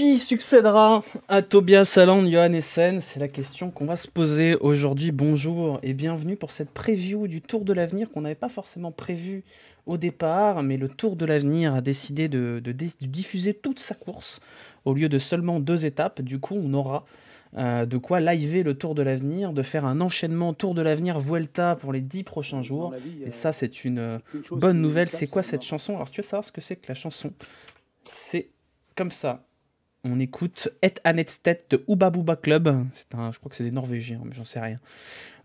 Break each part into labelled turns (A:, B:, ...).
A: Qui succédera à Tobias Saland Johan Essen C'est la question qu'on va se poser aujourd'hui. Bonjour et bienvenue pour cette preview du Tour de l'avenir qu'on n'avait pas forcément prévu au départ, mais le Tour de l'avenir a décidé de, diffuser toute sa course au lieu de seulement deux étapes. Du coup, on aura euh, de quoi liver le Tour de l'avenir, de faire un enchaînement Tour de l'avenir Vuelta pour les dix prochains jours. et ça, c'est une, euh, bonne nouvelle. C'est quoi cette chanson Alors, tu veux savoir ce que c'est que la chanson, c'est comme ça on écoute Et Anetstedt de Ubabuba Club. C'est un, je crois que c'est des Norvégiens, mais j'en sais rien.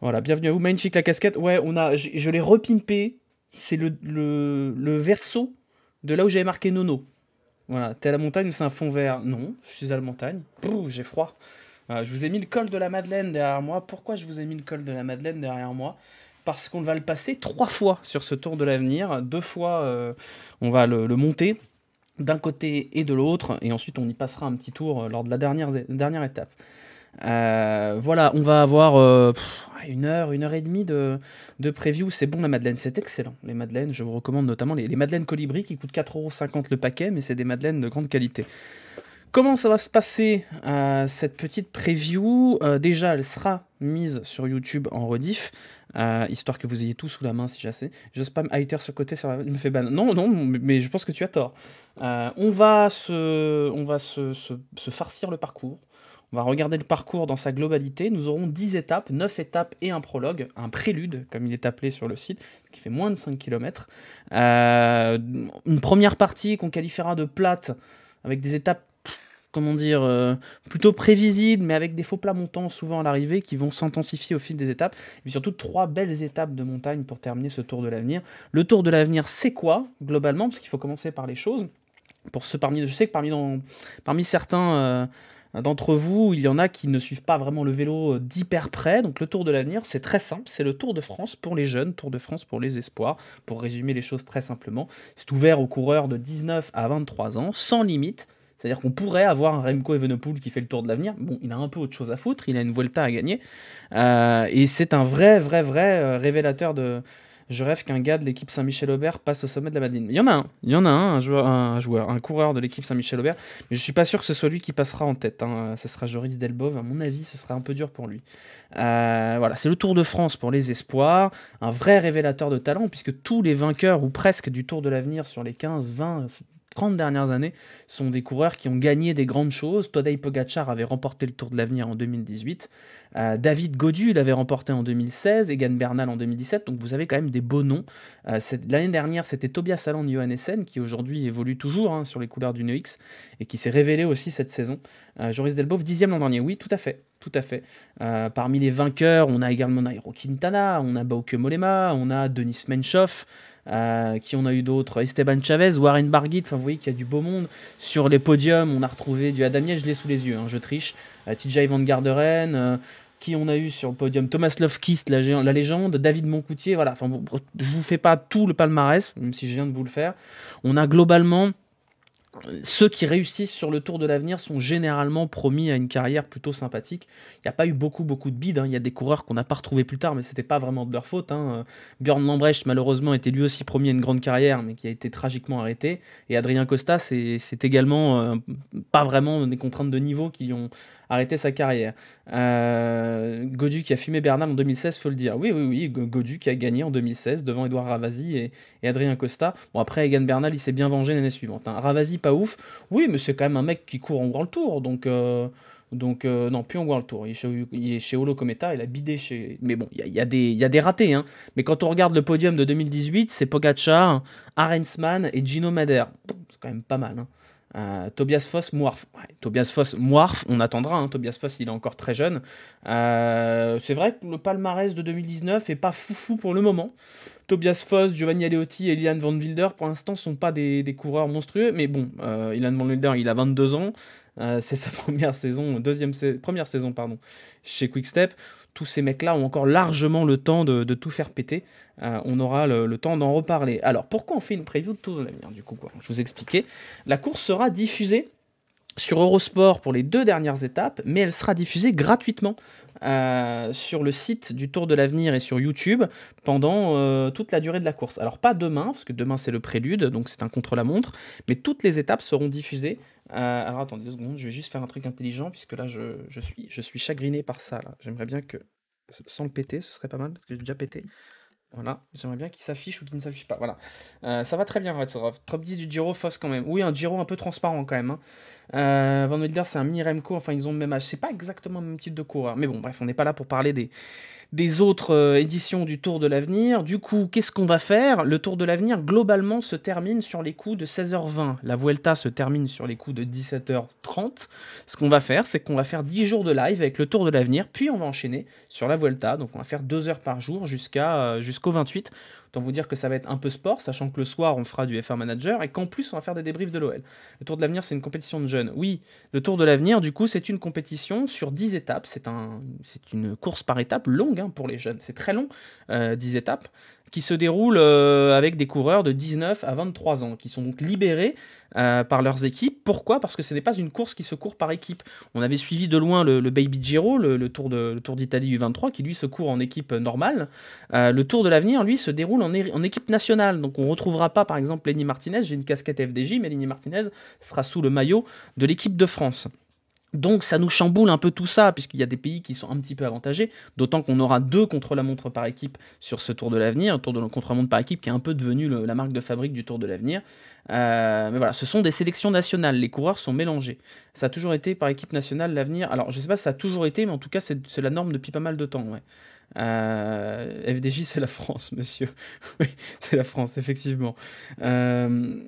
A: Voilà, bienvenue à vous. Magnifique la casquette. Ouais, on a, je, l'ai repimpé. C'est le, le, verso de là où j'avais marqué Nono. Voilà, t'es à la montagne ou c'est un fond vert Non, je suis à la montagne. j'ai froid. je vous ai mis le col de la Madeleine derrière moi. Pourquoi je vous ai mis le col de la Madeleine derrière moi Parce qu'on va le passer trois fois sur ce tour de l'avenir. Deux fois, euh, on va le, le monter d'un côté et de l'autre, et ensuite on y passera un petit tour euh, lors de la dernière, dernière étape. Euh, voilà, on va avoir euh, une heure, une heure et demie de, preview. C'est bon la Madeleine, c'est excellent. Les Madeleines, je vous recommande notamment les, Madeleines Colibri qui coûtent 4,50€ le paquet, mais c'est des Madeleines de grande qualité. Comment ça va se passer cette petite preview Déjà, elle sera mise sur YouTube en rediff, euh, histoire que vous ayez tout sous la main si j'assais. Je spam hater ce côté, ça me fait ban. Non, non, mais je pense que tu as tort. Euh, on va, se, on va se, se, farcir le parcours. On va regarder le parcours dans sa globalité. Nous aurons 10 étapes, 9 étapes et un prologue, un prélude, comme il est appelé sur le site, qui fait moins de 5 km. Euh, une première partie qu'on qualifiera de plate, avec des étapes comment dire, euh, plutôt prévisible, mais avec des faux plats montants souvent à l'arrivée qui vont s'intensifier au fil des étapes. Et surtout, trois belles étapes de montagne pour terminer ce Tour de l'avenir. Le Tour de l'avenir, c'est quoi, globalement Parce qu'il faut commencer par les choses. Pour ce parmi, je sais que parmi, parmi certains euh, d'entre vous, il y en a qui ne suivent pas vraiment le vélo euh, d'hyper près. Donc le Tour de l'avenir, c'est très simple. C'est le Tour de France pour les jeunes, Tour de France pour les espoirs. Pour résumer les choses très simplement, c'est ouvert aux coureurs de 19 à 23 ans, sans limite c'est-à-dire qu'on pourrait avoir un Remco Evenepoel qui fait le tour de l'avenir. Bon, il a un peu autre chose à foutre, il a une Volta à gagner. Euh, et c'est un vrai, vrai, vrai euh, révélateur de. Je rêve qu'un gars de l'équipe Saint-Michel-Aubert passe au sommet de la madine. Il y en a un, il y en a un, un joueur, un, joueur, un coureur de l'équipe Saint-Michel-Aubert, mais je ne suis pas sûr que ce soit lui qui passera en tête. Hein. Ce sera Joris Delbove, à mon avis, ce sera un peu dur pour lui. Euh, voilà, c'est le Tour de France pour les espoirs, un vrai révélateur de talent, puisque tous les vainqueurs, ou presque, du Tour de l'avenir sur les 15, 20, 30 dernières années sont des coureurs qui ont gagné des grandes choses. Today Pogacar avait remporté le Tour de l'avenir en 2018, euh, David Godu l'avait remporté en 2016, et Egan Bernal en 2017, donc vous avez quand même des beaux noms. Euh, l'année dernière, c'était Tobias de Johannessen, qui aujourd'hui évolue toujours hein, sur les couleurs du X et qui s'est révélé aussi cette saison. Euh, Joris Delbov, dixième l'an dernier, oui, tout à fait tout à fait. parmi les vainqueurs, on a également Nairo Quintana, on a Bauke Molema, on a Denis Menchoff, euh, qui on a eu d'autres Esteban Chavez, Warren Barguil enfin vous voyez qu'il y a du beau monde. Sur les podiums, on a retrouvé du Adam je l'ai sous les yeux, hein, je triche. Euh, TJ Van Garderen, euh, qui on a eu sur le podium Thomas Lovekist, la, légende, David Moncoutier, voilà. Enfin, bon, je vous fais pas tout le palmarès, même si je viens de vous le faire. On a globalement ceux qui réussissent sur le tour de l'avenir sont généralement promis à une carrière plutôt sympathique. Il n'y a pas eu beaucoup, beaucoup de bides. Hein. Il y a des coureurs qu'on n'a pas retrouvés plus tard, mais c'était pas vraiment de leur faute. Hein. Björn Lambrecht, malheureusement, était lui aussi promis à une grande carrière, mais qui a été tragiquement arrêté. Et Adrien Costa, c'est également euh, pas vraiment des contraintes de niveau qui ont arrêté sa carrière. Euh, Godu qui a fumé Bernal en 2016, faut le dire. Oui, oui, oui, Godu qui a gagné en 2016 devant Edouard Ravasi et, Adrien Costa. Bon, après, Egan Bernal, il s'est bien vengé l'année suivante. Hein. Ravasi pas ouf. Oui, mais c'est quand même un mec qui court en grand Tour, donc. Euh, donc euh, non, plus en World Tour. Il est chez, il Holo Cometa, il a bidé chez. Mais bon, il y a, des, y a des ratés. Hein. Mais quand on regarde le podium de 2018, c'est Pogacar, Arensman et Gino Mader. C'est quand même pas mal. Hein. Euh, Tobias Foss, Moirf. Tobias Foss, Moirf, on attendra. Hein. Tobias Foss, il est encore très jeune. c'est vrai que le palmarès de 2019 est pas foufou pour le moment. Tobias Foss, Giovanni Aleotti et Ilan Van Wilder, pour l'instant, sont pas des, coureurs monstrueux, mais bon, euh, Ilan Van Wilder, il a 22 ans, euh, c'est sa première saison, deuxième première saison, pardon, chez Quickstep. Tous ces mecs-là ont encore largement le temps de, tout faire péter. Euh, on aura le, temps d'en reparler. Alors, pourquoi on fait une preview de Tour de l'avenir, du coup quoi Je vous expliquais. La course sera diffusée sur Eurosport pour les deux dernières étapes, mais elle sera diffusée gratuitement euh, sur le site du Tour de l'Avenir et sur YouTube pendant euh, toute la durée de la course. Alors pas demain, parce que demain c'est le prélude, donc c'est un contre-la-montre, mais toutes les étapes seront diffusées. Euh, alors attendez deux secondes, je vais juste faire un truc intelligent, puisque là je suis, je suis chagriné par ça. J'aimerais bien que, sans le péter, ce serait pas mal, parce que j'ai déjà pété. Voilà, j'aimerais bien qu'il s'affiche ou qu'il ne s'affiche pas. Voilà, euh, ça va très bien, fait. Trop 10 du Giro, fausse quand même. Oui, un Giro un peu transparent quand même. Hein. Euh, Van Wilder, c'est un mini Remco, enfin ils ont le même âge. C'est pas exactement le même type de coureur. Mais bon, bref, on n'est pas là pour parler des, des autres euh, éditions du Tour de l'Avenir. Du coup, qu'est-ce qu'on va faire Le Tour de l'Avenir, globalement, se termine sur les coups de 16h20. La Vuelta se termine sur les coups de 17h30. Ce qu'on va faire, c'est qu'on va faire 10 jours de live avec le Tour de l'Avenir, puis on va enchaîner sur la Vuelta. Donc on va faire 2 heures par jour jusqu'à, euh, jusqu'au 28 vous dire que ça va être un peu sport, sachant que le soir, on fera du FR Manager et qu'en plus, on va faire des débriefs de l'OL. Le Tour de l'Avenir, c'est une compétition de jeunes. Oui, le Tour de l'Avenir, du coup, c'est une compétition sur 10 étapes. C'est un, une course par étape longue hein, pour les jeunes. C'est très long, 10 euh, étapes qui se déroule euh, avec des coureurs de 19 à 23 ans, qui sont donc libérés euh, par leurs équipes. Pourquoi Parce que ce n'est pas une course qui se court par équipe. On avait suivi de loin le, Baby Giro, le, Tour d'Italie U23, qui lui se court en équipe euh, normale. le Tour de l'avenir, lui, se déroule en, en, équipe nationale. Donc on ne retrouvera pas, par exemple, Lenny Martinez. J'ai une casquette FDJ, mais Lenny Martinez sera sous le maillot de l'équipe de France. Donc ça nous chamboule un peu tout ça, puisqu'il y a des pays qui sont un petit peu avantagés, d'autant qu'on aura deux contre-la-montre par équipe sur ce Tour de l'avenir, tour de contre-la-montre par équipe qui est un peu devenu la marque de fabrique du Tour de l'avenir. Euh, mais voilà, ce sont des sélections nationales, les coureurs sont mélangés. Ça a toujours été par équipe nationale l'avenir. Alors je ne sais pas si ça a toujours été, mais en tout cas c'est la norme depuis pas mal de temps. Euh, FDJ c'est la France, monsieur. oui, c'est la France, effectivement. Euh,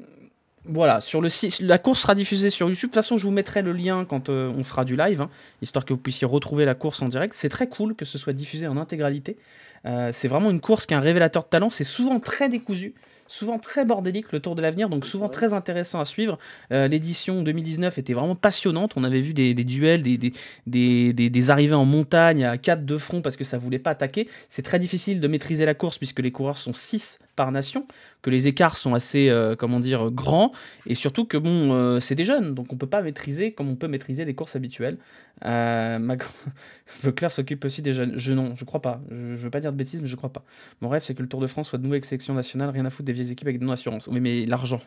A: voilà, sur le la course sera diffusée sur YouTube. De toute façon, je vous mettrai le lien quand euh, on fera du live, hein, histoire que vous puissiez retrouver la course en direct. C'est très cool que ce soit diffusé en intégralité. Euh, c'est vraiment une course qui est un révélateur de talent. C'est souvent très décousu souvent très bordélique, le Tour de l'avenir, donc souvent très intéressant à suivre. Euh, l'édition 2019 était vraiment passionnante. On avait vu des, duels, des, des, des, arrivées en montagne à 4 de front parce que ça voulait pas attaquer. C'est très difficile de maîtriser la course puisque les coureurs sont 6 par nation, que les écarts sont assez, euh, comment dire, grands, et surtout que bon, euh, c'est des jeunes, donc on peut pas maîtriser comme on peut maîtriser des courses habituelles. Euh, ma... s'occupe aussi des jeunes. Je non, je crois pas. Je, ne veux pas dire de bêtises, mais je crois pas. Mon rêve, c'est que le Tour de France soit de nouveau avec section nationale, rien à foutre des des équipes avec de non Oui, mais l'argent.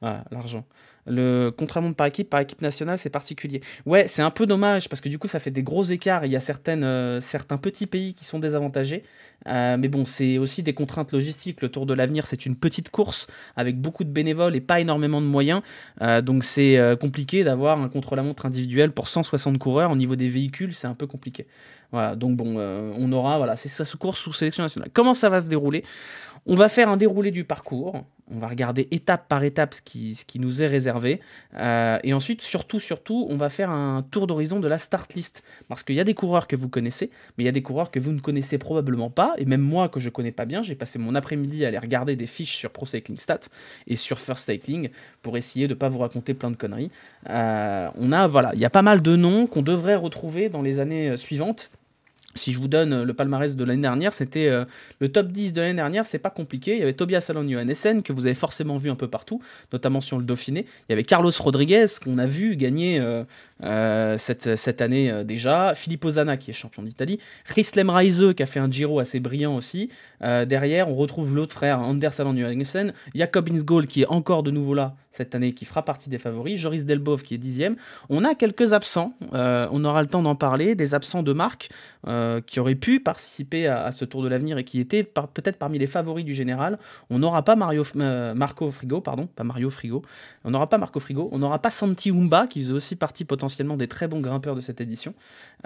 A: Voilà, l'argent. Le contre-la-montre par équipe, par équipe nationale, c'est particulier. Ouais, c'est un peu dommage parce que du coup, ça fait des gros écarts. Il y a certaines, euh, certains petits pays qui sont désavantagés. Euh, mais bon, c'est aussi des contraintes logistiques. Le Tour de l'avenir, c'est une petite course avec beaucoup de bénévoles et pas énormément de moyens. Euh, donc, c'est compliqué d'avoir un contre-la-montre individuel pour 160 coureurs. Au niveau des véhicules, c'est un peu compliqué. Voilà, donc bon, on aura, voilà, c'est ça, ce course sous sélection nationale. Comment ça va se dérouler On va faire un déroulé du parcours. On va regarder étape par étape ce qui, ce qui nous est réservé euh, et ensuite, surtout, surtout, on va faire un tour d'horizon de la start list. Parce qu'il y a des coureurs que vous connaissez, mais il y a des coureurs que vous ne connaissez probablement pas. Et même moi, que je connais pas bien, j'ai passé mon après-midi à aller regarder des fiches sur Pro Cycling Stats et sur First Cycling pour essayer de ne pas vous raconter plein de conneries. Euh, on a, voilà, il y a pas mal de noms qu'on devrait retrouver dans les années suivantes si je vous donne euh, le palmarès de l'année dernière, c'était euh, le top 10 de l'année dernière, c'est pas compliqué. Il y avait Tobias Salonio Johannessen, que vous avez forcément vu un peu partout, notamment sur le Dauphiné. Il y avait Carlos Rodriguez, qu'on a vu gagner euh, euh, cette, cette, année euh, déjà. Filippo Zana qui est champion d'Italie. Chris Lemreise qui a fait un Giro assez brillant aussi. Euh, derrière, on retrouve l'autre frère Anders salon Nielsen, Jakob Insgol qui est encore de nouveau là cette année, qui fera partie des favoris. Joris Delbov qui est dixième. On a quelques absents. on aura le temps d'en parler. Des absents de marque qui auraient pu participer à, ce Tour de l'avenir et qui étaient peut-être parmi les favoris du général. On n'aura pas Mario, Marco Frigo, pardon, pas Mario Frigo. On n'aura pas Marco Frigo. On n'aura pas Santi Umba qui faisait aussi partie potentiellement des très bons grimpeurs de cette édition.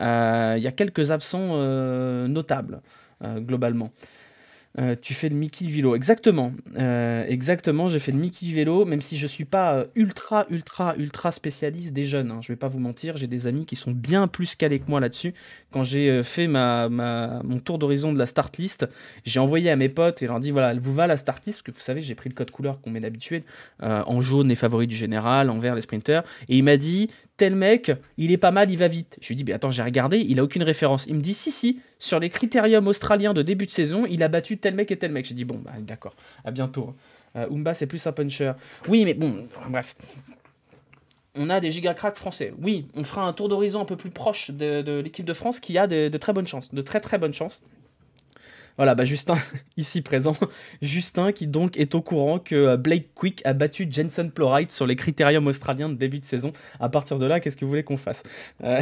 A: Euh, il y a quelques absents euh, notables, euh, globalement. tu fais le Mickey vélo, exactement. exactement, j'ai fait le Mickey vélo, même si je suis pas ultra, ultra, ultra spécialiste des jeunes. Je hein. je vais pas vous mentir, j'ai des amis qui sont bien plus calés que moi là-dessus. Quand j'ai fait ma, ma, mon tour d'horizon de la start list, j'ai envoyé à mes potes et leur dit voilà, elle vous va la start list, parce que vous savez, j'ai pris le code couleur qu'on met d'habitude, en jaune les favoris du général, en vert les sprinters. Et il m'a dit tel mec, il est pas mal, il va vite. Je lui dis, mais attends, j'ai regardé, il a aucune référence. Il me dit, si, si, sur les critériums australiens de début de saison, il a battu tel mec et tel mec. J'ai dit, bon, bah, d'accord, à bientôt. Hein. Euh, Umba, c'est plus un puncher. Oui, mais bon, bref. On a des giga cracks français. Oui, on fera un tour d'horizon un peu plus proche de, l'équipe de France qui a de très bonnes chances, de très très bonnes chances. Voilà, bah Justin, ici présent, Justin qui donc est au courant que euh, Blake Quick a battu Jensen Plowright sur les critériums australiens de début de saison. À partir de là, qu'est-ce que vous voulez qu'on fasse euh,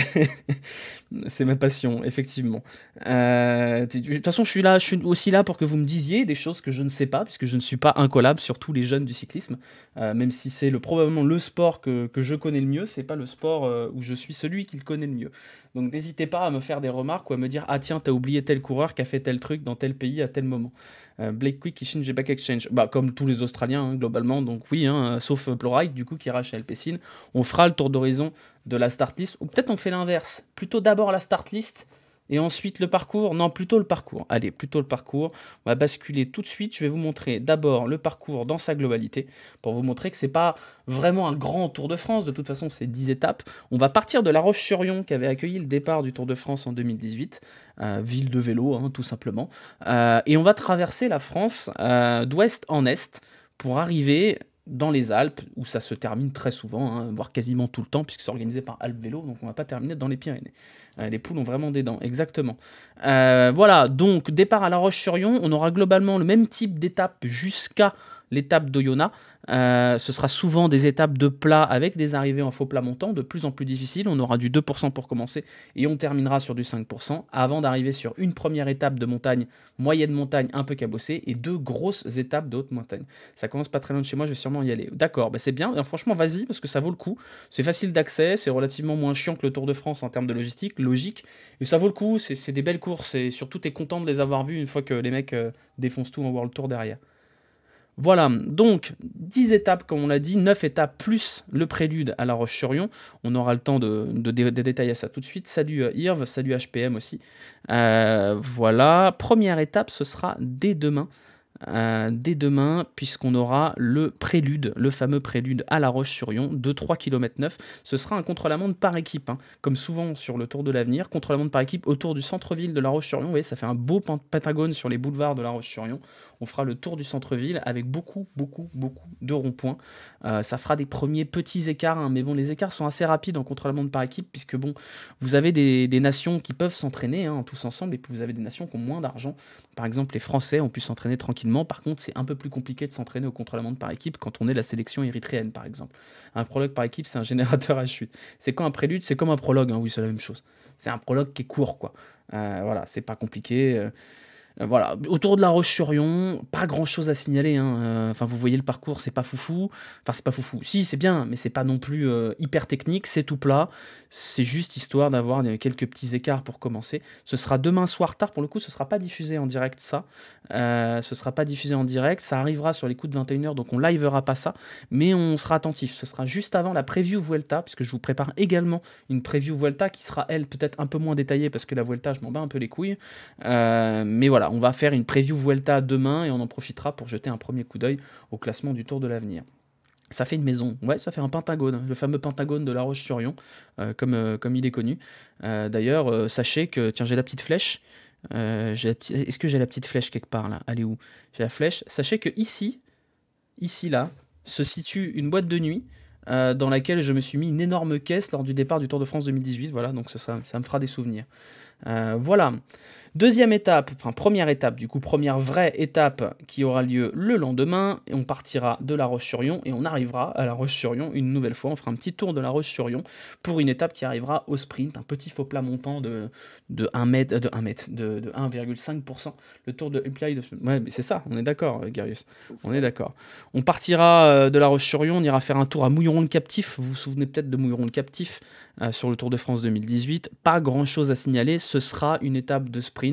A: C'est ma passion, effectivement. Euh, de toute façon, je suis là, je suis aussi là pour que vous me disiez des choses que je ne sais pas, puisque je ne suis pas incollable sur tous les jeunes du cyclisme. même si c'est le, probablement le sport que, que, je connais le mieux, c'est pas le sport où je suis celui qui le connaît le mieux. Donc n'hésitez pas à me faire des remarques ou à me dire Ah tiens, t'as oublié tel coureur qui a fait tel truc dans tel pays à tel moment. Euh, Blake Quick qui back exchange. Bah, comme tous les Australiens hein, globalement, donc oui, hein, sauf euh, Plorite du coup qui chez Alpecin. On fera le tour d'horizon de la start list ou peut-être on fait l'inverse. Plutôt d'abord la start list et ensuite le parcours Non, plutôt le parcours. Allez, plutôt le parcours. On va basculer tout de suite. Je vais vous montrer d'abord le parcours dans sa globalité pour vous montrer que c'est pas vraiment un grand Tour de France. De toute façon, c'est 10 étapes. On va partir de La Roche-sur-Yon qui avait accueilli le départ du Tour de France en 2018, euh, ville de vélo hein, tout simplement. Euh, et on va traverser la France euh, d'ouest en est pour arriver dans les Alpes, où ça se termine très souvent, hein, voire quasiment tout le temps, puisque c'est organisé par Alpes Vélo, donc on va pas terminer dans les Pyrénées. Euh, les poules ont vraiment des dents, exactement. Euh, voilà, donc départ à La Roche-sur-Yon, on aura globalement le même type d'étape jusqu'à l'étape d'Oyona. Euh, ce sera souvent des étapes de plat avec des arrivées en faux plat montant, de plus en plus difficiles. On aura du 2% pour commencer et on terminera sur du 5% avant d'arriver sur une première étape de montagne, moyenne montagne un peu cabossée et deux grosses étapes de haute montagne. Ça commence pas très loin de chez moi, je vais sûrement y aller. D'accord, bah, c'est bien. franchement, vas-y parce que ça vaut le coup. C'est facile d'accès, c'est relativement moins chiant que le Tour de France en termes de logistique, logique. Et ça vaut le coup, c'est des belles courses et surtout, tu es content de les avoir vues une fois que les mecs euh, défoncent tout en World Tour derrière. Voilà, donc 10 étapes comme on l'a dit, 9 étapes plus le prélude à La Roche-sur-Yon. On aura le temps de, détailler ça tout de suite. Salut euh, Irv, salut HPM aussi. Euh, voilà, première étape, ce sera dès demain. Euh, dès demain, puisqu'on aura le prélude, le fameux prélude à La Roche-sur-Yon de 3 km 9. Ce sera un contre-la-montre par équipe, hein, comme souvent sur le Tour de l'Avenir, contre-la-montre par équipe autour du centre-ville de La Roche-sur-Yon. Vous voyez, ça fait un beau pentagone sur les boulevards de La Roche-sur-Yon. On fera le tour du centre-ville avec beaucoup, beaucoup, beaucoup de ronds-points. Euh, ça fera des premiers petits écarts, hein, mais bon, les écarts sont assez rapides en contre-la-montre par équipe, puisque bon, vous avez des, nations qui peuvent s'entraîner hein, tous ensemble, et puis vous avez des nations qui ont moins d'argent. Par exemple, les Français ont pu s'entraîner tranquillement. Par contre, c'est un peu plus compliqué de s'entraîner au contre-la-montre par équipe quand on est la sélection érythréenne, par exemple. Un prologue par équipe, c'est un générateur à chute. C'est quand un prélude, c'est comme un prologue, hein. oui, c'est la même chose. C'est un prologue qui est court, quoi. Euh, voilà, c'est pas compliqué. Euh. Euh, voilà, autour de la Roche-sur-Yon, pas grand chose à signaler. Hein. Euh, enfin, vous voyez le parcours, c'est pas foufou. Enfin, c'est pas foufou. Si, c'est bien, mais c'est pas non plus euh, hyper technique, c'est tout plat. C'est juste histoire d'avoir quelques petits écarts pour commencer. Ce sera demain soir tard, pour le coup, ce sera pas diffusé en direct, ça. ce sera pas diffusé en direct, ça arrivera sur les coups de 21h, donc on livera pas ça, mais on sera attentif. Ce sera juste avant la preview Vuelta, puisque je vous prépare également une preview Vuelta qui sera, elle, peut-être un peu moins détaillée parce que la Vuelta, je m'en bats un peu les couilles. mais voilà on va faire une preview Vuelta demain et on en profitera pour jeter un premier coup d'œil au classement du Tour de l'avenir. Ça fait une maison, ouais, ça fait un pentagone, le fameux pentagone de La Roche-sur-Yon, euh, comme, euh, comme il est connu. Euh, d'ailleurs, sachez que, tiens, j'ai la petite flèche. Est-ce que j'ai la petite flèche quelque part là Allez où J'ai la flèche. Sachez que ici, ici là, se situe une boîte de nuit dans laquelle je me suis mis une énorme caisse lors du départ du Tour de France 2018. Voilà, donc ça me fera des souvenirs. voilà. Deuxième étape, enfin première étape, du coup première vraie étape qui aura lieu le lendemain, et on partira de La Roche-sur-Yon et on arrivera à La Roche-sur-Yon une nouvelle fois, on fera un petit tour de La Roche-sur-Yon pour une étape qui arrivera au sprint, un petit faux plat montant de, de 1 mètre, de 1 mètre, de, 1,5%, le tour de ouais mais c'est ça, on est d'accord euh, Garius, on est d'accord. On partira euh, de La Roche-sur-Yon, on ira faire un tour à Mouilleron le Captif, vous vous souvenez peut-être de Mouilleron le Captif euh, sur le Tour de France 2018, pas grand chose à signaler, ce sera une étape de sprint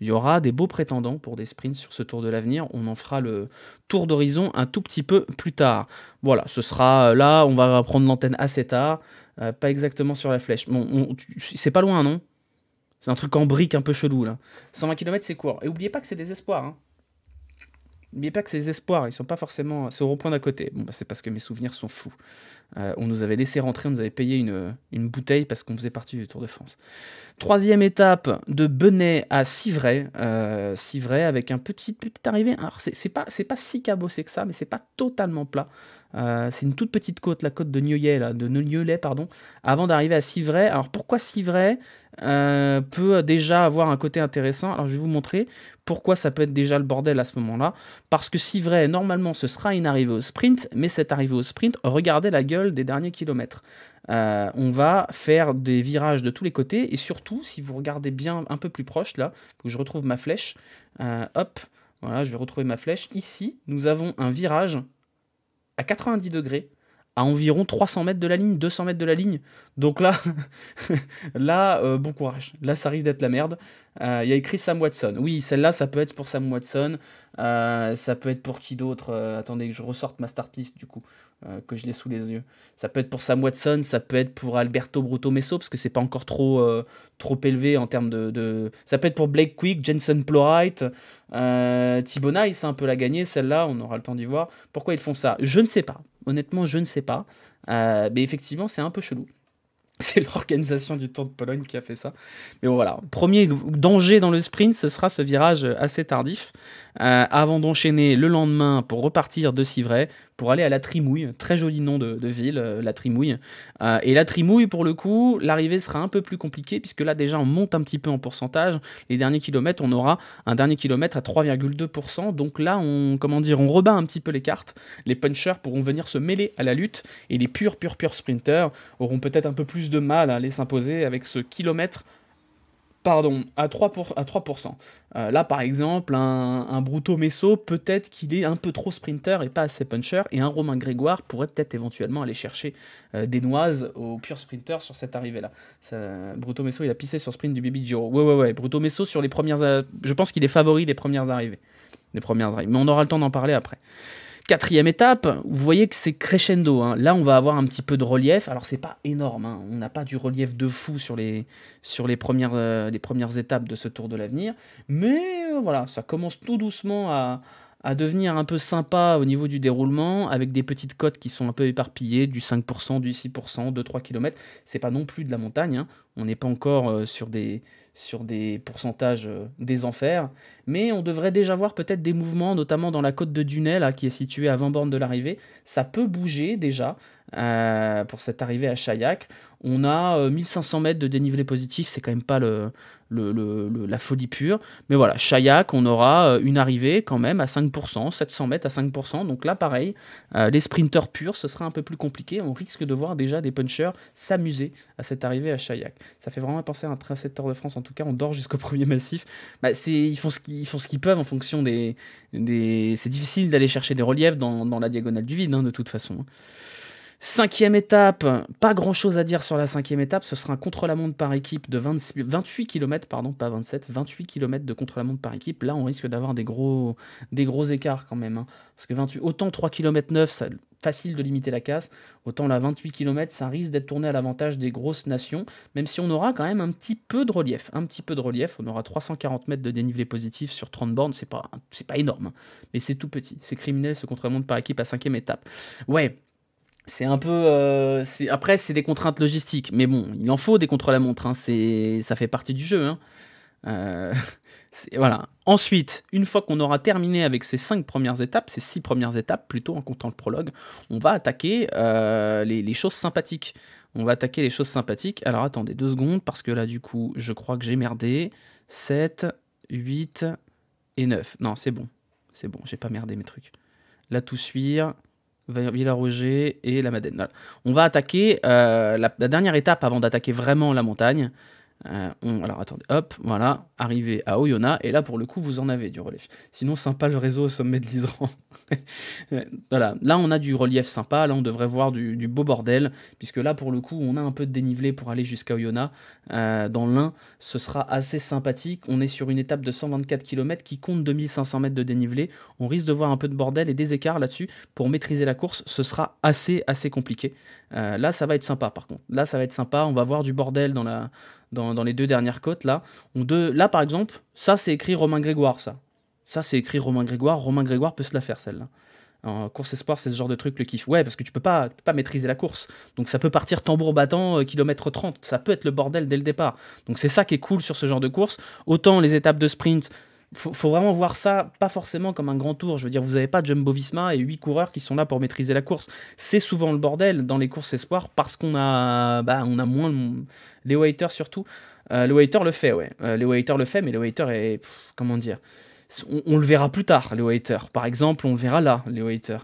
A: il y aura des beaux prétendants pour des sprints sur ce Tour de l'avenir. On en fera le tour d'horizon un tout petit peu plus tard. Voilà, ce sera euh, là, on va prendre l'antenne assez tard. Euh, pas exactement sur la flèche. Bon, c'est pas loin, non C'est un truc en brique un peu chelou, là. 120 km, c'est court. Et oubliez pas que c'est des espoirs. Hein. N'oubliez pas que c'est des espoirs, ils sont pas forcément. C'est au point d'à côté. Bon, bah, c'est parce que mes souvenirs sont fous. Euh, on nous avait laissé rentrer, on nous avait payé une, bouteille parce qu'on faisait partie du Tour de France. Troisième étape de Benet à Civray, euh, Civray avec un petit petit arrivée. Alors c'est pas c'est pas si cabossé que ça, mais c'est pas totalement plat. Euh, c'est une toute petite côte, la côte de Nieulet, de Nieulet, pardon, avant d'arriver à Civray. Alors pourquoi Civray euh, peut déjà avoir un côté intéressant Alors je vais vous montrer pourquoi ça peut être déjà le bordel à ce moment-là. Parce que Civray, normalement, ce sera une arrivée au sprint, mais cette arrivée au sprint, regardez la gueule des derniers kilomètres. Euh, on va faire des virages de tous les côtés et surtout, si vous regardez bien un peu plus proche, là, je retrouve ma flèche, euh, hop, voilà, je vais retrouver ma flèche. Ici, nous avons un virage à 90 degrés à environ 300 mètres de la ligne, 200 mètres de la ligne. Donc là, là, euh, bon courage. Là, ça risque d'être la merde. Il y a écrit Sam Watson. Oui, celle-là, ça peut être pour Sam Watson. ça peut être pour qui d'autre Attendez que je ressorte ma start list du coup. Euh, que je l'ai sous les yeux. Ça peut être pour Sam Watson, ça peut être pour Alberto Bruto Messo, parce que c'est pas encore trop, euh, trop élevé en termes de, de, Ça peut être pour Blake Quick, Jensen Plowright, euh, c'est un peu la gagnée celle-là, on aura le temps d'y voir. Pourquoi ils font ça Je ne sais pas. Honnêtement, je ne sais pas. Euh, mais effectivement, c'est un peu chelou. C'est l'organisation du Tour de Pologne qui a fait ça. Mais bon, voilà. Premier danger dans le sprint, ce sera ce virage assez tardif. avant d'enchaîner le lendemain pour repartir de Civray, pour aller à la Trimouille. Très joli nom de, ville, euh, la Trimouille. Euh, et la Trimouille, pour le coup, l'arrivée sera un peu plus compliquée, puisque là déjà on monte un petit peu en pourcentage. Les derniers kilomètres, on aura un dernier kilomètre à 3,2%. Donc là, on, comment dire, on rebat un petit peu les cartes. Les punchers pourront venir se mêler à la lutte, et les purs, purs, purs sprinters auront peut-être un peu plus de mal à aller s'imposer avec ce kilomètre pardon, à 3%. Pour, à euh, là, par exemple, un, Bruto Messo, peut-être qu'il est un peu trop sprinter et pas assez puncher, et un Romain Grégoire pourrait peut-être éventuellement aller chercher euh, des noises au pur sprinter sur cette arrivée-là. Bruto Messo, il a pissé sur sprint du Baby Giro. Ouais, ouais, ouais. Bruto Messo, sur les premières, euh, je pense qu'il est favori des premières arrivées. Des premières arrivées. Mais on aura le temps d'en parler après. Quatrième étape, vous voyez que c'est crescendo. Hein. Là, on va avoir un petit peu de relief. Alors, c'est pas énorme. Hein. On n'a pas du relief de fou sur les, sur les, premières, euh, les premières étapes de ce Tour de l'avenir. Mais euh, voilà, ça commence tout doucement à, devenir un peu sympa au niveau du déroulement, avec des petites côtes qui sont un peu éparpillées, du 5%, du 6%, 2-3 km. C'est pas non plus de la montagne. Hein. On n'est pas encore euh, sur des sur des pourcentages euh, des enfers. Mais on devrait déjà voir peut-être des mouvements, notamment dans la côte de Dunay, là, qui est située à 20 bornes de l'arrivée. Ça peut bouger déjà. Euh, pour cette arrivée à Chaillac. On a 1500 euh, mètres de dénivelé positif, c'est quand même pas le, le, la folie pure. Mais voilà, Chaillac, on aura euh, une arrivée quand même à 5%, 700 mètres à 5%. Donc là, pareil, les sprinters purs, ce sera un peu plus compliqué. On risque de voir déjà des punchers s'amuser à cette arrivée à Chaillac. Ça fait vraiment penser à un tracé de Tour de France. En tout cas, on dort jusqu'au premier massif. Bah, ils, font ce qu'ils, font ce qu'ils peuvent en fonction des. C'est difficile d'aller chercher des reliefs dans, la diagonale du vide, hein, de toute façon. Hein. Cinquième étape, pas grand chose à dire sur la cinquième étape, ce sera un contre-la-montre par équipe de 28 km, pardon, pas 27, 28 km de contre-la-montre par équipe. Là, on risque d'avoir des gros, des gros écarts quand même. Hein. Parce que autant 3 km 9, ça, facile de limiter la casse, autant la 28 km, ça risque d'être tourné à l'avantage des grosses nations, même si on aura quand même un petit peu de relief. Un petit peu de relief, on aura 340 mètres de dénivelé positif sur 30 bornes, c'est pas, pas énorme, hein. mais c'est tout petit. C'est criminel ce contre-la-montre par équipe à cinquième étape. Ouais, c'est un peu. Euh, après, c'est des contraintes logistiques. Mais bon, il en faut des contre-la-montre. Hein, ça fait partie du jeu. Hein. Euh, voilà. Ensuite, une fois qu'on aura terminé avec ces cinq premières étapes, ces six premières étapes, plutôt en comptant le prologue, on va attaquer euh, les, choses sympathiques. On va attaquer les choses sympathiques. Alors attendez deux secondes, parce que là, du coup, je crois que j'ai merdé. 7, 8 et 9. Non, c'est bon. C'est bon, j'ai pas merdé mes trucs. Là, tout suivre. Roger et la Madène. On va attaquer euh, la, dernière étape avant d'attaquer vraiment la montagne, euh, alors attendez, hop, voilà, arrivé à Oyona, et là pour le coup vous en avez du relief. Sinon sympa le réseau au sommet de l'Isran. voilà, là on a du relief sympa, là on devrait voir du, beau bordel, puisque là pour le coup on a un peu de dénivelé pour aller jusqu'à Oyona. Euh, dans l'un, ce sera assez sympathique. On est sur une étape de 124 km qui compte 2500 mètres de dénivelé. On risque de voir un peu de bordel et des écarts là-dessus. Pour maîtriser la course, ce sera assez assez compliqué. Euh, là ça va être sympa par contre. Là ça va être sympa, on va voir du bordel dans la dans, les deux dernières côtes, là, deux... Là, par exemple, ça, c'est écrit Romain Grégoire, ça. Ça, c'est écrit Romain Grégoire. Romain Grégoire peut se la faire, celle-là. course espoir, c'est ce genre de truc, le kiff. Ouais, parce que tu peux pas, peux pas maîtriser la course. Donc ça peut partir tambour battant, euh, kilomètre 30. Ça peut être le bordel dès le départ. Donc c'est ça qui est cool sur ce genre de course. Autant les étapes de sprint, faut, vraiment voir ça, pas forcément comme un grand tour. Je veux dire, vous n'avez pas Jumbo Visma et huit coureurs qui sont là pour maîtriser la course. C'est souvent le bordel dans les courses espoirs parce qu'on a, bah, on a moins. Les waiters surtout. Euh, le waiter le fait, ouais. Euh, le waiter le fait, mais le waiter est. comment dire on, le verra plus tard, le waiter. Par exemple, on le verra là, le waiter.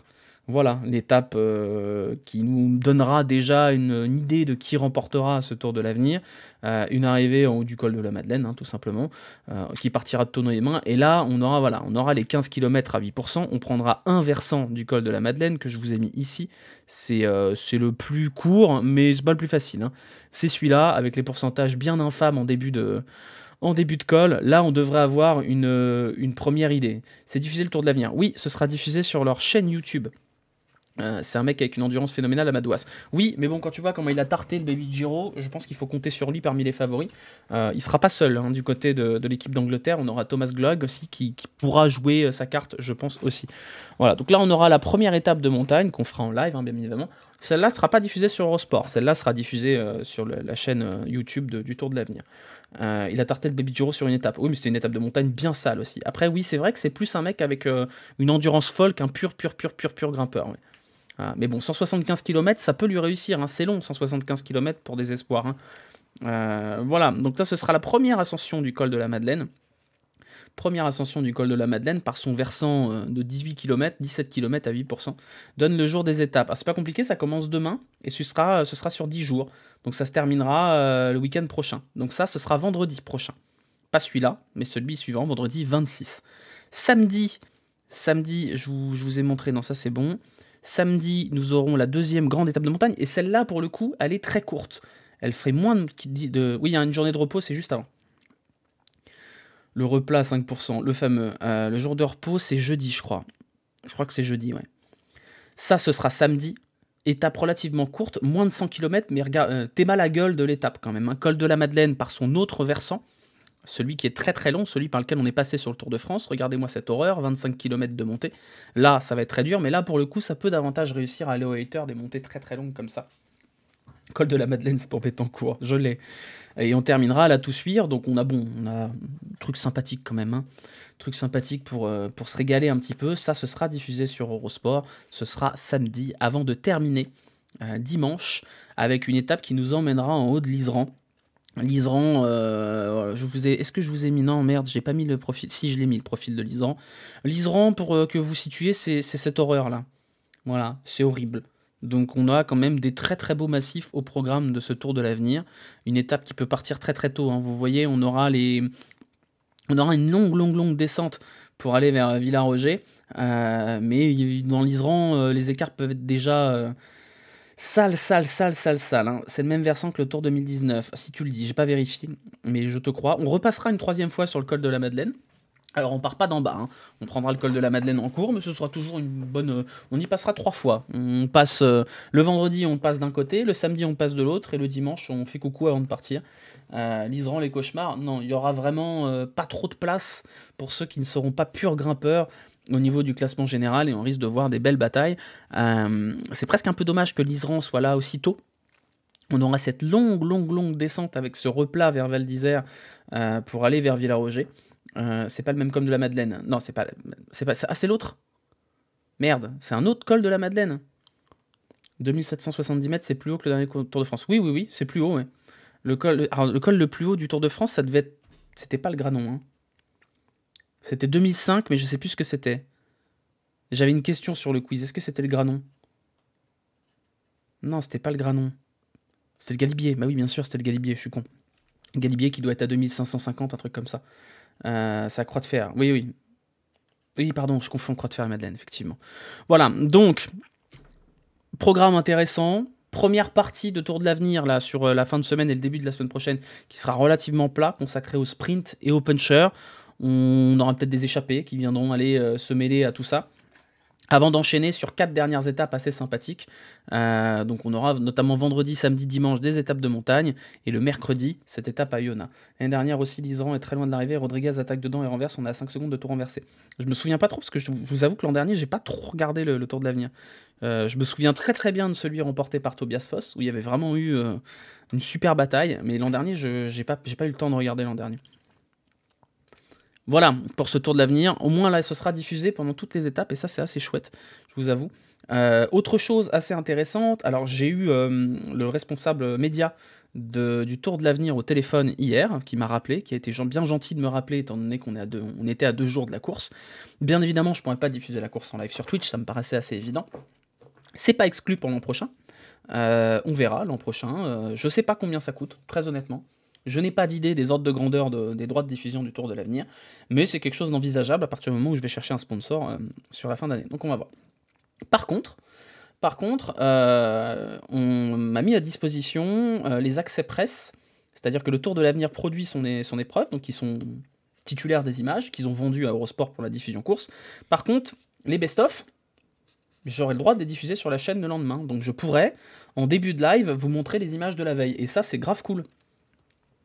A: Voilà l'étape euh, qui nous donnera déjà une, idée de qui remportera ce Tour de l'avenir. Euh, une arrivée en haut du col de la Madeleine, hein, tout simplement, euh, qui partira de tonneau et main. Et là, on aura, voilà, on aura les 15 km à 8%. On prendra un versant du col de la Madeleine que je vous ai mis ici. C'est le plus court, mais c'est pas le plus facile. Hein. C'est celui-là, avec les pourcentages bien infâmes en début de en début de col, là on devrait avoir une, une première idée. C'est diffuser le Tour de l'avenir. Oui, ce sera diffusé sur leur chaîne YouTube. Euh, c'est un mec avec une endurance phénoménale à Madouas. Oui, mais bon, quand tu vois comment il a tarté le baby Giro, je pense qu'il faut compter sur lui parmi les favoris. Il euh, il sera pas seul hein, du côté de, l'équipe d'Angleterre. On aura Thomas Glogg aussi qui, pourra jouer euh, sa carte, je pense aussi. Voilà, donc là, on aura la première étape de montagne qu'on fera en live, hein, bien évidemment. Celle-là ne sera pas diffusée sur Eurosport. Celle-là sera diffusée sur la chaîne YouTube du Tour de l'Avenir. il a tarté le Baby Giro sur une étape. Oui, mais c'était une étape de montagne bien sale aussi. Après, oui, c'est vrai que c'est plus un mec avec une endurance folle qu'un pur, pur, pur, pur, pur grimpeur. Hein, mais bon, 175 km, ça peut lui réussir. Hein. C'est long, 175 km pour des espoirs. Hein. Euh, voilà, donc là, ce sera la première ascension du col de la Madeleine. Première ascension du col de la Madeleine par son versant euh, de 18 km, 17 km à 8%, donne le jour des étapes. Ah, c'est pas compliqué, ça commence demain et ce sera, ce sera sur 10 jours. Donc ça se terminera euh, le week-end prochain. Donc ça, ce sera vendredi prochain. Pas celui-là, mais celui suivant, vendredi 26. Samedi, samedi, je vous, je vous ai montré, non, ça c'est bon. Samedi, nous aurons la deuxième grande étape de montagne. Et celle-là, pour le coup, elle est très courte. Elle ferait moins de. de oui, il y a une journée de repos, c'est juste avant. Le replat 5%, le fameux. Euh, le jour de repos, c'est jeudi, je crois. Je crois que c'est jeudi, ouais. Ça, ce sera samedi. Étape relativement courte, moins de 100 km, mais regarde, euh, t'es mal à gueule de l'étape quand même. Un hein. Col de la Madeleine par son autre versant celui qui est très très long, celui par lequel on est passé sur le Tour de France. Regardez-moi cette horreur, 25 km de montée. Là, ça va être très dur, mais là, pour le coup, ça peut davantage réussir à aller au hater des montées très très longues comme ça. Col de la Madeleine, c'est pour Bétancourt, je l'ai. Et on terminera à la tout suivre, donc on a bon, on a un truc sympathique quand même, un hein. truc sympathique pour, euh, pour se régaler un petit peu. Ça, ce sera diffusé sur Eurosport, ce sera samedi, avant de terminer euh, dimanche avec une étape qui nous emmènera en haut de l'Iseran Lisran, euh, je vous est-ce que je vous ai mis Non, merde, j'ai pas mis le profil. Si, je l'ai mis le profil de Lisran. Lisran pour euh, que vous situiez, c'est cette horreur-là. Voilà, c'est horrible. Donc on a quand même des très très beaux massifs au programme de ce Tour de l'avenir. Une étape qui peut partir très très tôt. Hein. Vous voyez, on aura, les... on aura une longue longue longue descente pour aller vers Villaroger. Roger. Euh, mais dans Lisran les écarts peuvent être déjà Sale, sale, sale, sale, sale. Hein. C'est le même versant que le Tour 2019. Si tu le dis, j'ai pas vérifié, mais je te crois. On repassera une troisième fois sur le col de la Madeleine. Alors on part pas d'en bas. Hein. On prendra le col de la Madeleine en cours, mais ce sera toujours une bonne. Euh, on y passera trois fois. On passe euh, le vendredi, on passe d'un côté, le samedi, on passe de l'autre, et le dimanche, on fait coucou avant de partir. Euh, les cauchemars. Non, il y aura vraiment euh, pas trop de place pour ceux qui ne seront pas purs grimpeurs au niveau du classement général et on risque de voir des belles batailles. Euh, c'est presque un peu dommage que l'Iseran soit là aussitôt. On aura cette longue, longue, longue descente avec ce replat vers Val d'Isère euh, pour aller vers Villaroger. Euh, c'est pas le même comme de la Madeleine. Non, c'est pas. C'est pas. Ah, c'est l'autre. Merde, c'est un autre col de la Madeleine. 2770 mètres, c'est plus haut que le dernier Tour de France. Oui, oui, oui, c'est plus haut. Le col, le col le plus haut du Tour de France, ça devait C'était pas le Granon. Hein. C'était 2005, mais je sais plus ce que c'était. J'avais une question sur le quiz. Est-ce que c'était le Granon Non, c'était pas le Granon. C'était le Galibier. Bah oui, bien sûr, c'était le Galibier, je suis con. Galibier qui doit être à 2550, un truc comme ça. Ça euh, c'est à Croix de Fer. Oui, oui. Oui, pardon, je confonds Croix de Fer et Madeleine, effectivement. Voilà, donc, programme intéressant. Première partie de Tour de l'Avenir, là, sur euh, la fin de semaine et le début de la semaine prochaine, qui sera relativement plat, consacrée au sprint et au puncher. On aura peut-être des échappés qui viendront aller euh, se mêler à tout ça avant d'enchaîner sur quatre dernières étapes assez sympathiques. Euh, donc on aura notamment vendredi, samedi, dimanche des étapes de montagne et le mercredi cette étape à Iona. L'année dernière aussi, l'Isan est très loin de l'arrivée. Rodriguez attaque dedans et renverse. On a 5 secondes de tour renversé. Je me souviens pas trop parce que je vous avoue que l'an dernier, j'ai pas trop regardé le, Tour de l'avenir. Euh, je me souviens très très bien de celui remporté par Tobias Foss où il y avait vraiment eu une super bataille. Mais l'an dernier, je j'ai pas, pas eu le temps de regarder l'an dernier. Voilà pour ce tour de l'avenir. Au moins là, ce sera diffusé pendant toutes les étapes et ça, c'est assez chouette, je vous avoue. Euh, autre chose assez intéressante, alors j'ai eu euh, le responsable média du Tour de l'avenir au téléphone hier, qui m'a rappelé, qui a été bien gentil de me rappeler, étant donné qu'on était à deux jours de la course. Bien évidemment, je ne pourrais pas diffuser la course en live sur Twitch, ça me paraissait assez évident. C'est pas exclu pour l'an prochain. Euh, on verra l'an prochain. je sais pas combien ça coûte, très honnêtement. Je n'ai pas d'idée des ordres de grandeur des droits de diffusion du Tour de l'avenir, mais c'est quelque chose d'envisageable à partir du moment où je vais chercher un sponsor euh, sur la fin d'année. Donc on va voir. Par contre, par contre, euh, on m'a mis à disposition euh, les accès presse, c'est-à-dire que le Tour de l'avenir produit son, son épreuve, donc ils sont titulaires des images, qu'ils ont vendues à Eurosport pour la diffusion course. Par contre, les best-of, j'aurai le droit de les diffuser sur la chaîne le lendemain. Donc je pourrais, en début de live, vous montrer les images de la veille. Et ça, c'est grave cool.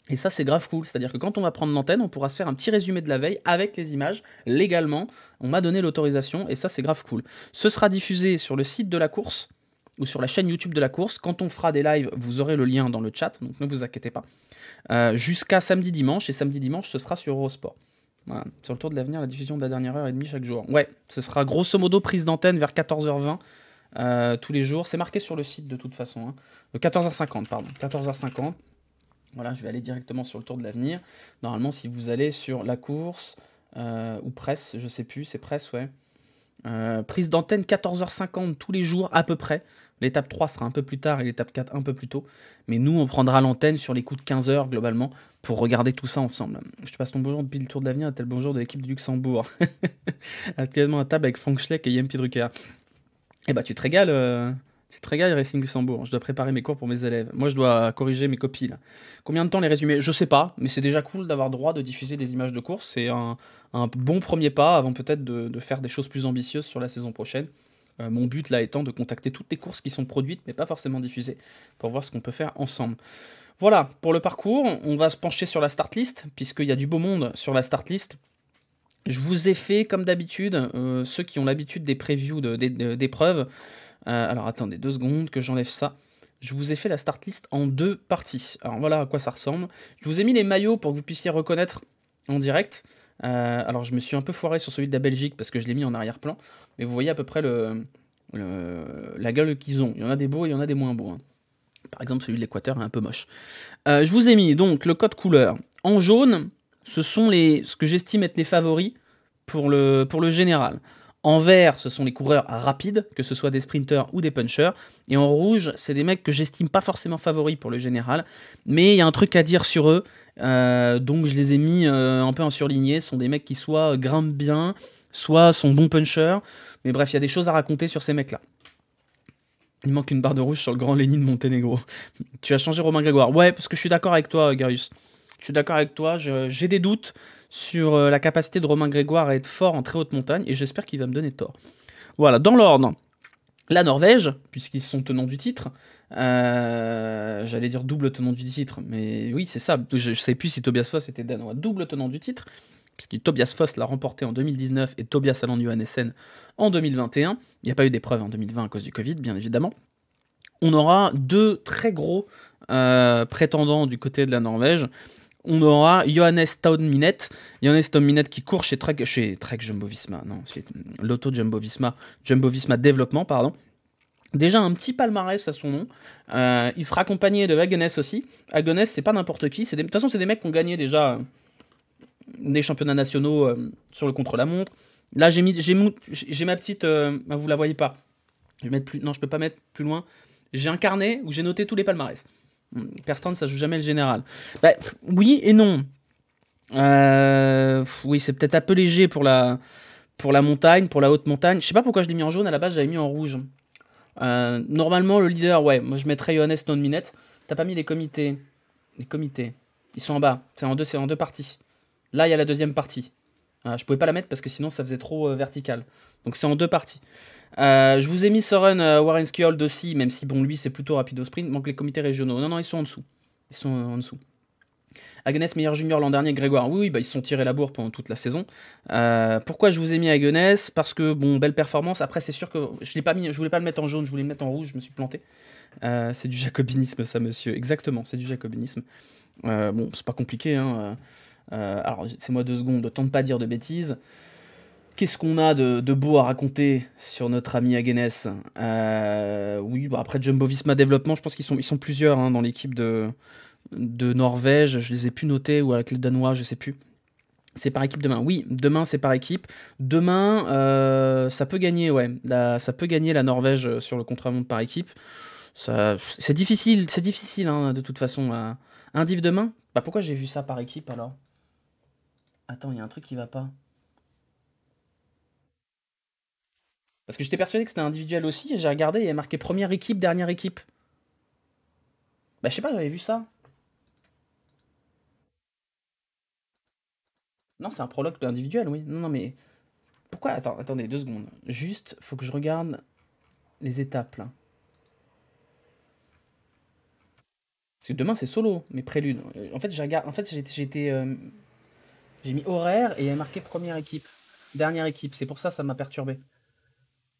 A: Et ça, c'est grave cool. C'est-à-dire que quand on va prendre l'antenne, on pourra se faire un petit résumé de la veille avec les images, légalement. On m'a donné l'autorisation et ça, c'est grave cool. Ce sera diffusé sur le site de la course ou sur la chaîne YouTube de la course. Quand on fera des lives, vous aurez le lien dans le chat, donc ne vous inquiétez pas. Euh, jusqu'à samedi-dimanche. Et samedi-dimanche, ce sera sur Eurosport. Sur le tour de l'avenir, la diffusion de la dernière heure et demie chaque jour. Ouais, ce sera grosso modo prise d'antenne vers 14h20. Euh, tous les jours, c'est marqué sur le site de toute façon. 14h50, hein. euh, pardon. 14h50. Voilà, je vais aller directement sur le tour de l'avenir. Normalement, si vous allez sur la course euh, ou presse, je sais plus, c'est presse, ouais. Euh, prise d'antenne 14h50 tous les jours à peu près. L'étape 3 sera un peu plus tard et l'étape 4 un peu plus tôt. Mais nous, on prendra l'antenne sur les coups de 15h globalement pour regarder tout ça ensemble. Je te passe ton bonjour depuis le Tour de l'Avenir, tel bonjour de l'équipe du Luxembourg. Actuellement à table avec Frank Schleck et Yempi Drucker. Eh bah tu te régales, euh. C'est très gay, Racing Luxembourg. Hein. Je dois préparer mes cours pour mes élèves. Moi, je dois corriger mes copies. Combien de temps les résumer Je sais pas, mais c'est déjà cool d'avoir droit de diffuser des images de courses. C'est un, bon premier pas avant peut-être de, faire des choses plus ambitieuses sur la saison prochaine. Euh, mon but là étant de contacter toutes les courses qui sont produites, mais pas forcément diffusées, pour voir ce qu'on peut faire ensemble. Voilà, pour le parcours, on va se pencher sur la start list, puisqu'il y a du beau monde sur la start list. Je vous ai fait, comme d'habitude, euh, ceux qui ont l'habitude des previews d'épreuves. preuves, euh, alors attendez deux secondes que j'enlève ça. Je vous ai fait la start list en deux parties. Alors voilà à quoi ça ressemble. Je vous ai mis les maillots pour que vous puissiez reconnaître en direct. Euh, alors je me suis un peu foiré sur celui de la Belgique parce que je l'ai mis en arrière-plan. Mais vous voyez à peu près la gueule qu'ils ont. Il y en a des beaux et il y en a des moins beaux. Hein. Par exemple celui de l'Équateur est un peu moche. Euh, je vous ai mis donc le code couleur. En jaune, ce sont les, ce que j'estime être les favoris pour le, pour le général. En vert, ce sont les coureurs rapides, que ce soit des sprinters ou des punchers. Et en rouge, c'est des mecs que j'estime pas forcément favoris pour le général. Mais il y a un truc à dire sur eux. Euh, donc je les ai mis euh, un peu en surligné. Ce sont des mecs qui soit grimpent bien, soit sont bons punchers. Mais bref, il y a des choses à raconter sur ces mecs-là. Il manque une barre de rouge sur le grand Lénine de Monténégro. tu as changé Romain Grégoire. Ouais, parce que je suis d'accord avec toi, Garius. Je suis d'accord avec toi. J'ai des doutes sur euh, la capacité de Romain Grégoire à être fort en très haute montagne, et j'espère qu'il va me donner tort. Voilà, dans l'ordre, la Norvège, puisqu'ils sont tenants du titre, euh, j'allais dire double tenant du titre, mais oui, c'est ça. Je ne sais plus si Tobias Foss était danois, double tenant du titre, puisque Tobias Foss l'a remporté en 2019 et Tobias Allan Johannessen en 2021. Il n'y a pas eu d'épreuve en 2020 à cause du Covid, bien évidemment. On aura deux très gros euh, prétendants du côté de la Norvège on aura Johannes Taunminet. Johannes Taunminet qui court chez Trek, chez Trek Jumbo Visma. Non, c'est l'auto Jumbo Visma. Jumbo Développement, pardon. Déjà un petit palmarès à son nom. Euh, il sera accompagné de Agonès aussi. ce c'est pas n'importe qui. De toute façon, c'est des mecs qui ont gagné déjà euh, des championnats nationaux euh, sur le contre-la-montre. Là, j'ai j'ai ma petite. Bah, vous la voyez pas. Je vais mettre plus. Non, je peux pas mettre plus loin. J'ai un carnet où j'ai noté tous les palmarès personne ça joue jamais le général. Bah, oui et non. Euh, oui, c'est peut-être un peu léger pour la, pour la montagne, pour la haute montagne. Je sais pas pourquoi je l'ai mis en jaune, à la base j'avais mis en rouge. Euh, normalement, le leader, ouais, moi je mettrais Johannes non minette. T'as pas mis les comités. Les comités. Ils sont en bas. C'est en deux, c'est en deux parties. Là, il y a la deuxième partie. Euh, je pouvais pas la mettre parce que sinon ça faisait trop euh, vertical. Donc c'est en deux parties. Euh, je vous ai mis Soren Warren aussi, même si bon lui c'est plutôt rapide au sprint. Manque les comités régionaux. Non non ils sont en dessous. Ils sont en dessous. Agnès meilleur Junior l'an dernier, Grégoire, oui, bah, ils se sont tirés la bourre pendant toute la saison. pourquoi je vous ai mis Agnès Parce que, bon, belle performance. Après, c'est sûr que je ne pas mis, je voulais pas le mettre en jaune, je voulais le mettre en rouge, je me suis planté. c'est du jacobinisme, ça, monsieur. Exactement, c'est du jacobinisme. Euh, bon, c'est pas compliqué, hein. Euh, alors, c'est moi deux secondes, autant ne pas dire de bêtises. Qu'est-ce qu'on a de, beau à raconter sur notre ami à euh, Oui, bah, après Jumbo Visma Développement, je pense qu'ils sont, ils sont plusieurs hein, dans l'équipe de, de Norvège. Je les ai pu noter ou avec les Danois, je sais plus. C'est par équipe demain. Oui, demain c'est par équipe. Demain, euh, ça peut gagner, ouais. La, ça peut gagner la Norvège sur le contre-montre par équipe. C'est difficile, c'est difficile hein, de toute façon. un div demain Bah pourquoi j'ai vu ça par équipe alors Attends, il y a un truc qui va pas. Parce que j'étais persuadé que c'était individuel aussi, et j'ai regardé, il y a marqué première équipe, dernière équipe. Bah, je sais pas, j'avais vu ça. Non, c'est un prologue individuel, oui. Non, non, mais. Pourquoi Attends, attendez, deux secondes. Juste, faut que je regarde les étapes, là. Parce que demain, c'est solo, mais prélude. En fait, j'ai été... en fait, j'étais. Euh, j'ai mis horaire et il y a marqué première équipe. Dernière équipe. C'est pour ça que ça m'a perturbé. Je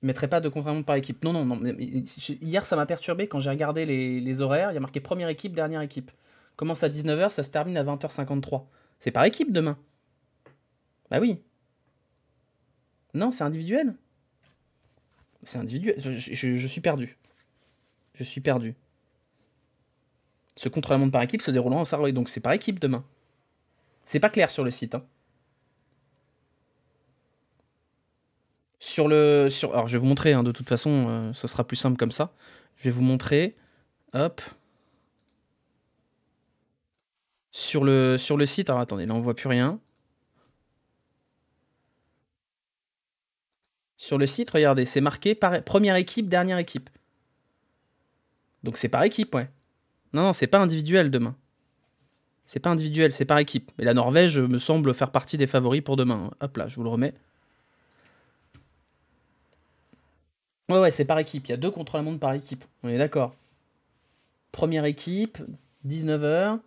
A: ne mettrai pas de contrairement par équipe. Non, non, non. Hier, ça m'a perturbé quand j'ai regardé les, horaires. Il y a marqué première équipe, dernière équipe. Commence à 19h, ça se termine à 20h53. C'est par équipe demain. Bah oui. Non, c'est individuel. C'est individuel. Je, suis perdu. Je suis perdu. Ce contre-la-montre par équipe se déroulant en soirée. Donc c'est par équipe demain. C'est pas clair sur le site. Hein. Sur le. Sur, alors, je vais vous montrer, hein, de toute façon, euh, ce sera plus simple comme ça. Je vais vous montrer. Hop. Sur le, sur le site. Alors, attendez, là, on voit plus rien. Sur le site, regardez, c'est marqué première équipe, dernière équipe. Donc, c'est par équipe, ouais. Non, non, c'est pas individuel demain. C'est pas individuel, c'est par équipe. Mais la Norvège me semble faire partie des favoris pour demain. Hop là, je vous le remets. Ouais, ouais, c'est par équipe. Il y a deux contre le monde par équipe. On est d'accord. Première équipe, 19h.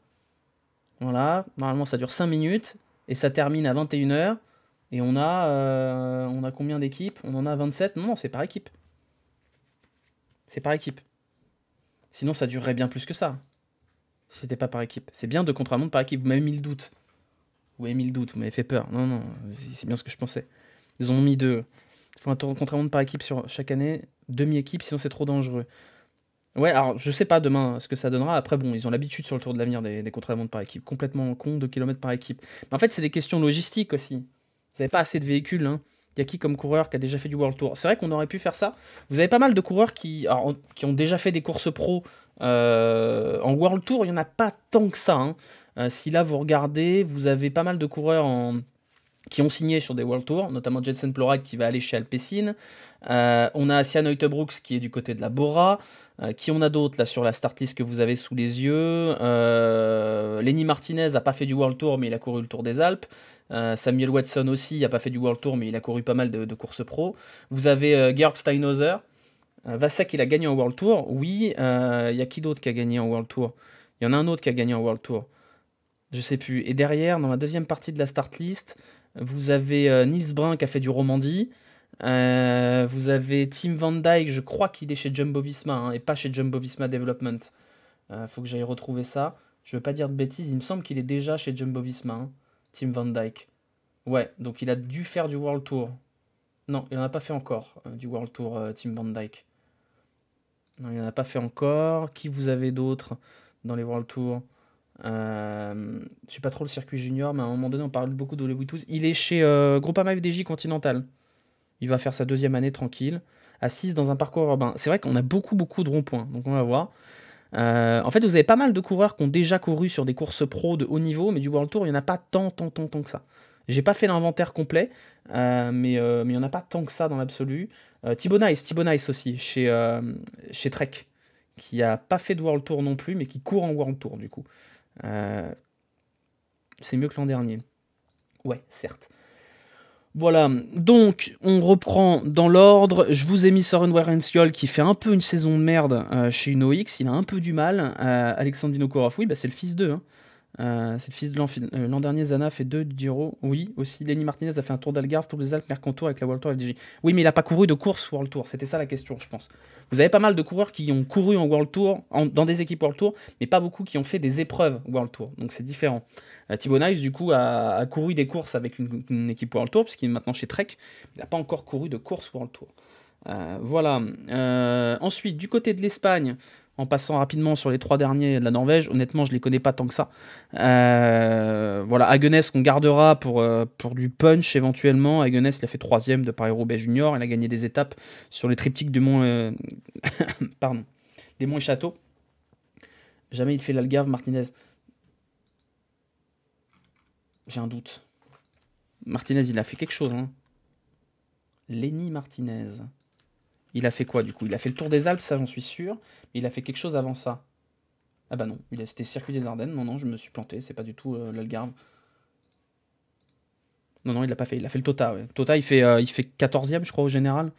A: Voilà. Normalement, ça dure 5 minutes. Et ça termine à 21h. Et on a, euh, on a combien d'équipes On en a 27. Non, non, c'est par équipe. C'est par équipe. Sinon, ça durerait bien plus que ça si c'était pas par équipe. C'est bien de contre la par équipe. Vous m'avez mis le doute. Vous m'avez mis le doute, vous m'avez fait peur. Non, non, c'est bien ce que je pensais. Ils ont mis deux. Il faut un tour contre par équipe sur chaque année, demi-équipe, sinon c'est trop dangereux. Ouais, alors je sais pas demain ce que ça donnera. Après, bon, ils ont l'habitude sur le tour de l'avenir des, des contre la par équipe. Complètement con, deux kilomètres par équipe. en fait, c'est des questions logistiques aussi. Vous n'avez pas assez de véhicules. Hein. Il y a qui comme coureur qui a déjà fait du World Tour C'est vrai qu'on aurait pu faire ça. Vous avez pas mal de coureurs qui, qui ont déjà fait des courses pro euh, en World Tour, il n'y en a pas tant que ça. Hein. Euh, si là vous regardez, vous avez pas mal de coureurs qui ont signé sur des World Tours, notamment Jensen Plorak qui va aller chez Alpecin. Euh, on a Sian Neutebrooks qui est du côté de la Bora. qui on a d'autres là sur la startlist que vous avez sous les yeux Lenny Martinez a pas fait du World Tour mais il a couru le Tour des Alpes. Samuel Watson aussi a pas fait du World Tour mais il a couru pas mal de, de courses pro. Vous avez Georg Steinhauser euh, Vasek, il a gagné en World Tour. Oui, il euh, y a qui d'autre qui a gagné en World Tour Il y en a un autre qui a gagné en World Tour. Je sais plus. Et derrière, dans la deuxième partie de la start list, vous avez euh, Niels Brun qui a fait du Romandie. vous avez Tim Van Dyke, je crois qu'il est chez Jumbo Visma hein, et pas chez Jumbo Visma Development. faut que j'aille retrouver ça. Je veux pas dire de bêtises, il me semble qu'il est déjà chez Jumbo Visma, hein, Tim Van Dyke. Ouais, donc il a dû faire du World Tour. Non, il en a pas fait encore du World Tour, Tim Van Dyke. Non, il n'y en a pas fait encore. Qui vous avez d'autres dans les World Tour Je euh, Je suis pas trop le circuit junior, mais à un moment donné, on parle beaucoup de Hollywood Il est chez euh, Groupama FDJ Continental. Il va faire sa deuxième année tranquille, Assise dans un parcours urbain. C'est vrai qu'on a beaucoup, beaucoup de ronds-points, donc on va voir. Euh, en fait, vous avez pas mal de coureurs qui ont déjà couru sur des courses pro de haut niveau, mais du World Tour, il n'y en a pas tant, tant, tant, tant que ça. J'ai pas fait l'inventaire complet, euh, euh, mais il n'y en a pas tant que ça dans l'absolu. Euh, Thibaut Nice, aussi, chez, chez Trek, qui a pas fait de World Tour non plus, mais qui court en World Tour du coup. c'est mieux que l'an dernier. Ouais, certes. Voilà, donc on reprend dans l'ordre. Je vous ai mis Soren Warrensiol qui fait un peu une saison de merde chez UnoX, il a un peu du mal. Alexandre Dinokorov, oui, bah c'est le fils d'eux. Hein. Euh, c'est le fils de l'an, euh, dernier. Zana fait deux Giro. Oui, aussi. Lenny Martinez a fait un tour d'Algarve, tour les Alpes, Mercantour avec la World Tour FDJ. Oui, mais il n'a pas couru de course World Tour. C'était ça la question, je pense. Vous avez pas mal de coureurs qui ont couru en World Tour, dans des équipes World Tour, mais pas beaucoup qui ont fait des épreuves World Tour. Donc c'est différent. Euh, Thibaut Nice, du coup, a, couru des courses avec une, équipe World Tour, puisqu'il est maintenant chez Trek. Il n'a pas encore couru de course World Tour. voilà. ensuite, du côté de l'Espagne, en passant rapidement sur les trois derniers de la Norvège. Honnêtement, je les connais pas tant que ça. Euh, voilà, Agnes qu'on gardera pour, euh, pour du punch éventuellement. Agnes, il a fait troisième de Paris-Roubaix Junior. Il a gagné des étapes sur les triptyques du Mont, euh, pardon, des Monts et château Jamais il fait l'Algave, Martinez. J'ai un doute. Martinez, il a fait quelque chose. Hein. Lenny Martinez. Il a fait quoi du coup Il a fait le tour des Alpes, ça j'en suis sûr, mais il a fait quelque chose avant ça. Ah bah non, il a c'était circuit des Ardennes. Non non, je me suis planté, c'est pas du tout euh, l'Algarve. Non non, il l'a pas fait, il a fait le total. Total, il fait euh, il fait 14e je crois au général.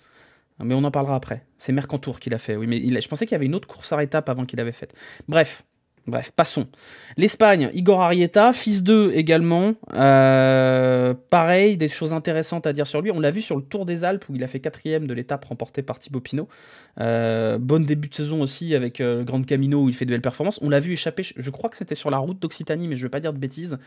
A: Mais on en parlera après. C'est Mercantour qu'il a fait. Oui, mais je pensais qu'il y avait une autre course à étape avant qu'il l'avait faite. Bref, Bref, passons. L'Espagne, Igor Arieta, fils d'eux également. Euh, pareil, des choses intéressantes à dire sur lui. On l'a vu sur le Tour des Alpes où il a fait quatrième de l'étape remportée par Thibaut Pinot. Euh, début de saison aussi avec euh, le Grand Camino où il fait de belles performances. On l'a vu échapper, je crois que c'était sur la route d'Occitanie, mais je ne veux pas dire de bêtises.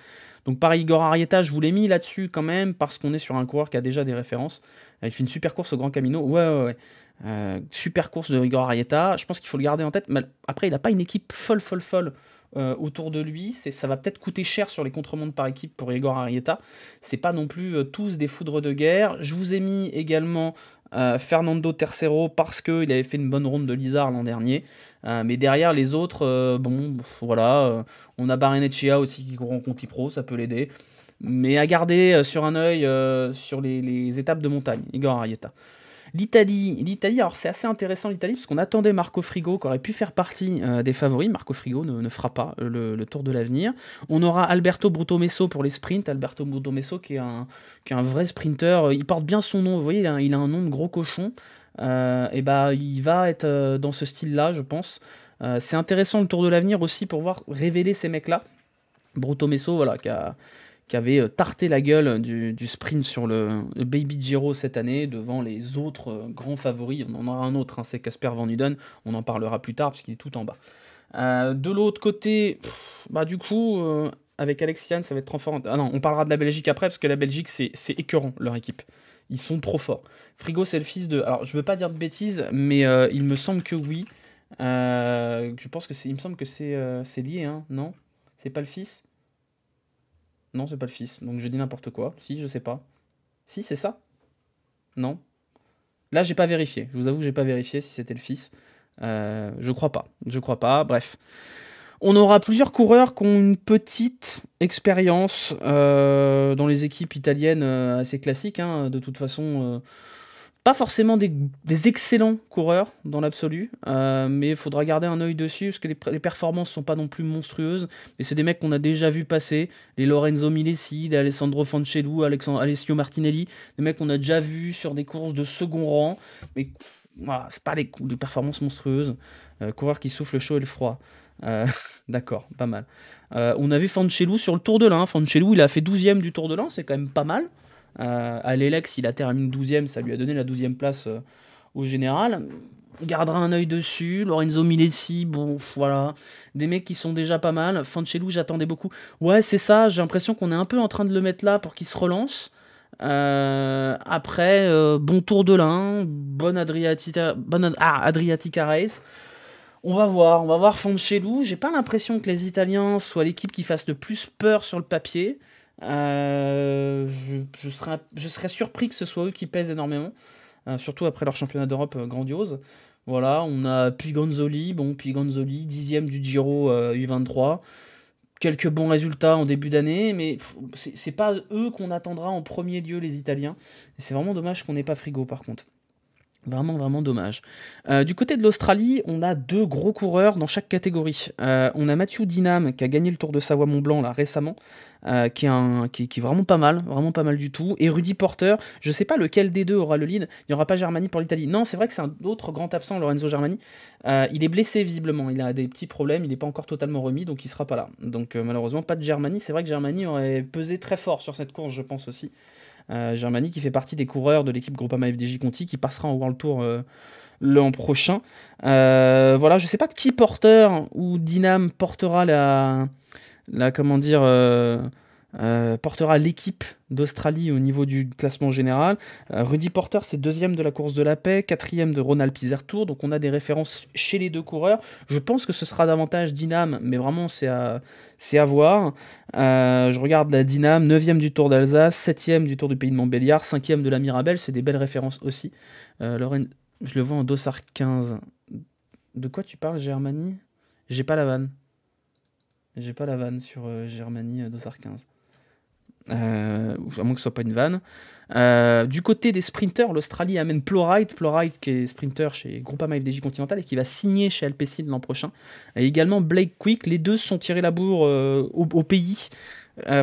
A: Donc pareil, Igor Arieta, je vous l'ai mis là-dessus quand même parce qu'on est sur un coureur qui a déjà des références. Il fait une super course au Grand Camino. Ouais, ouais, ouais. Euh, super course de Igor Arietta. Je pense qu'il faut le garder en tête. Mais après, il n'a pas une équipe folle, folle, folle euh, autour de lui. Ça va peut-être coûter cher sur les contre-montres par équipe pour Igor Arietta. C'est pas non plus euh, tous des foudres de guerre. Je vous ai mis également Fernando Tercero parce qu'il avait fait une bonne ronde de Lizard l'an dernier. mais derrière les autres, bon, voilà. on a Barenechea aussi qui court en Conti Pro, ça peut l'aider mais à garder sur un œil sur les, étapes de montagne, Igor Arietta. L'Italie, l'Italie, alors c'est assez intéressant l'Italie, parce qu'on attendait Marco Frigo, qui aurait pu faire partie euh, des favoris. Marco Frigo ne, fera pas euh, le, tour de l'avenir. On aura Alberto Brutomesso pour les sprints. Alberto Brutomesso, qui est un, qui est un vrai sprinter. Euh, il porte bien son nom, vous voyez, il a, un nom de gros cochon. et bah, il va être dans ce style-là, je pense. c'est intéressant le tour de l'avenir aussi pour voir révéler ces mecs-là. Brutomesso voilà, qui a, qui avait euh, tarté la gueule du, sprint sur le, Baby Giro cette année devant les autres euh, grands favoris. On en aura un autre, hein, c'est Casper Van Uden, on en parlera plus tard puisqu'il est tout en bas. Euh, de l'autre côté, bah du coup, avec Alexian, ça va être trop fort. Ah non, on parlera de la Belgique après parce que la Belgique, c'est écœurant leur équipe. Ils sont trop forts. Frigo, c'est le fils de. Alors, je veux pas dire de bêtises, mais il me semble que oui. je pense que c'est. Il me semble que c'est lié, hein, non C'est pas le fils non, c'est pas le fils. Donc je dis n'importe quoi. Si, je sais pas. Si, c'est ça Non Là, j'ai pas vérifié. Je vous avoue, j'ai pas vérifié si c'était le fils. Euh, je crois pas. Je crois pas. Bref. On aura plusieurs coureurs qui ont une petite expérience euh, dans les équipes italiennes euh, assez classiques. Hein. De toute façon, pas forcément des, excellents coureurs dans l'absolu, euh, mais il faudra garder un œil dessus parce que les, performances performances sont pas non plus monstrueuses. Mais c'est des mecs qu'on a déjà vu passer, les Lorenzo Milesi, les Alessandro Fanchelou, Alessio Martinelli, des mecs qu'on a déjà vu sur des courses de second rang, mais voilà, c'est pas des, performances monstrueuses. Euh, coureurs qui soufflent le chaud et le froid. Euh, d'accord, pas mal. on a vu Fanchelou sur le Tour de l'Ain. Fanchelou, il a fait 12 e du Tour de l'Ain, c'est quand même pas mal. Euh, à l'Elex, il a terminé 12e, ça lui a donné la 12e place euh, au général. On gardera un œil dessus. Lorenzo Milesi, bon, voilà. Des mecs qui sont déjà pas mal. Fanchelou j'attendais beaucoup. Ouais, c'est ça, j'ai l'impression qu'on est un peu en train de le mettre là pour qu'il se relance. Euh, après, bon tour de lin bonne Adriatica, ah, Adriatica Race. On va voir, on va voir Fonchelou. J'ai pas l'impression que les Italiens soient l'équipe qui fasse le plus peur sur le papier. Euh, je, serais, surpris que ce soit eux qui pèsent énormément, euh, surtout après leur championnat d'Europe euh, grandiose. Voilà, on a Pigonzoli, bon, Pigonzoli, dixième du Giro U23. Quelques bons résultats en début d'année, mais c'est pas eux qu'on attendra en premier lieu, les Italiens. C'est vraiment dommage qu'on n'ait pas Frigo, par contre. Vraiment, vraiment dommage. du côté de l'Australie, on a deux gros coureurs dans chaque catégorie. on a Mathieu Dinam qui a gagné le Tour de Savoie-Mont-Blanc là récemment euh, qui, est qui, vraiment pas mal, vraiment pas mal du tout. Et Rudy Porter, je sais pas lequel des deux aura le lead. Il n'y aura pas Germany pour l'Italie. Non, c'est vrai que c'est un autre grand absent, Lorenzo Germany. Euh, il est blessé visiblement, il a des petits problèmes, il n'est pas encore totalement remis, donc il sera pas là. Donc euh, malheureusement, pas de Germany. C'est vrai que Germany aurait pesé très fort sur cette course, je pense aussi. Germany qui fait partie des coureurs de l'équipe Groupama FDJ Conti qui passera en World Tour l'an prochain. voilà, je sais pas de qui Porter ou Dinam portera la la comment dire euh, euh, portera l'équipe d'Australie au niveau du classement général. Euh, Rudy Porter, c'est deuxième de la course de la paix, quatrième de Ronald Tour Donc on a des références chez les deux coureurs. Je pense que ce sera davantage Dinam, mais vraiment c'est à, à voir. je regarde la Dinam, neuvième du Tour d'Alsace, septième du Tour du Pays de Montbéliard, cinquième de la Mirabelle. C'est des belles références aussi. Lorraine, je le vois en Dossard 15. De quoi tu parles, Germanie J'ai pas la vanne. J'ai pas la vanne sur euh, Germany Germanie 2 15 à moins que ce soit pas une vanne. Euh, du côté des sprinters, l'Australie amène Plorite, Plorite qui est sprinter chez Groupama FDJ Continental et qui va signer chez Alpecin l'an prochain. Et également Blake Quick, les deux sont tirés la bourre euh, au, au, pays.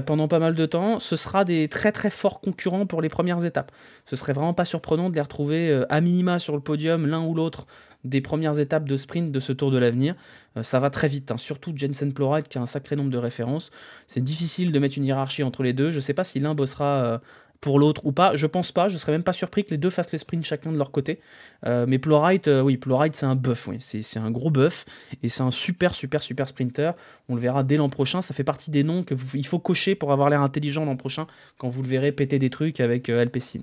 A: pendant pas mal de temps, ce sera des très très forts concurrents pour les premières étapes. Ce serait vraiment pas surprenant de les retrouver à minima sur le podium, l'un ou l'autre, des premières étapes de sprint de ce Tour de l'avenir. Euh, ça va très vite, hein. surtout Jensen Plowright qui a un sacré nombre de références. C'est difficile de mettre une hiérarchie entre les deux. Je ne sais pas si l'un bossera euh, pour l'autre ou pas. Je pense pas. Je serais même pas surpris que les deux fassent les sprints chacun de leur côté. Euh, mais Plowright oui, Plowright, c'est un buff. Oui. C'est un gros buff. Et c'est un super, super, super sprinter. On le verra dès l'an prochain. Ça fait partie des noms que il faut cocher pour avoir l'air intelligent l'an prochain quand vous le verrez péter des trucs avec Alpecin.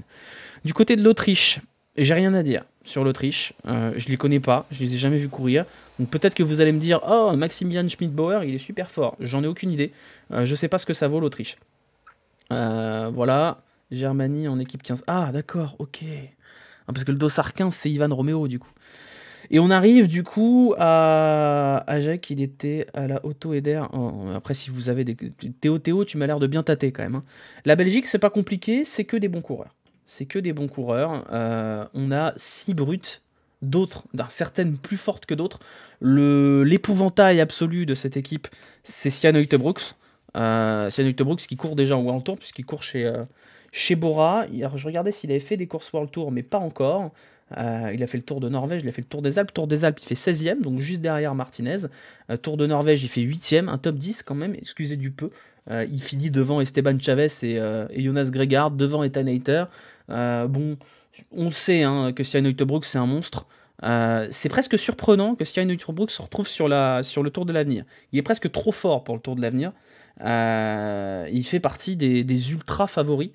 A: Du côté de l'Autriche, j'ai rien à dire sur l'Autriche. Euh, je ne les connais pas, je ne les ai jamais vus courir. Donc peut-être que vous allez me dire, oh, Maximilian Schmidbauer, il est super fort. J'en ai aucune idée. Euh, je ne sais pas ce que ça vaut l'Autriche. Euh, voilà, Germanie en équipe 15. Ah, d'accord, ok. Ah, parce que le dossard 15, c'est Ivan Romeo, du coup. Et on arrive du coup à, à il était à la Auto Eder. Oh, après, si vous avez des. Théo, Théo, tu m'as l'air de bien tâter quand même. Hein. La Belgique, c'est pas compliqué, c'est que des bons coureurs c'est que des bons coureurs. Euh, on a six brutes, d'autres, certaines plus fortes que d'autres. L'épouvantail absolu de cette équipe, c'est Sian Brooks, Euh, Sian qui court déjà en World Tour, puisqu'il court chez, euh, chez Bora. je regardais s'il avait fait des courses World Tour, mais pas encore. Euh, il a fait le Tour de Norvège, il a fait le Tour des Alpes. Tour des Alpes, il fait 16ème, donc juste derrière Martinez. Tour de Norvège, il fait 8ème, un top 10 quand même, excusez du peu. il finit devant Esteban Chavez et, Jonas Gregard, devant Ethan Hater. Euh, bon, on sait hein, que Stian Brooks c'est un monstre. Euh, c'est presque surprenant que Stian Nutterbrooks se retrouve sur, le Tour de l'avenir. Il est presque trop fort pour le Tour de l'avenir. Euh, il fait partie des ultra favoris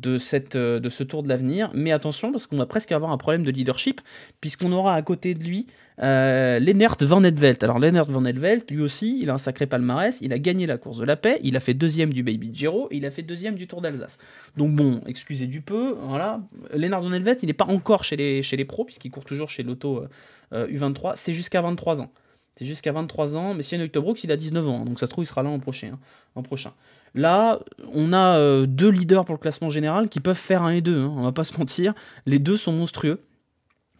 A: de, cette, euh, de ce Tour de l'avenir. Mais attention, parce qu'on va presque avoir un problème de leadership, puisqu'on aura à côté de lui euh, Van Edvelt. Alors Lennert Van Edvelt, lui aussi, il a un sacré palmarès, il a gagné la course de la paix, il a fait deuxième du Baby Giro, et il a fait deuxième du Tour d'Alsace. Donc bon, excusez du peu, voilà. Van Edvelt, il n'est pas encore chez les, chez les pros, puisqu'il court toujours chez l'auto euh, euh, U23, c'est jusqu'à 23 ans. C'est jusqu'à 23 ans, mais si Octobrooks il a 19 ans, donc ça se trouve, il sera là en prochain. Hein. en prochain. Là, on a euh, deux leaders pour le classement général qui peuvent faire un et deux, hein, on va pas se mentir. Les deux sont monstrueux.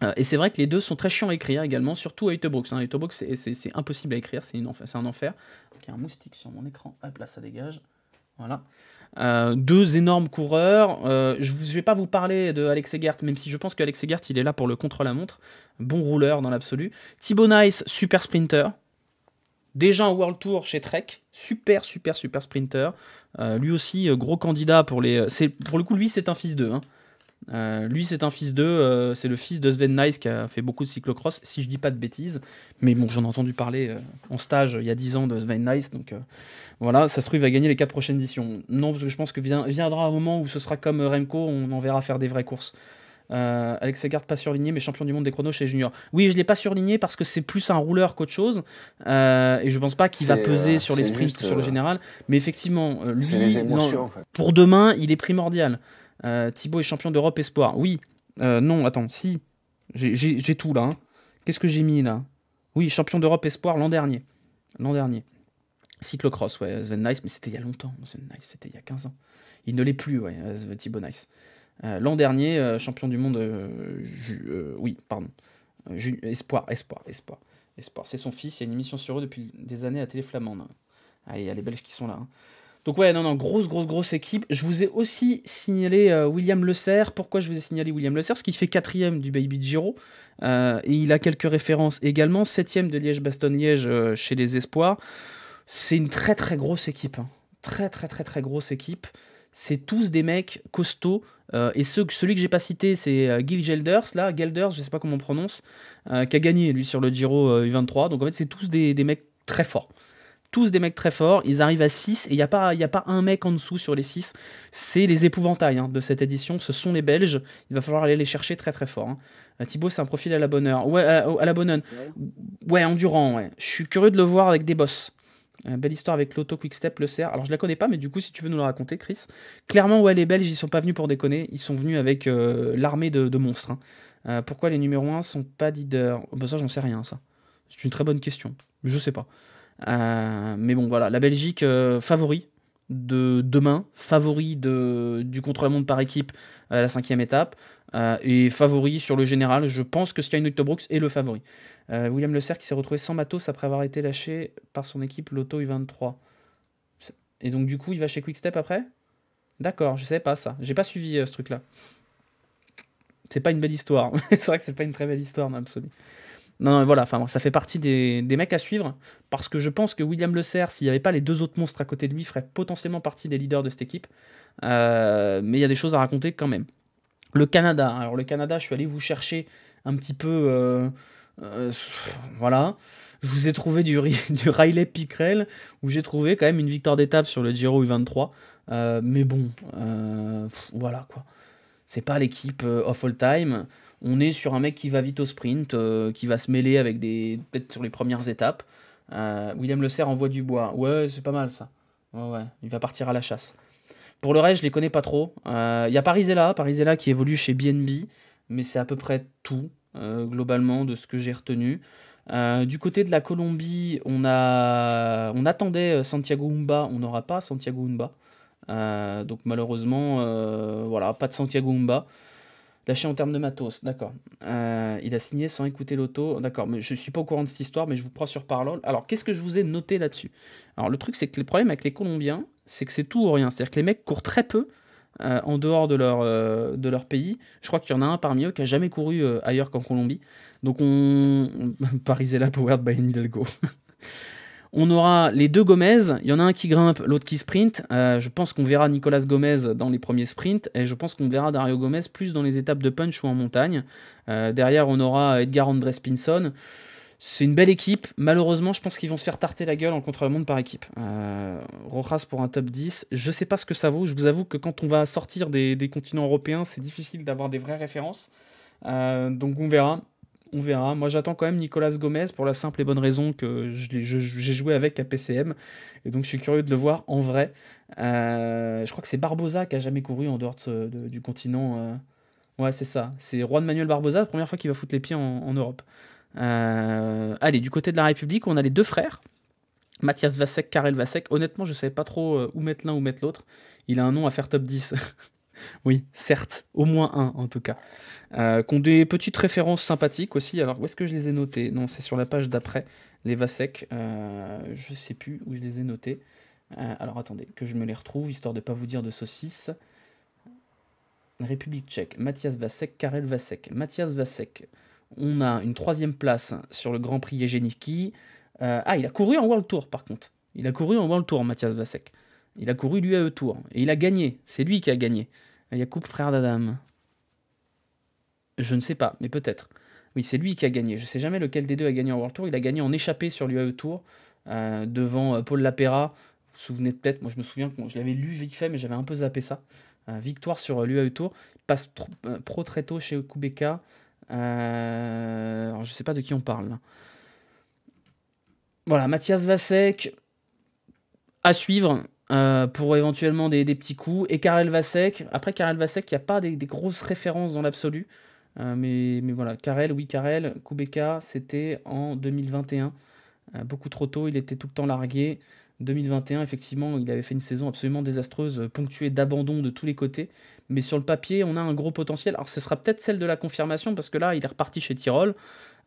A: Euh, et c'est vrai que les deux sont très chiants à écrire également, surtout à Brooks. Hein. c'est impossible à écrire, c'est un enfer. Il y a un moustique sur mon écran, hop là, ça dégage. Voilà. Euh, deux énormes coureurs. je ne vais pas vous parler de Alex Egert, même si je pense qu'Alex Egert, il est là pour le contre-la-montre. Bon rouleur dans l'absolu. Thibaut Nice, super sprinter. Déjà un World Tour chez Trek, super, super, super sprinter. Euh, lui aussi, euh, gros candidat pour les. Euh, pour le coup, lui, c'est un fils d'eux. Hein. lui, c'est un fils d'eux. c'est le fils de Sven Nice qui a fait beaucoup de cyclocross, si je dis pas de bêtises. Mais bon, j'en ai entendu parler en stage il y a 10 ans de Sven Nice. Donc voilà, ça se trouve, il va gagner les 4 prochaines éditions. Non, parce que je pense que viendra un moment où ce sera comme Remco, on en verra faire des vraies courses. Euh, Alex Egard, pas surligné, mais champion du monde des chronos chez Junior. Oui, je l'ai pas surligné parce que c'est plus un rouleur qu'autre chose. Euh, et je pense pas qu'il va peser euh, sur l'esprit ou sur le euh, général. Mais effectivement, lui, pour demain, il est primordial. Thibaut est champion d'Europe Espoir. Oui. non, attends, si. J'ai tout là. Hein. Qu'est-ce que j'ai mis là Oui, champion d'Europe Espoir l'an dernier. L'an dernier. Cyclocross, ouais, Sven Nice, mais c'était il y a longtemps. Sven Nice, c'était il y a 15 ans. Il ne l'est plus, ouais, Thibaut Nice. Euh, l'an dernier, euh, champion du monde, euh, oui, pardon, espoir, espoir, espoir, espoir. C'est son fils, il y a une émission sur eux depuis des années à Télé Flamande. Hein. Ah, il y a les Belges qui sont là. Hein. Donc ouais, non, non, grosse, grosse, grosse équipe. Je vous ai aussi signalé William Le Serre. Pourquoi je vous ai signalé William Le Serre Parce qu'il fait quatrième du Baby Giro. et il a quelques références également. Septième de Liège-Bastogne-Liège chez les Espoirs. C'est une très, très grosse équipe. Hein. Très, très, très, très grosse équipe c'est tous des mecs costauds. Euh, et celui que j'ai pas cité, c'est euh, Gil Gelders, là, Gelders, je sais pas comment on prononce, euh, qui a gagné, lui, sur le Giro U23. Donc en fait, c'est tous des, mecs très forts. Tous des mecs très forts. Ils arrivent à 6 et il n'y a, pas, y a pas un mec en dessous sur les 6. C'est les épouvantails hein, de cette édition. Ce sont les Belges. Il va falloir aller les chercher très très fort. Hein. Thibaut, c'est un profil à la bonne heure. Ouais, à, la bonne heure. Ouais, endurant, ouais. Je suis curieux de le voir avec des bosses. Euh, belle histoire avec l'auto quickstep, le cerf. Alors je la connais pas, mais du coup, si tu veux nous la raconter, Chris. Clairement, ouais, les Belges, ils sont pas venus pour déconner. Ils sont venus avec euh, l'armée de, monstres. Hein. Euh, pourquoi les numéros 1 sont pas leaders oh, bah, Ça, j'en sais rien, ça. C'est une très bonne question. Je sais pas. mais bon, voilà, la Belgique favori de demain, favori de, du contre-la-montre par équipe à la cinquième étape, euh, et favori sur le général. Je pense que Sky Brooks est le favori. Euh, William Le Serre qui s'est retrouvé sans matos après avoir été lâché par son équipe Lotto U23. Et donc du coup, il va chez Quickstep après D'accord, je ne savais pas ça. J'ai pas suivi euh, ce truc-là. C'est pas une belle histoire. c'est vrai que c'est pas une très belle histoire, non, absolument. Non, voilà, ça fait partie des, mecs à suivre, parce que je pense que William Le Serre, s'il n'y avait pas les deux autres monstres à côté de lui, ferait potentiellement partie des leaders de cette équipe. Euh, mais il y a des choses à raconter quand même. Le Canada, hein. alors le Canada, je suis allé vous chercher un petit peu. Euh, euh, voilà. Je vous ai trouvé du, Riley Pickrell, où j'ai trouvé quand même une victoire d'étape sur le Giro U23. mais bon, voilà quoi. C'est pas l'équipe of all time on est sur un mec qui va vite au sprint, euh, qui va se mêler avec des. peut-être sur les premières étapes. Euh, William Le Serre envoie du bois. Ouais, c'est pas mal ça. Ouais, il va partir à la chasse. Pour le reste, je les connais pas trop. Il euh, y a Parisella, Parisella qui évolue chez BNB, mais c'est à peu près tout, globalement, de ce que j'ai retenu. du côté de la Colombie, on, a... on attendait Santiago Umba, on n'aura pas Santiago Umba. donc malheureusement, voilà, pas de Santiago Umba. Lâché en termes de matos, d'accord. Euh, il a signé sans écouter l'auto, d'accord. Mais je ne suis pas au courant de cette histoire, mais je vous prends sur parole. Alors, qu'est-ce que je vous ai noté là-dessus Alors, le truc, c'est que le problème avec les Colombiens, c'est que c'est tout ou rien. C'est-à-dire que les mecs courent très peu euh, en dehors de leur, euh, de leur pays. Je crois qu'il y en a un parmi eux qui a jamais couru ailleurs qu'en Colombie. Donc, on. la powered by Nidalgo. On aura les deux Gomez, il y en a un qui grimpe, l'autre qui sprint. Euh, je pense qu'on verra Nicolas Gomez dans les premiers sprints et je pense qu'on verra Dario Gomez plus dans les étapes de punch ou en montagne. Euh, derrière, on aura Edgar André Pinson. C'est une belle équipe. Malheureusement, je pense qu'ils vont se faire tarter la gueule en contre-la-montre par équipe. Euh, Rojas pour un top 10. Je sais pas ce que ça vaut. Je vous avoue que quand on va sortir des continents européens, c'est difficile d'avoir des vraies références. donc on verra on verra. Moi, j'attends quand même Nicolas Gomez pour la simple et bonne raison que j'ai joué avec la PCM. Et donc, je suis curieux de le voir en vrai. Euh, je crois que c'est Barbosa qui a jamais couru en dehors du continent. Euh. Ouais, c'est ça. C'est Juan Manuel Barbosa, première fois qu'il va foutre les pieds en, Europe. Euh, allez, du côté de la République, on a les deux frères. Mathias Vasek, Karel Vasek. Honnêtement, je ne savais pas trop où mettre l'un ou mettre l'autre. Il a un nom à faire top 10. Oui, certes, au moins un en tout cas. Euh, qui des petites références sympathiques aussi. Alors, où est-ce que je les ai notées Non, c'est sur la page d'après, les Vasek. je euh, je sais plus où je les ai notées. Euh, alors, attendez, que je me les retrouve, histoire de ne pas vous dire de saucisses République tchèque, Mathias Vasek, Karel Vasek. Mathias Vasek, on a une troisième place sur le Grand Prix Egeniki. Euh, ah, il a couru en World Tour par contre. Il a couru en World Tour, Mathias Vasek. Il a couru l'UAE Tour. Et il a gagné. C'est lui qui a gagné. Il frère d'Adam. Je ne sais pas, mais peut-être. Oui, c'est lui qui a gagné. Je ne sais jamais lequel des deux a gagné en World Tour. Il a gagné en échappée sur l'UAE Tour euh, devant euh, Paul Lapera. Vous vous souvenez peut-être, moi je me souviens que je l'avais lu vite fait, mais j'avais un peu zappé ça. Euh, victoire sur l'UAE Tour. Il passe trop très tôt chez Kubeka. alors je ne sais pas de qui on parle. Voilà, Mathias Vasek à suivre. Euh, pour éventuellement des, petits coups. Et Karel Vasek, après Karel Vasek, il n'y a pas des, grosses références dans l'absolu. Euh, mais, voilà, Karel, oui, Karel, Kubeka, c'était en 2021. Euh, beaucoup trop tôt, il était tout le temps largué. 2021, effectivement, il avait fait une saison absolument désastreuse, ponctuée d'abandon de tous les côtés. Mais sur le papier, on a un gros potentiel. Alors, ce sera peut-être celle de la confirmation, parce que là, il est reparti chez Tyrol.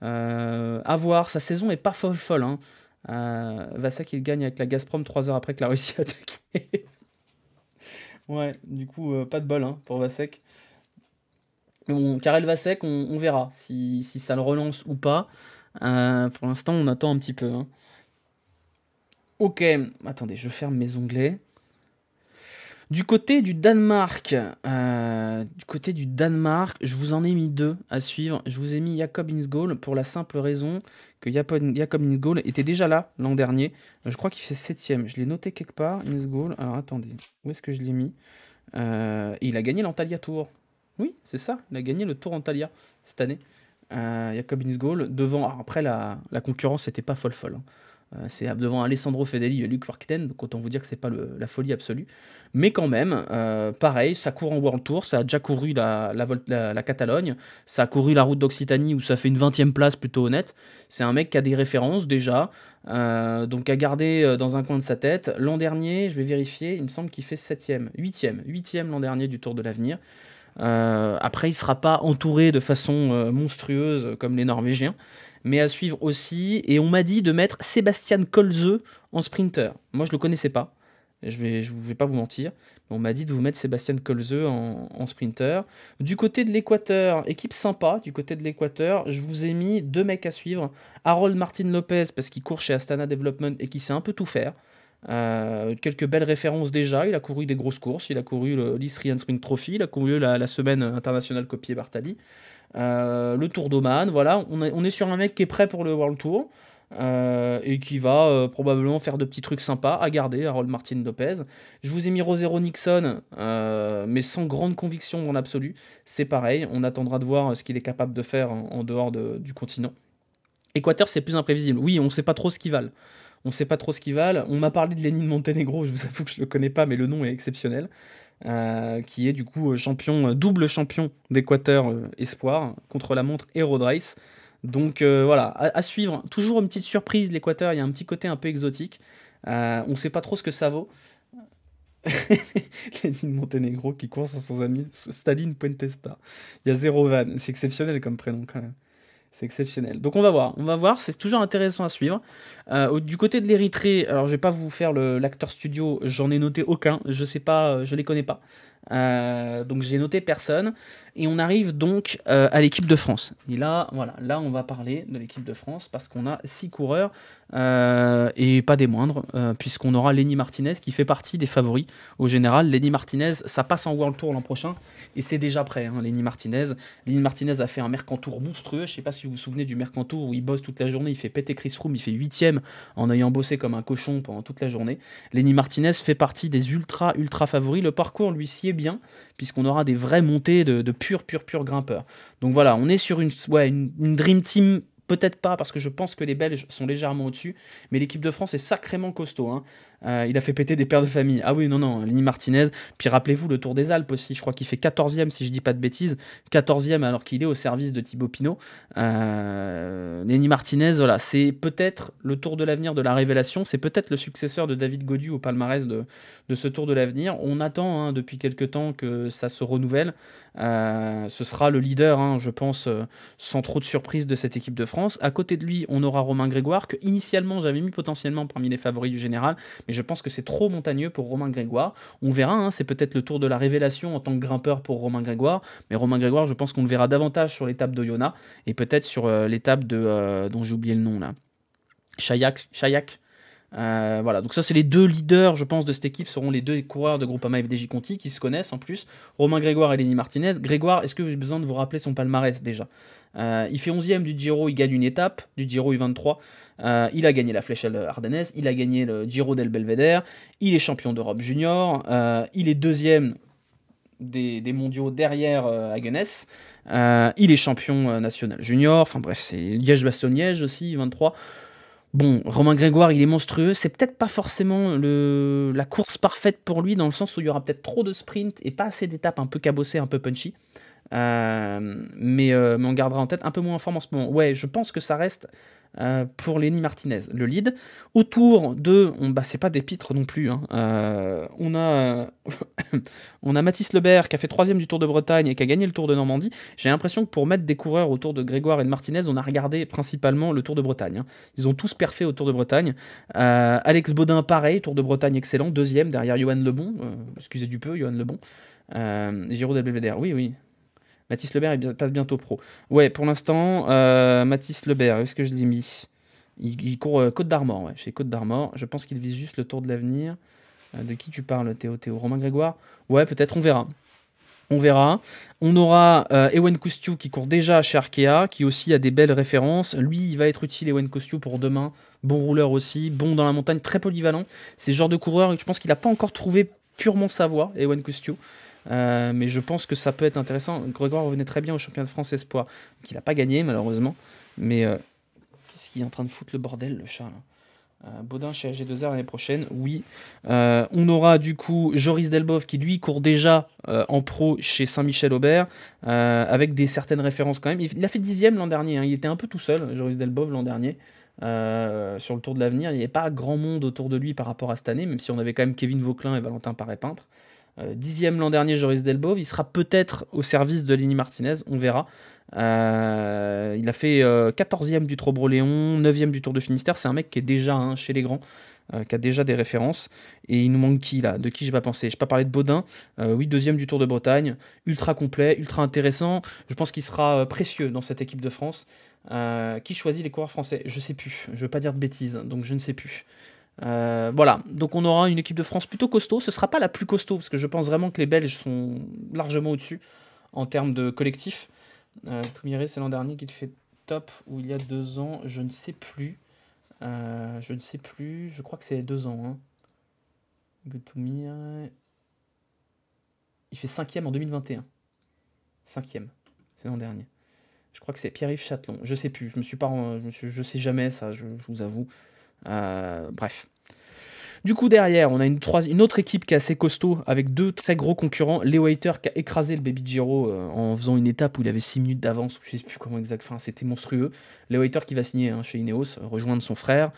A: à voir, sa saison n'est pas folle folle. Hein. Euh, Vasek il gagne avec la Gazprom 3 heures après que la Russie a attaqué. ouais, du coup, euh, pas de bol hein, pour Vasek bon, Karel Vasek, on, verra si, ça le relance ou pas. Euh, pour l'instant, on attend un petit peu. Hein. Ok, attendez, je ferme mes onglets. Du côté du Danemark, euh, du côté du Danemark, je vous en ai mis deux à suivre. Je vous ai mis Jacob Innsgaard pour la simple raison que Jacob Innsgaard était déjà là l'an dernier. Euh, je crois qu'il fait septième. Je l'ai noté quelque part, Innsgaard. Alors attendez, où est-ce que je l'ai mis euh, Il a gagné l'Antalya Tour. Oui, c'est ça. Il a gagné le Tour Antalya cette année. Euh, Jacob devant. après, la, la concurrence n'était pas folle folle. Hein. c'est devant Alessandro Fedeli et Luc Warkten, donc autant vous dire que c'est pas la folie absolue. Mais quand même, euh, pareil, ça court en World Tour, ça a déjà couru la, Catalogne, ça a couru la route d'Occitanie où ça fait une 20 place plutôt honnête. C'est un mec qui a des références déjà, euh, donc à garder euh, dans un coin de sa tête. L'an dernier, je vais vérifier, il me semble qu'il fait 7ème, 8ème, 8ème l'an dernier du Tour de l'Avenir. après, il ne sera pas entouré de façon monstrueuse comme les Norvégiens mais à suivre aussi. Et on m'a dit de mettre Sébastien Kolze en sprinter. Moi, je ne le connaissais pas je vais, je vais pas vous mentir, on m'a dit de vous mettre Sébastien Colze en, sprinter. Du côté de l'Équateur, équipe sympa, du côté de l'Équateur, je vous ai mis deux mecs à suivre. Harold Martin Lopez, parce qu'il court chez Astana Development et qui sait un peu tout faire. Euh, quelques belles références déjà, il a couru des grosses courses, il a couru l'Istrian Spring Trophy, il a couru la, semaine internationale copier Bartali, euh, le Tour d'Oman, voilà, on, on est sur un mec qui est prêt pour le World Tour. Euh, et qui va euh, probablement faire de petits trucs sympas à garder, Harold Martin Lopez. Je vous ai mis Rosero Nixon, euh, mais sans grande conviction en absolu. C'est pareil, on attendra de voir ce qu'il est capable de faire en, dehors du continent. Équateur, c'est plus imprévisible. Oui, on ne sait pas trop ce qu'il valent. On ne sait pas trop ce qu'ils valent. On m'a parlé de Lénine Monténégro, je vous avoue que je ne le connais pas, mais le nom est exceptionnel. qui est du coup champion, double champion d'Équateur Espoir, contre la montre et road race. Donc euh, voilà, à, suivre. Toujours une petite surprise, l'Équateur, il y a un petit côté un peu exotique. Euh, on ne sait pas trop ce que ça vaut. Lénine Monténégro qui court sans son ami Staline Puentesta. Il y a zéro van. C'est exceptionnel comme prénom quand même. C'est exceptionnel. Donc on va voir, on va voir, c'est toujours intéressant à suivre. Euh, du côté de l'Érythrée, alors je ne vais pas vous faire l'acteur studio, j'en ai noté aucun, je sais pas, je les connais pas. Euh, donc j'ai noté personne. Et on arrive donc euh, à l'équipe de France. Et là, voilà, là on va parler de l'équipe de France parce qu'on a six coureurs euh, et pas des moindres, puisqu'on aura Lenny Martinez qui fait partie des favoris au général. Lenny Martinez, ça passe en World Tour l'an prochain et c'est déjà prêt. Hein, Lenny Martinez, Lenny Martinez a fait un Mercantour monstrueux. Je sais pas si vous vous souvenez du Mercantour où il bosse toute la journée, il fait péter Chris Room, il fait huitième en ayant bossé comme un cochon pendant toute la journée. Lenny Martinez fait partie des ultra ultra favoris. Le parcours lui sied bien, puisqu'on aura des vraies montées de, pur, pur, pur grimpeur. Donc voilà, on est sur une, ouais, une, Dream Team peut-être pas parce que je pense que les Belges sont légèrement au-dessus, mais l'équipe de France est sacrément costaud. Hein. Euh, il a fait péter des pères de famille. Ah oui, non, non, Lini Martinez. Puis rappelez-vous le Tour des Alpes aussi. Je crois qu'il fait 14e, si je dis pas de bêtises. 14e alors qu'il est au service de Thibaut Pinot. Euh, Martinez, voilà, c'est peut-être le Tour de l'avenir de la révélation. C'est peut-être le successeur de David Godu au palmarès de, ce Tour de l'avenir. On attend hein, depuis quelques temps que ça se renouvelle. Euh, ce sera le leader, hein, je pense, euh, sans trop de surprise de cette équipe de France. À côté de lui, on aura Romain Grégoire, que initialement j'avais mis potentiellement parmi les favoris du général mais je pense que c'est trop montagneux pour Romain Grégoire. On verra, hein, c'est peut-être le tour de la révélation en tant que grimpeur pour Romain Grégoire, mais Romain Grégoire, je pense qu'on le verra davantage sur l'étape de Yona et peut-être sur euh, l'étape de euh, dont j'ai oublié le nom là, Chayak, Chayak. Euh, voilà, donc ça c'est les deux leaders, je pense, de cette équipe seront les deux coureurs de Groupama FDJ Conti qui se connaissent en plus, Romain Grégoire et Lenny Martinez. Grégoire, est-ce que j'ai besoin de vous rappeler son palmarès déjà Il fait 11 e du Giro, il gagne une étape, du Giro U23. Euh, il a gagné la Flèche Ardennaise, il a gagné le Giro del Belvedere, il est champion d'Europe junior, euh, il est deuxième des, mondiaux derrière euh, euh, il est champion national junior, enfin bref, c'est Liège-Bastogne-Liège aussi, 23. Bon, Romain Grégoire, il est monstrueux. C'est peut-être pas forcément le, la course parfaite pour lui, dans le sens où il y aura peut-être trop de sprints et pas assez d'étapes un peu cabossées, un peu punchy. mais, mais, on gardera en tête un peu moins en forme en ce moment. Ouais, je pense que ça reste euh, pour Lenny Martinez, le lead. Autour de, bah, c'est pas des pitres non plus, hein. euh, on, a, euh, on a Mathis Lebert qui a fait troisième du Tour de Bretagne et qui a gagné le Tour de Normandie. J'ai l'impression que pour mettre des coureurs autour de Grégoire et de Martinez, on a regardé principalement le Tour de Bretagne. Hein. Ils ont tous perfait au Tour de Bretagne. Alex Baudin, pareil, Tour de Bretagne excellent, deuxième derrière Johan Lebon, excusez du peu, Johan Lebon. Euh, Giro Belvedere, oui, oui, Mathis Lebert, il passe bientôt pro. Ouais, pour l'instant, euh, Mathis Lebert, est-ce que je l'ai mis il, court euh, Côte d'Armor, ouais, chez Côte d'Armor. Je pense qu'il vise juste le tour de l'avenir. Euh, de qui tu parles, Théo Théo Romain Grégoire Ouais, peut-être, on verra. On verra. On aura Ewen Kostiou qui court déjà chez Arkea, qui aussi a des belles références. Lui, il va être utile, Ewen Kostiou, pour demain. Bon rouleur aussi, bon dans la montagne, très polyvalent. C'est le genre de coureur, je pense qu'il n'a pas encore trouvé purement sa voie, Ewen Kostiou. Euh, mais je pense que ça peut être intéressant. Grégoire revenait très bien au champion de France Espoir, qu'il n'a pas gagné malheureusement. Mais euh, qu'est-ce qu'il est en train de foutre le bordel, le chat euh, Baudin chez AG2R l'année prochaine, oui. on aura du coup Joris Delbov qui lui court déjà en pro chez Saint-Michel-Aubert avec des certaines références quand même. Il, a fait dixième l'an dernier, hein. il était un peu tout seul, Joris Delbov, l'an dernier. sur le Tour de l'avenir, il n'y avait pas grand monde autour de lui par rapport à cette année, même si on avait quand même Kevin Vauclin et Valentin Paré-Peintre. Euh, dixième l'an dernier, Joris Delbove, Il sera peut-être au service de Lenny Martinez, on verra. Euh, il a fait euh, quatorzième du Trobro 9e du Tour de Finistère. C'est un mec qui est déjà hein, chez les grands, qui a déjà des références. Et il nous manque qui là De qui j'ai pas pensé J'ai pas parlé de Baudin. oui, deuxième du Tour de Bretagne. Ultra complet, ultra intéressant. Je pense qu'il sera précieux dans cette équipe de France. qui choisit les coureurs français Je sais plus. Je veux pas dire de bêtises, donc je ne sais plus. Euh, voilà, donc on aura une équipe de France plutôt costaud. Ce sera pas la plus costaud parce que je pense vraiment que les Belges sont largement au-dessus en termes de collectif. Euh, Toumiré, c'est l'an dernier qui te fait top ou il y a deux ans, je ne sais plus. Euh, je ne sais plus, je crois que c'est deux ans. Hein. il fait cinquième en 2021. Cinquième, c'est l'an dernier. Je crois que c'est Pierre-Yves Châtelon. Je sais plus, je me suis pas, je, sais jamais ça, je vous avoue. Euh, bref. Du coup, derrière, on a une, autre équipe qui est assez costaud avec deux très gros concurrents. Leo qui a écrasé le Baby Giro euh, en faisant une étape où il avait 6 minutes d'avance, je sais plus comment exact, c'était monstrueux. Leo qui va signer hein, chez Ineos, euh, rejoindre son frère.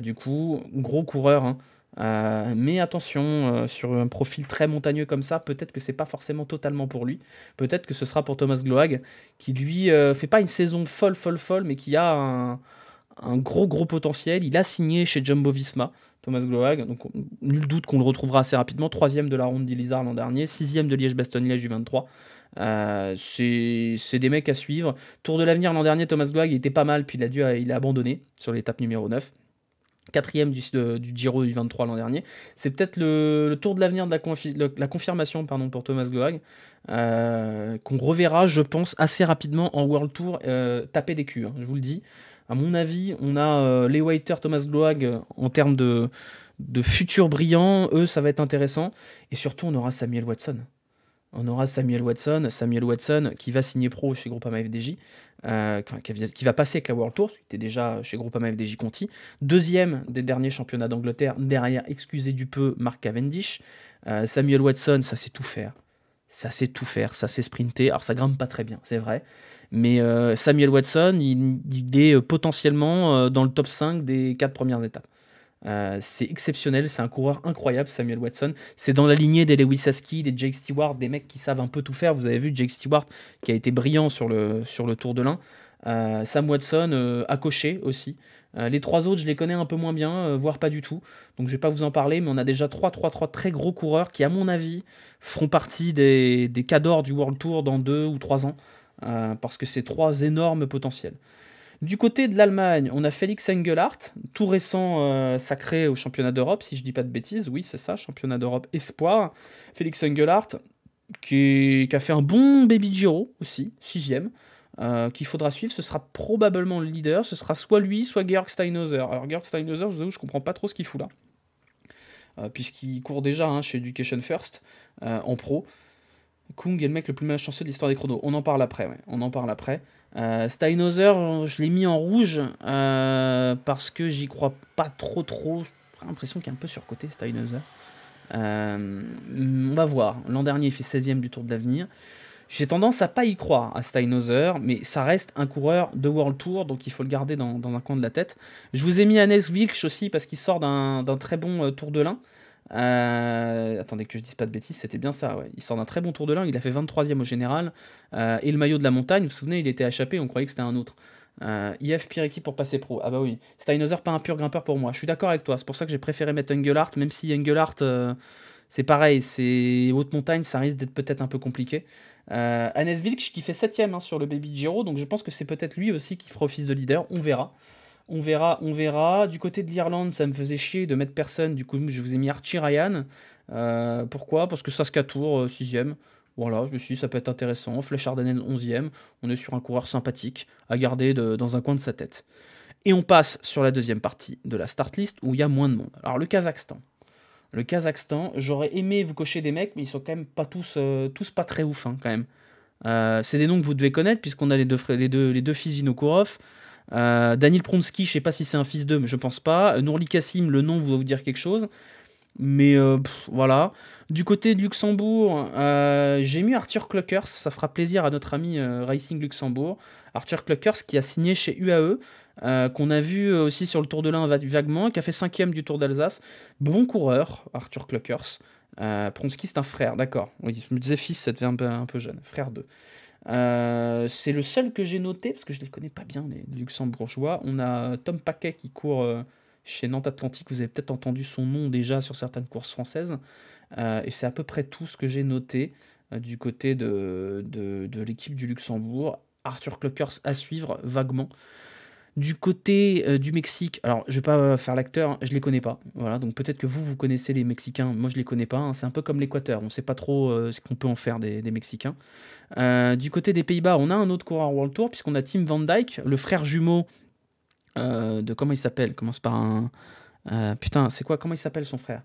A: du coup, gros coureur. Hein. mais attention, sur un profil très montagneux comme ça, peut-être que c'est pas forcément totalement pour lui. Peut-être que ce sera pour Thomas Gloag, qui lui fait pas une saison folle, folle, folle, mais qui a un, un gros gros potentiel. Il a signé chez Jumbo Visma, Thomas Gloag, donc nul doute qu'on le retrouvera assez rapidement. Troisième de la ronde d'Ilizar l'an dernier, sixième de Liège-Bastogne-Liège du 23 euh, c'est des mecs à suivre. Tour de l'avenir l'an dernier, Thomas Gloag il était pas mal, puis il a, dû, il a abandonné sur l'étape numéro 9. Quatrième du, Giro du 23 l'an dernier. C'est peut-être le, tour de l'avenir de la, confirmation pardon, pour Thomas Gloag, euh, qu'on reverra, je pense, assez rapidement en World Tour euh, taper des culs, hein, je vous le dis. À mon avis, on a euh, les Waiter, Thomas Gloag euh, en termes de, de futurs brillants. Eux, ça va être intéressant. Et surtout, on aura Samuel Watson. On aura Samuel Watson, Samuel Watson qui va signer pro chez Groupama FDJ, euh, qui va passer avec la World Tour, qui était déjà chez Groupama FDJ Conti. Deuxième des derniers championnats d'Angleterre, derrière, excusez du peu, Mark Cavendish. Samuel Watson, ça sait tout faire. Ça sait tout faire, ça sait sprinter. Alors ça grimpe pas très bien, c'est vrai. Mais euh, Samuel Watson, il, est euh, potentiellement euh, dans le top 5 des 4 premières étapes. c'est exceptionnel, c'est un coureur incroyable, Samuel Watson. C'est dans la lignée des Lewis Aski, des Jake Stewart, des mecs qui savent un peu tout faire. Vous avez vu Jake Stewart qui a été brillant sur le, sur le Tour de l'Ain. Sam Watson a coché aussi. les trois autres, je les connais un peu moins bien, voire pas du tout. Donc je vais pas vous en parler, mais on a déjà 3, trois, 3 très gros coureurs qui, à mon avis, feront partie des, des cadors du World Tour dans 2 ou 3 ans. Hein, parce que c'est trois énormes potentiels. Du côté de l'Allemagne, on a Félix Engelhardt, tout récent euh, sacré au championnat d'Europe, si je ne dis pas de bêtises, oui c'est ça, championnat d'Europe espoir. Félix Engelhardt, qui, a fait un bon baby Giro aussi, sixième, euh, qu'il faudra suivre, ce sera probablement le leader, ce sera soit lui, soit Georg Steinhauser. Alors Georg Steinhauser, je vous avoue, je comprends pas trop ce qu'il fout là. Euh, puisqu'il court déjà hein, chez Education First en pro. Kung est le mec le plus malchanceux de l'histoire des chronos. On en parle après, ouais. On en parle après. Euh, Steinhauser, je l'ai mis en rouge euh, parce que j'y crois pas trop trop. J'ai l'impression qu'il est un peu surcoté Steinhauser. Euh, on va voir. L'an dernier, il fait 16ème du Tour de l'Avenir. J'ai tendance à pas y croire à Steinhauser, mais ça reste un coureur de World Tour, donc il faut le garder dans, un coin de la tête. Je vous ai mis Hannes Wilch aussi parce qu'il sort d'un très bon Tour de l'Ain. Euh, attendez que je dise pas de bêtises, c'était bien ça. Il sort d'un très bon tour de l'un, il a fait 23 ème au général. Euh, et le maillot de la montagne, vous vous souvenez, il était échappé, on croyait que c'était un autre. Euh, IF équipe pour passer pro. Ah bah oui, Steinhauser, pas un pur grimpeur pour moi. Je suis d'accord avec toi, c'est pour ça que j'ai préféré mettre Engelhardt, même si Engelhardt, euh, c'est pareil, c'est haute montagne, ça risque d'être peut-être un peu compliqué. Hannes qui fait 7ème hein, sur le Baby Giro, donc je pense que c'est peut-être lui aussi qui fera office de leader, on verra. On verra, on verra. Du côté de l'Irlande, ça me faisait chier de mettre personne. Du coup, je vous ai mis Archie Ryan. Euh, pourquoi Parce que Saskatour, euh, 6ème. Voilà, je me suis dit, ça peut être intéressant. Flèche 11ème. On est sur un coureur sympathique à garder dans un coin de sa tête. Et on passe sur la deuxième partie de la start list où il y a moins de monde. Alors, le Kazakhstan. Le Kazakhstan, j'aurais aimé vous cocher des mecs, mais ils sont quand même pas tous, euh, tous pas très ouf, hein, quand même. c'est des noms que vous devez connaître, puisqu'on a les deux, les deux, les deux fils Inokurov. Euh, Daniel Pronsky, je ne sais pas si c'est un fils d'eux, mais je ne pense pas. Euh, Nourli Kassim, le nom va vous dire quelque chose. Mais euh, voilà. Du côté de Luxembourg, j'ai mis Arthur Clockers. Ça fera plaisir à notre ami Racing Luxembourg. Arthur Clockers qui a signé chez UAE, qu'on a vu aussi sur le Tour de l'Ain vaguement, qui a fait cinquième du Tour d'Alsace. Bon coureur, Arthur Clockers. Pronsky, c'est un frère, d'accord. Oui, je me disais fils, ça devient un peu, jeune. Frère d'eux euh, c'est le seul que j'ai noté, parce que je ne les connais pas bien, les luxembourgeois. On a euh, Tom Paquet qui court euh, chez Nantes Atlantique. Vous avez peut-être entendu son nom déjà sur certaines courses françaises. et c'est à peu près tout ce que j'ai noté du côté de, de, l'équipe du Luxembourg. Arthur Clockers à suivre vaguement. Du côté euh, du Mexique, alors je vais pas euh, faire l'acteur, hein, je les connais pas. Voilà, donc peut-être que vous, vous connaissez les Mexicains. Moi, je les connais pas. Hein. C'est un peu comme l'Équateur. On ne sait pas trop euh, ce qu'on peut en faire des, Mexicains. du côté des Pays-Bas, on a un autre coureur World Tour puisqu'on a Tim Van Dyke, le frère jumeau de comment il s'appelle. Commence par un. putain, c'est quoi Comment il s'appelle son frère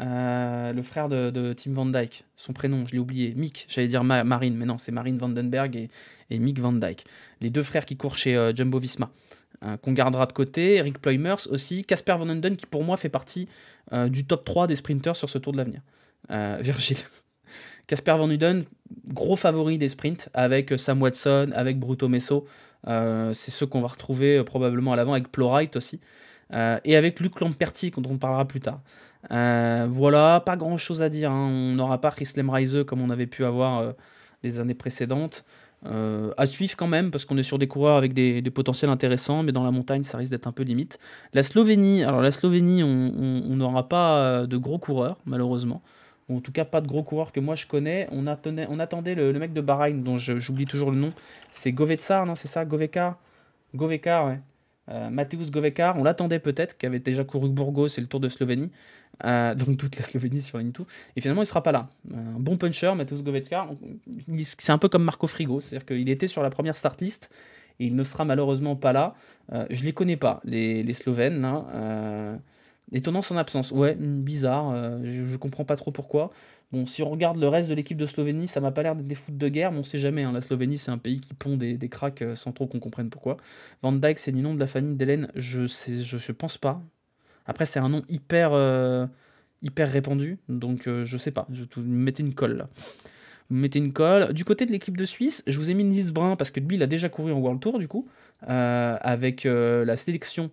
A: euh, le frère de, Tim Van Dyke, son prénom, je l'ai oublié, Mick, j'allais dire Marine, mais non, c'est Marine Vandenberg et, Mick Van Dyke. Les deux frères qui courent chez euh, Jumbo Visma, euh, qu'on gardera de côté, Eric Ploymers aussi, Casper Van Huden, qui pour moi fait partie du top 3 des sprinters sur ce Tour de l'avenir. Virgile. Casper Van Uden gros favori des sprints avec Sam Watson, avec Bruto Messo, c'est ceux qu'on va retrouver probablement à l'avant, avec Plowright aussi, et avec Luc Lamperti, dont on parlera plus tard. Euh, voilà, pas grand chose à dire. Hein. On n'aura pas Chris Rise comme on avait pu avoir euh, les années précédentes. Euh, à suivre quand même, parce qu'on est sur des coureurs avec des, potentiels intéressants, mais dans la montagne, ça risque d'être un peu limite. La Slovénie, alors la Slovénie, on n'aura pas de gros coureurs, malheureusement. en tout cas, pas de gros coureurs que moi je connais. On, attendait, on attendait le, mec de Bahreïn, dont j'oublie toujours le nom. C'est Govetsar, non C'est ça Govekar Govekar, ouais. Euh, Mateusz Govekar, on l'attendait peut-être, qui avait déjà couru Burgos et le Tour de Slovénie, euh, donc toute la Slovénie sur tout. et finalement il sera pas là. Euh, un bon puncher, Mateusz Govekar, c'est un peu comme Marco Frigo, c'est-à-dire qu'il était sur la première start et il ne sera malheureusement pas là. je euh, je les connais pas, les, Slovènes, hein. étonnant son absence, ouais, hmm, bizarre, je, ne comprends pas trop pourquoi. Bon, si on regarde le reste de l'équipe de Slovénie, ça m'a pas l'air d'être des foot de guerre, mais on sait jamais. Hein. La Slovénie, c'est un pays qui pond des, des cracks euh, sans trop qu'on comprenne pourquoi. Van Dijk, c'est du nom de la famille d'Hélène, je, sais, je, pense pas. Après, c'est un nom hyper, euh, hyper répandu, donc je euh, je sais pas. Je vous mettez une colle Vous mettez une colle. Du côté de l'équipe de Suisse, je vous ai mis Nils Brun parce que lui, il a déjà couru en World Tour du coup, avec la sélection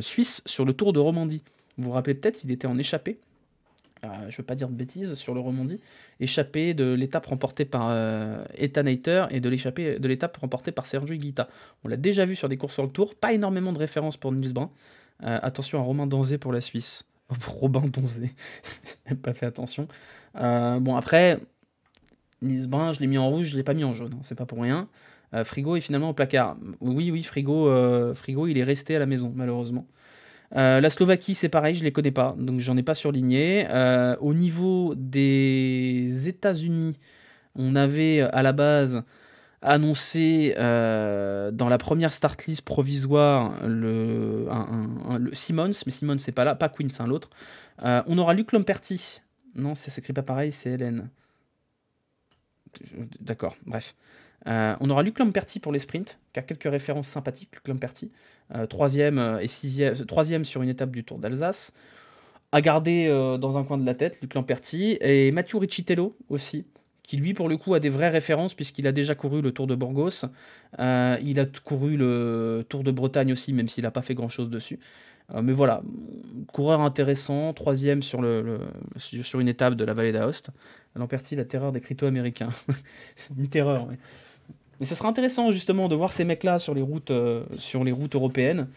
A: suisse sur le Tour de Romandie. Vous vous rappelez peut-être, il était en échappée je je veux pas dire de bêtises, sur le Romandie, échappé de l'étape remportée par euh, Ethan et de l'échapper de l'étape remportée par Sergio Higuita. On l'a déjà vu sur des courses sur le Tour, pas énormément de références pour Nils Brun. Euh, attention à Romain Danzé pour la Suisse. Robin Donzé, pas fait attention. Euh, bon après, Nils Brun, je l'ai mis en rouge, je l'ai pas mis en jaune, hein, c'est pas pour rien. Frigo est finalement au placard. Oui, oui, Frigo, Frigo, il est resté à la maison, malheureusement. Euh, la Slovaquie, c'est pareil, je ne les connais pas, donc j'en ai pas surligné. Euh, au niveau des États-Unis, on avait euh, à la base annoncé dans la première start list provisoire le, un, Simmons, mais Simmons, c'est pas là, pas Quinn, hein, c'est l'autre. on aura Luc Lomperti. Non, ça s'écrit pas pareil, c'est Hélène. D'accord, bref. Euh, on aura Luc Lamperti pour les sprints, qui a quelques références sympathiques, Luc Lamperti. Euh, troisième, euh, et sur une étape du Tour d'Alsace. À garder dans un coin de la tête, Luc Lamperti. Et Mathieu Riccitello aussi, qui lui, pour le coup, a des vraies références, puisqu'il a déjà couru le Tour de Burgos. il a couru le Tour de Bretagne aussi, même s'il n'a pas fait grand-chose dessus. mais voilà, coureur intéressant, troisième sur, une étape de la vallée d'Aoste. Lamperti, la terreur des crypto-américains. une terreur, oui. Mais ce sera intéressant justement de voir ces mecs-là sur les routes, euh, sur les routes européennes.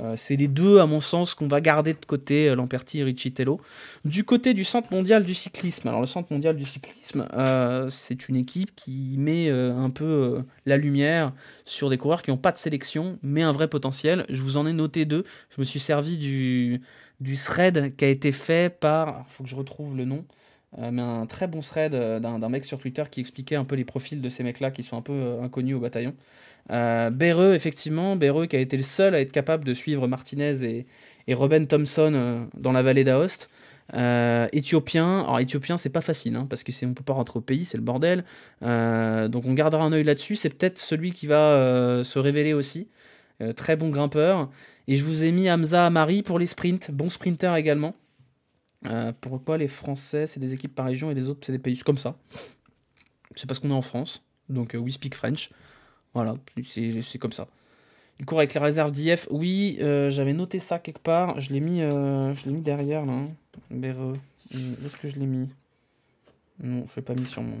A: Euh, c'est les deux, à mon sens, qu'on va garder de côté, euh, Lamperti et Riccitello. Du côté du Centre mondial du cyclisme, alors le Centre mondial du cyclisme, c'est une équipe qui met un peu la lumière sur des coureurs qui n'ont pas de sélection, mais un vrai potentiel. Je vous en ai noté deux. Je me suis servi du, du thread qui a été fait par, il faut que je retrouve le nom, euh, mais un très bon thread euh, d'un mec sur Twitter qui expliquait un peu les profils de ces mecs-là qui sont un peu euh, inconnus au bataillon. Euh, Béreux, effectivement, Béreux qui a été le seul à être capable de suivre Martinez et, et Robin Thompson dans la vallée d'Aoste. Euh, éthiopien, alors éthiopien c'est pas facile hein, parce que on peut pas rentrer au pays, c'est le bordel. donc on gardera un oeil là-dessus. C'est peut-être celui qui va se révéler aussi. très bon grimpeur. Et je vous ai mis Hamza Amari pour les sprints, bon sprinter également. Euh, pourquoi les Français, c'est des équipes par région et les autres, c'est des pays comme ça. C'est parce qu'on est en France. Donc, euh, we speak French. Voilà, c'est comme ça. Il court avec les réserves d'IF. Oui, euh, j'avais noté ça quelque part. Je l'ai mis, mis derrière, là. Hein. Où est-ce que je l'ai mis Non, je l'ai pas mis sur mon...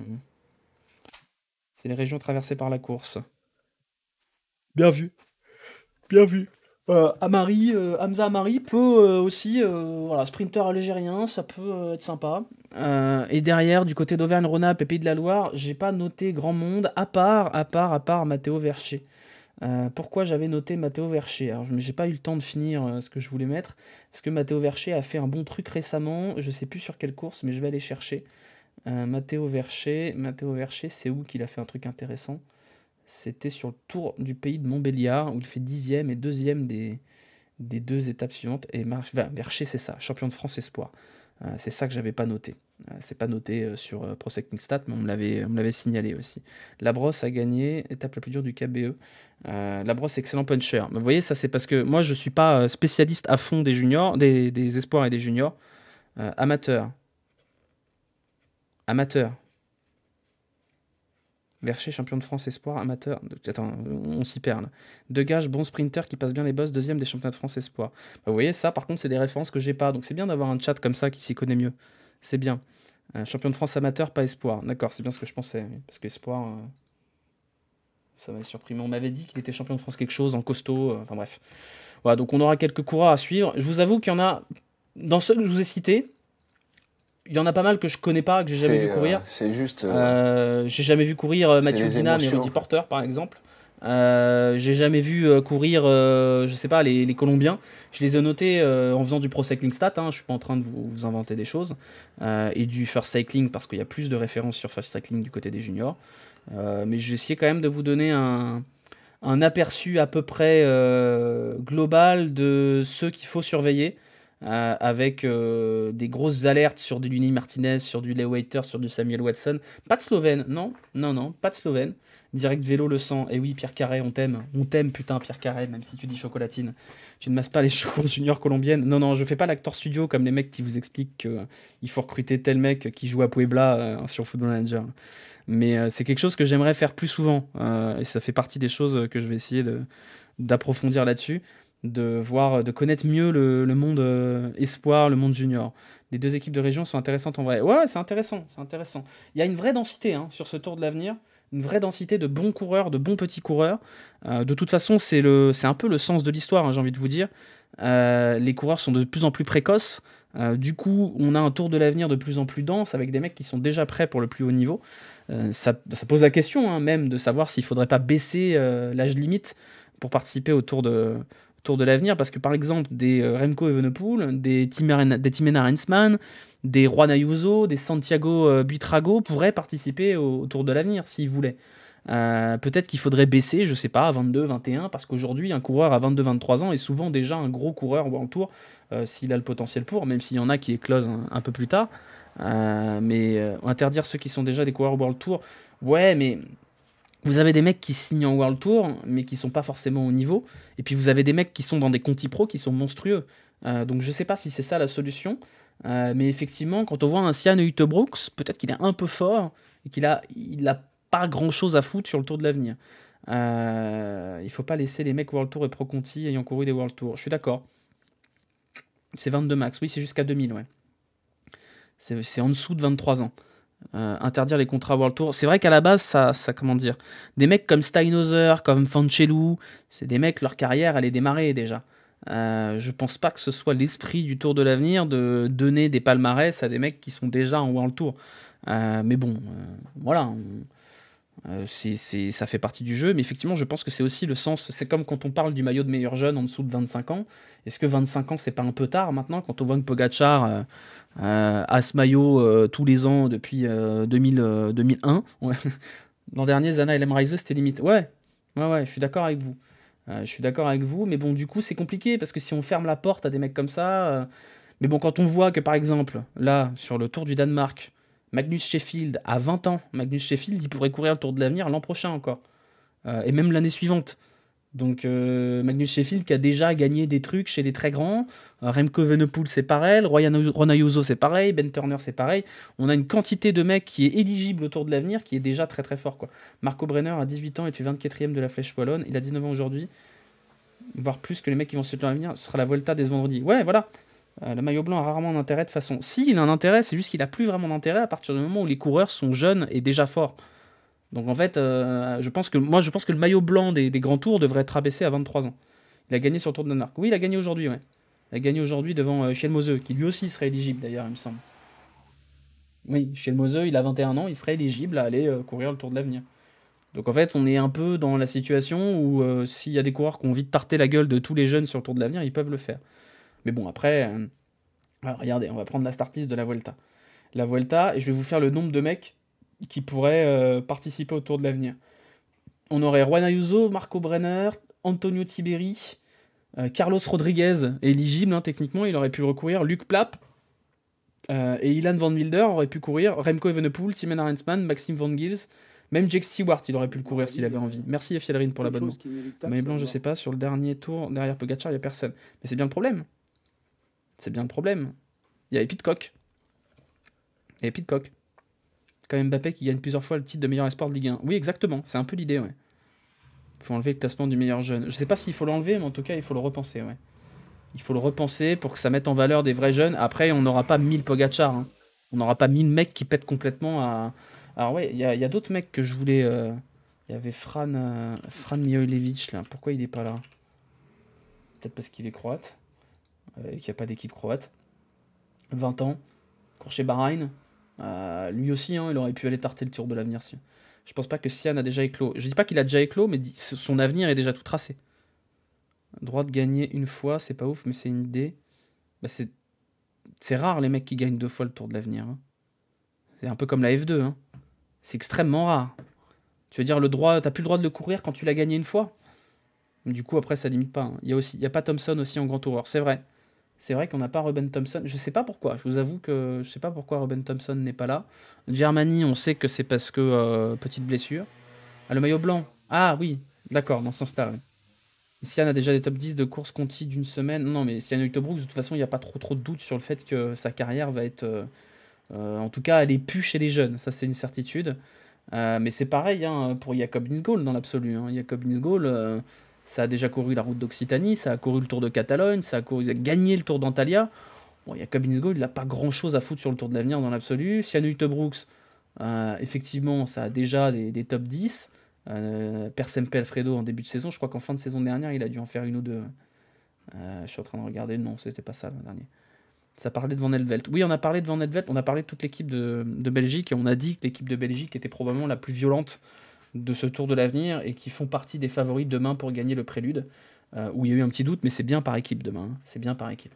A: C'est les régions traversées par la course. Bien vu. Bien vu. Euh, Amari, euh, Hamza Amari peut euh, aussi, voilà, sprinter algérien, ça peut être sympa. et derrière, du côté d'Auvergne-Rhône-Alpes et Pays de la Loire, j'ai pas noté grand monde, à part, à part, à part Matteo Vercher. pourquoi j'avais noté Matteo Vercher Alors, j'ai pas eu le temps de finir ce que je voulais mettre, parce que Matteo Vercher a fait un bon truc récemment, je sais plus sur quelle course, mais je vais aller chercher. Matteo Vercher, Matteo Vercher, c'est où qu'il a fait un truc intéressant c'était sur le tour du pays de Montbéliard, où il fait dixième et deuxième des, deux étapes suivantes. Et marche c'est ça, champion de France espoir. Euh, c'est ça que j'avais pas noté. Euh, c'est pas noté euh, sur Prosecting Stat, mais on me l'avait signalé aussi. La brosse a gagné, étape la plus dure du KBE. la brosse, excellent puncher. vous voyez, ça c'est parce que moi je suis pas spécialiste à fond des juniors, des, des espoirs et des juniors. amateur. Amateur. Vercher, champion de France espoir, amateur. Attends, on s'y perd là. De bon sprinter qui passe bien les boss, deuxième des championnats de France espoir. Bah, vous voyez, ça par contre, c'est des références que j'ai pas. Donc c'est bien d'avoir un chat comme ça qui s'y connaît mieux. C'est bien. Euh, champion de France amateur, pas espoir. D'accord, c'est bien ce que je pensais. Parce que espoir, euh, ça m'a surpris. Mais on m'avait dit qu'il était champion de France quelque chose en costaud. Euh, enfin bref. Voilà, donc on aura quelques coureurs à suivre. Je vous avoue qu'il y en a. Dans ceux que je vous ai cités, il y en a pas mal que je connais pas, que j'ai jamais vu euh, courir. c'est juste. Euh, euh, j'ai jamais vu courir Mathieu Dina, et Rudy Porter, par exemple. j'ai jamais vu courir, je sais pas, les, Colombiens. Je les ai notés en faisant du Pro Cycling Stat. Hein, je suis pas en train de vous, inventer des choses. et du First Cycling, parce qu'il y a plus de références sur First Cycling du côté des juniors. mais j'ai essayé quand même de vous donner un, un aperçu à peu près global de ceux qu'il faut surveiller euh, avec euh, des grosses alertes sur du Luni Martinez, sur du Waiter sur du Samuel Watson. Pas de Slovène, non, non, non, pas de Slovène. Direct vélo le sang. Et eh oui, Pierre Carré, on t'aime. On t'aime, putain, Pierre Carré, même si tu dis chocolatine. Tu ne masses pas les choses juniors colombiennes. Non, non, je fais pas l'acteur studio comme les mecs qui vous expliquent qu'il faut recruter tel mec qui joue à Puebla euh, sur Football Manager. Mais c'est quelque chose que j'aimerais faire plus souvent. et ça fait partie des choses que je vais essayer d'approfondir là-dessus de voir, de connaître mieux le, monde euh, espoir, le monde junior. Les deux équipes de région sont intéressantes en vrai. Ouais, c'est intéressant, c'est intéressant. Il y a une vraie densité hein, sur ce Tour de l'avenir, une vraie densité de bons coureurs, de bons petits coureurs. Euh, de toute façon, c'est le, c'est un peu le sens de l'histoire, hein, j'ai envie de vous dire. Euh, les coureurs sont de plus en plus précoces. du coup, on a un Tour de l'avenir de plus en plus dense avec des mecs qui sont déjà prêts pour le plus haut niveau. Ça, pose la question hein, même de savoir s'il ne faudrait pas baisser l'âge limite pour participer au Tour de Tour de l'avenir, parce que par exemple, des euh, Remco Evenepoel, des, Timena, des des Juan Ayuso, des Santiago euh, Buitrago pourraient participer au, Tour de l'avenir s'ils voulaient. Euh, peut-être qu'il faudrait baisser, je sais pas, à 22, 21, parce qu'aujourd'hui, un coureur à 22, 23 ans est souvent déjà un gros coureur World tour, s'il a le potentiel pour, même s'il y en a qui éclosent un, peu plus tard. mais interdire ceux qui sont déjà des coureurs World Tour, ouais, mais vous avez des mecs qui signent en World Tour, mais qui sont pas forcément au niveau. Et puis vous avez des mecs qui sont dans des conti pro qui sont monstrueux. Euh, donc je sais pas si c'est ça la solution. Euh, mais effectivement, quand on voit un Sian Brooks, peut-être qu'il est un peu fort et qu'il a, il pas grand chose à foutre sur le tour de l'avenir. Il euh, il faut pas laisser les mecs World Tour et Pro Conti ayant couru des World Tour. Je suis d'accord. C'est 22 max. Oui, c'est jusqu'à 2000, ouais. C'est en dessous de 23 ans. Euh, interdire les contrats World Tour. C'est vrai qu'à la base, ça, comment dire, des mecs comme Steinhauser, comme Fanchelou c'est des mecs, leur carrière, elle est démarrée déjà. Euh, je pense pas que ce soit l'esprit du Tour de l'avenir de donner des palmarès à des mecs qui sont déjà en World Tour. Euh, mais bon, voilà. Euh, ça fait partie du jeu, mais effectivement, je pense que c'est aussi le sens. C'est comme quand on parle du maillot de meilleur jeune en dessous de 25 ans. Est-ce que 25 ans, c'est pas un peu tard maintenant Quand on voit que Pogachar a euh, euh, ce maillot tous les ans depuis 2001, l'an dernier, Zana et Rise, c'était limite. Ouais, ouais, ouais, je suis d'accord avec vous. je suis d'accord avec vous, mais bon, du coup, c'est compliqué parce que si on ferme la porte à des mecs comme ça. mais bon, quand on voit que par exemple, là, sur le Tour du Danemark, Magnus Sheffield, a 20 ans, Magnus Sheffield, il pourrait courir le Tour de l'avenir l'an prochain encore. Euh, et même l'année suivante. Donc euh, Magnus Sheffield qui a déjà gagné des trucs chez des très grands. Euh, Remco Evenepoel c'est pareil, Ron Ayuso c'est pareil, Ben Turner c'est pareil. On a une quantité de mecs qui est éligible au Tour de l'avenir qui est déjà très très fort. Quoi. Marco Brenner a 18 ans et est 24e de la Flèche Wallonne, il a 19 ans aujourd'hui. Voire plus que les mecs qui vont se de l'avenir, ce sera la Volta des vendredis. Ouais, voilà, euh, le maillot blanc a rarement un intérêt de façon. Si, il a un intérêt, c'est juste qu'il n'a plus vraiment d'intérêt à partir du moment où les coureurs sont jeunes et déjà forts. Donc en fait, euh, je pense que, moi je pense que le maillot blanc des, grands tours devrait être abaissé à 23 ans. Il a gagné sur le Tour de Danemark. Oui, il a gagné aujourd'hui, ouais. Il a gagné aujourd'hui devant euh, qui lui aussi serait éligible d'ailleurs, il me semble. Oui, chez il a 21 ans, il serait éligible à aller euh, courir le Tour de l'avenir. Donc en fait, on est un peu dans la situation où s'il y a des coureurs qui ont envie de tarter la gueule de tous les jeunes sur le Tour de l'avenir, ils peuvent le faire. Mais bon, après, euh, regardez, on va prendre la startiste de la Vuelta. La Vuelta, et je vais vous faire le nombre de mecs qui pourraient euh, participer au Tour de l'avenir. On aurait Juan Ayuso, Marco Brenner, Antonio Tiberi, euh, Carlos Rodriguez, éligible hein, techniquement, il aurait pu recourir, Luc Plapp, et Ilan Van Wilder aurait pu courir, Remco Evenepoel, Timen Arensman, Maxime Van Gils, même Jake Stewart, il aurait pu le courir s'il avait envie. Merci à Fielderine pour l'abonnement. Mais Blanc, je sais pas, sur le dernier tour, derrière Pogacar, il n'y a personne. Mais c'est bien le problème. C'est bien le problème. Il y a Pitcock. Il y Pitcock. Quand même, Mbappé qui gagne plusieurs fois le titre de meilleur espoir de Ligue 1. Oui, exactement. C'est un peu l'idée, ouais. Il faut enlever le classement du meilleur jeune. Je sais pas s'il faut l'enlever, mais en tout cas, il faut le repenser, ouais. Il faut le repenser pour que ça mette en valeur des vrais jeunes. Après, on n'aura pas 1000 Pogachar. Hein. On n'aura pas 1000 mecs qui pètent complètement à. Alors, ouais, il y a, d'autres mecs que je voulais. Euh, il y avait Fran, euh, là. Pourquoi il n'est pas là Peut-être parce qu'il est croate. Euh, et qu'il n'y a pas d'équipe croate. 20 ans, court chez Bahreïn. Euh, lui aussi, hein, il aurait pu aller tarter le tour de l'avenir. Si. Je pense pas que Sian a déjà éclos. Je dis pas qu'il a déjà éclos, mais son avenir est déjà tout tracé. Droit de gagner une fois, c'est pas ouf, mais c'est une idée. Bah, c'est rare les mecs qui gagnent deux fois le tour de l'avenir. Hein. C'est un peu comme la F2. Hein. C'est extrêmement rare. Tu veux dire, le droit, t'as plus le droit de le courir quand tu l'as gagné une fois. Du coup, après, ça limite pas. Il y a aussi, a pas Thompson aussi en Grand Tour. C'est vrai c'est vrai qu'on n'a pas Robin Thompson. Je ne sais pas pourquoi. Je vous avoue que je ne sais pas pourquoi Robin Thompson n'est pas là. Germany, on sait que c'est parce que euh, petite blessure. Ah, le maillot blanc. Ah oui, d'accord, dans ce sens-là. si Sian a déjà des top 10 de course conti d'une semaine. Non, mais Sian Brooks, de toute façon, il n'y a pas trop trop de doute sur le fait que sa carrière va être. Euh, euh, en tout cas, elle est pu chez les jeunes. Ça, c'est une certitude. mais c'est pareil hein, pour Jacob Nisgol dans l'absolu. Hein. Jacob Nisgol ça a déjà couru la route d'Occitanie, ça a couru le Tour de Catalogne, ça a, couru, gagné le Tour d'Antalya. Bon, Jacob Insgo, il n'a pas grand-chose à foutre sur le Tour de l'avenir dans l'absolu. Sian Brooks, euh, effectivement, ça a déjà des, des top 10. Euh, Persempe Alfredo en début de saison, je crois qu'en fin de saison dernière, il a dû en faire une ou deux. Euh, je suis en train de regarder, non, c'était pas ça l'an dernier. Ça parlait de Van Elvelt. Oui, on a parlé de Van Elvelt, on a parlé de toute l'équipe de, de, Belgique et on a dit que l'équipe de Belgique était probablement la plus violente de ce Tour de l'avenir et qui font partie des favoris demain pour gagner le prélude, euh, où il y a eu un petit doute, mais c'est bien par équipe demain, hein. c'est bien par équipe.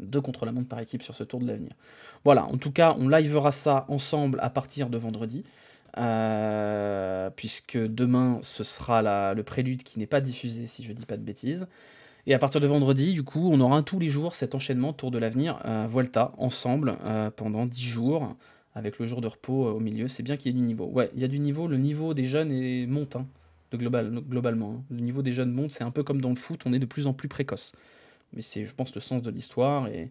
A: Deux contre la montre par équipe sur ce Tour de l'avenir. Voilà, en tout cas, on livera ça ensemble à partir de vendredi. Euh, puisque demain ce sera le prélude qui n'est pas diffusé si je ne dis pas de bêtises. Et à partir de vendredi, du coup, on aura tous les jours cet enchaînement Tour de l'avenir, euh, Volta, ensemble, pendant 10 jours avec le jour de repos euh, au milieu, c'est bien qu'il y ait du niveau. Ouais, il y a du niveau, le niveau des jeunes monte, hein, de global, globalement. Hein. Le niveau des jeunes monte, c'est un peu comme dans le foot, on est de plus en plus précoce. Mais c'est, je pense, le sens de l'histoire et,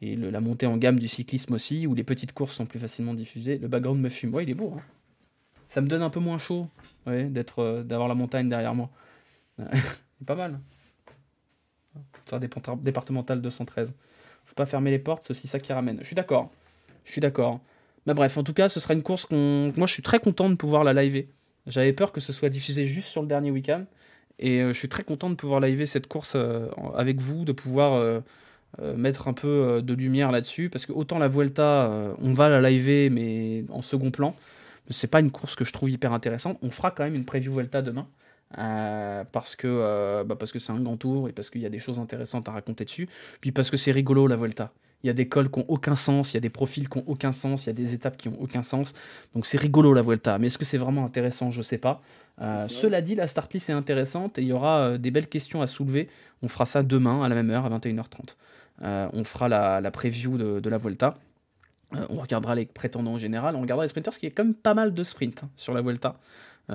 A: et la montée en gamme du cyclisme aussi, où les petites courses sont plus facilement diffusées. Le background me fume. Ouais, il est beau. Hein. Ça me donne un peu moins chaud ouais, d'être, euh, d'avoir la montagne derrière moi. c'est pas mal. Ça départemental 213. Faut pas fermer les portes, c'est aussi ça qui ramène. Je suis d'accord. Je suis d'accord. Mais bref, en tout cas, ce sera une course qu'on. Moi, je suis très content de pouvoir la liver. J'avais peur que ce soit diffusé juste sur le dernier week-end. Et euh, je suis très content de pouvoir liver cette course euh, avec vous, de pouvoir euh, mettre un peu de lumière là-dessus. Parce que autant la Vuelta, on va la liver, mais en second plan. C'est pas une course que je trouve hyper intéressante. On fera quand même une preview Vuelta demain. parce que bah, parce que c'est un grand tour et parce qu'il y a des choses intéressantes à raconter dessus, puis parce que c'est rigolo la Vuelta. Il y a des cols qui n'ont aucun sens, il y a des profils qui n'ont aucun sens, il y a des étapes qui n'ont aucun sens. Donc c'est rigolo la Vuelta. Mais est-ce que c'est vraiment intéressant Je ne sais pas. Euh, cela dit, la start est intéressante et il y aura euh, des belles questions à soulever. On fera ça demain à la même heure, à 21h30. Euh, on fera la, preview de, la Vuelta. on regardera les prétendants en général. On regardera les sprinters, parce qu'il y a quand même pas mal de sprints hein, sur la Vuelta.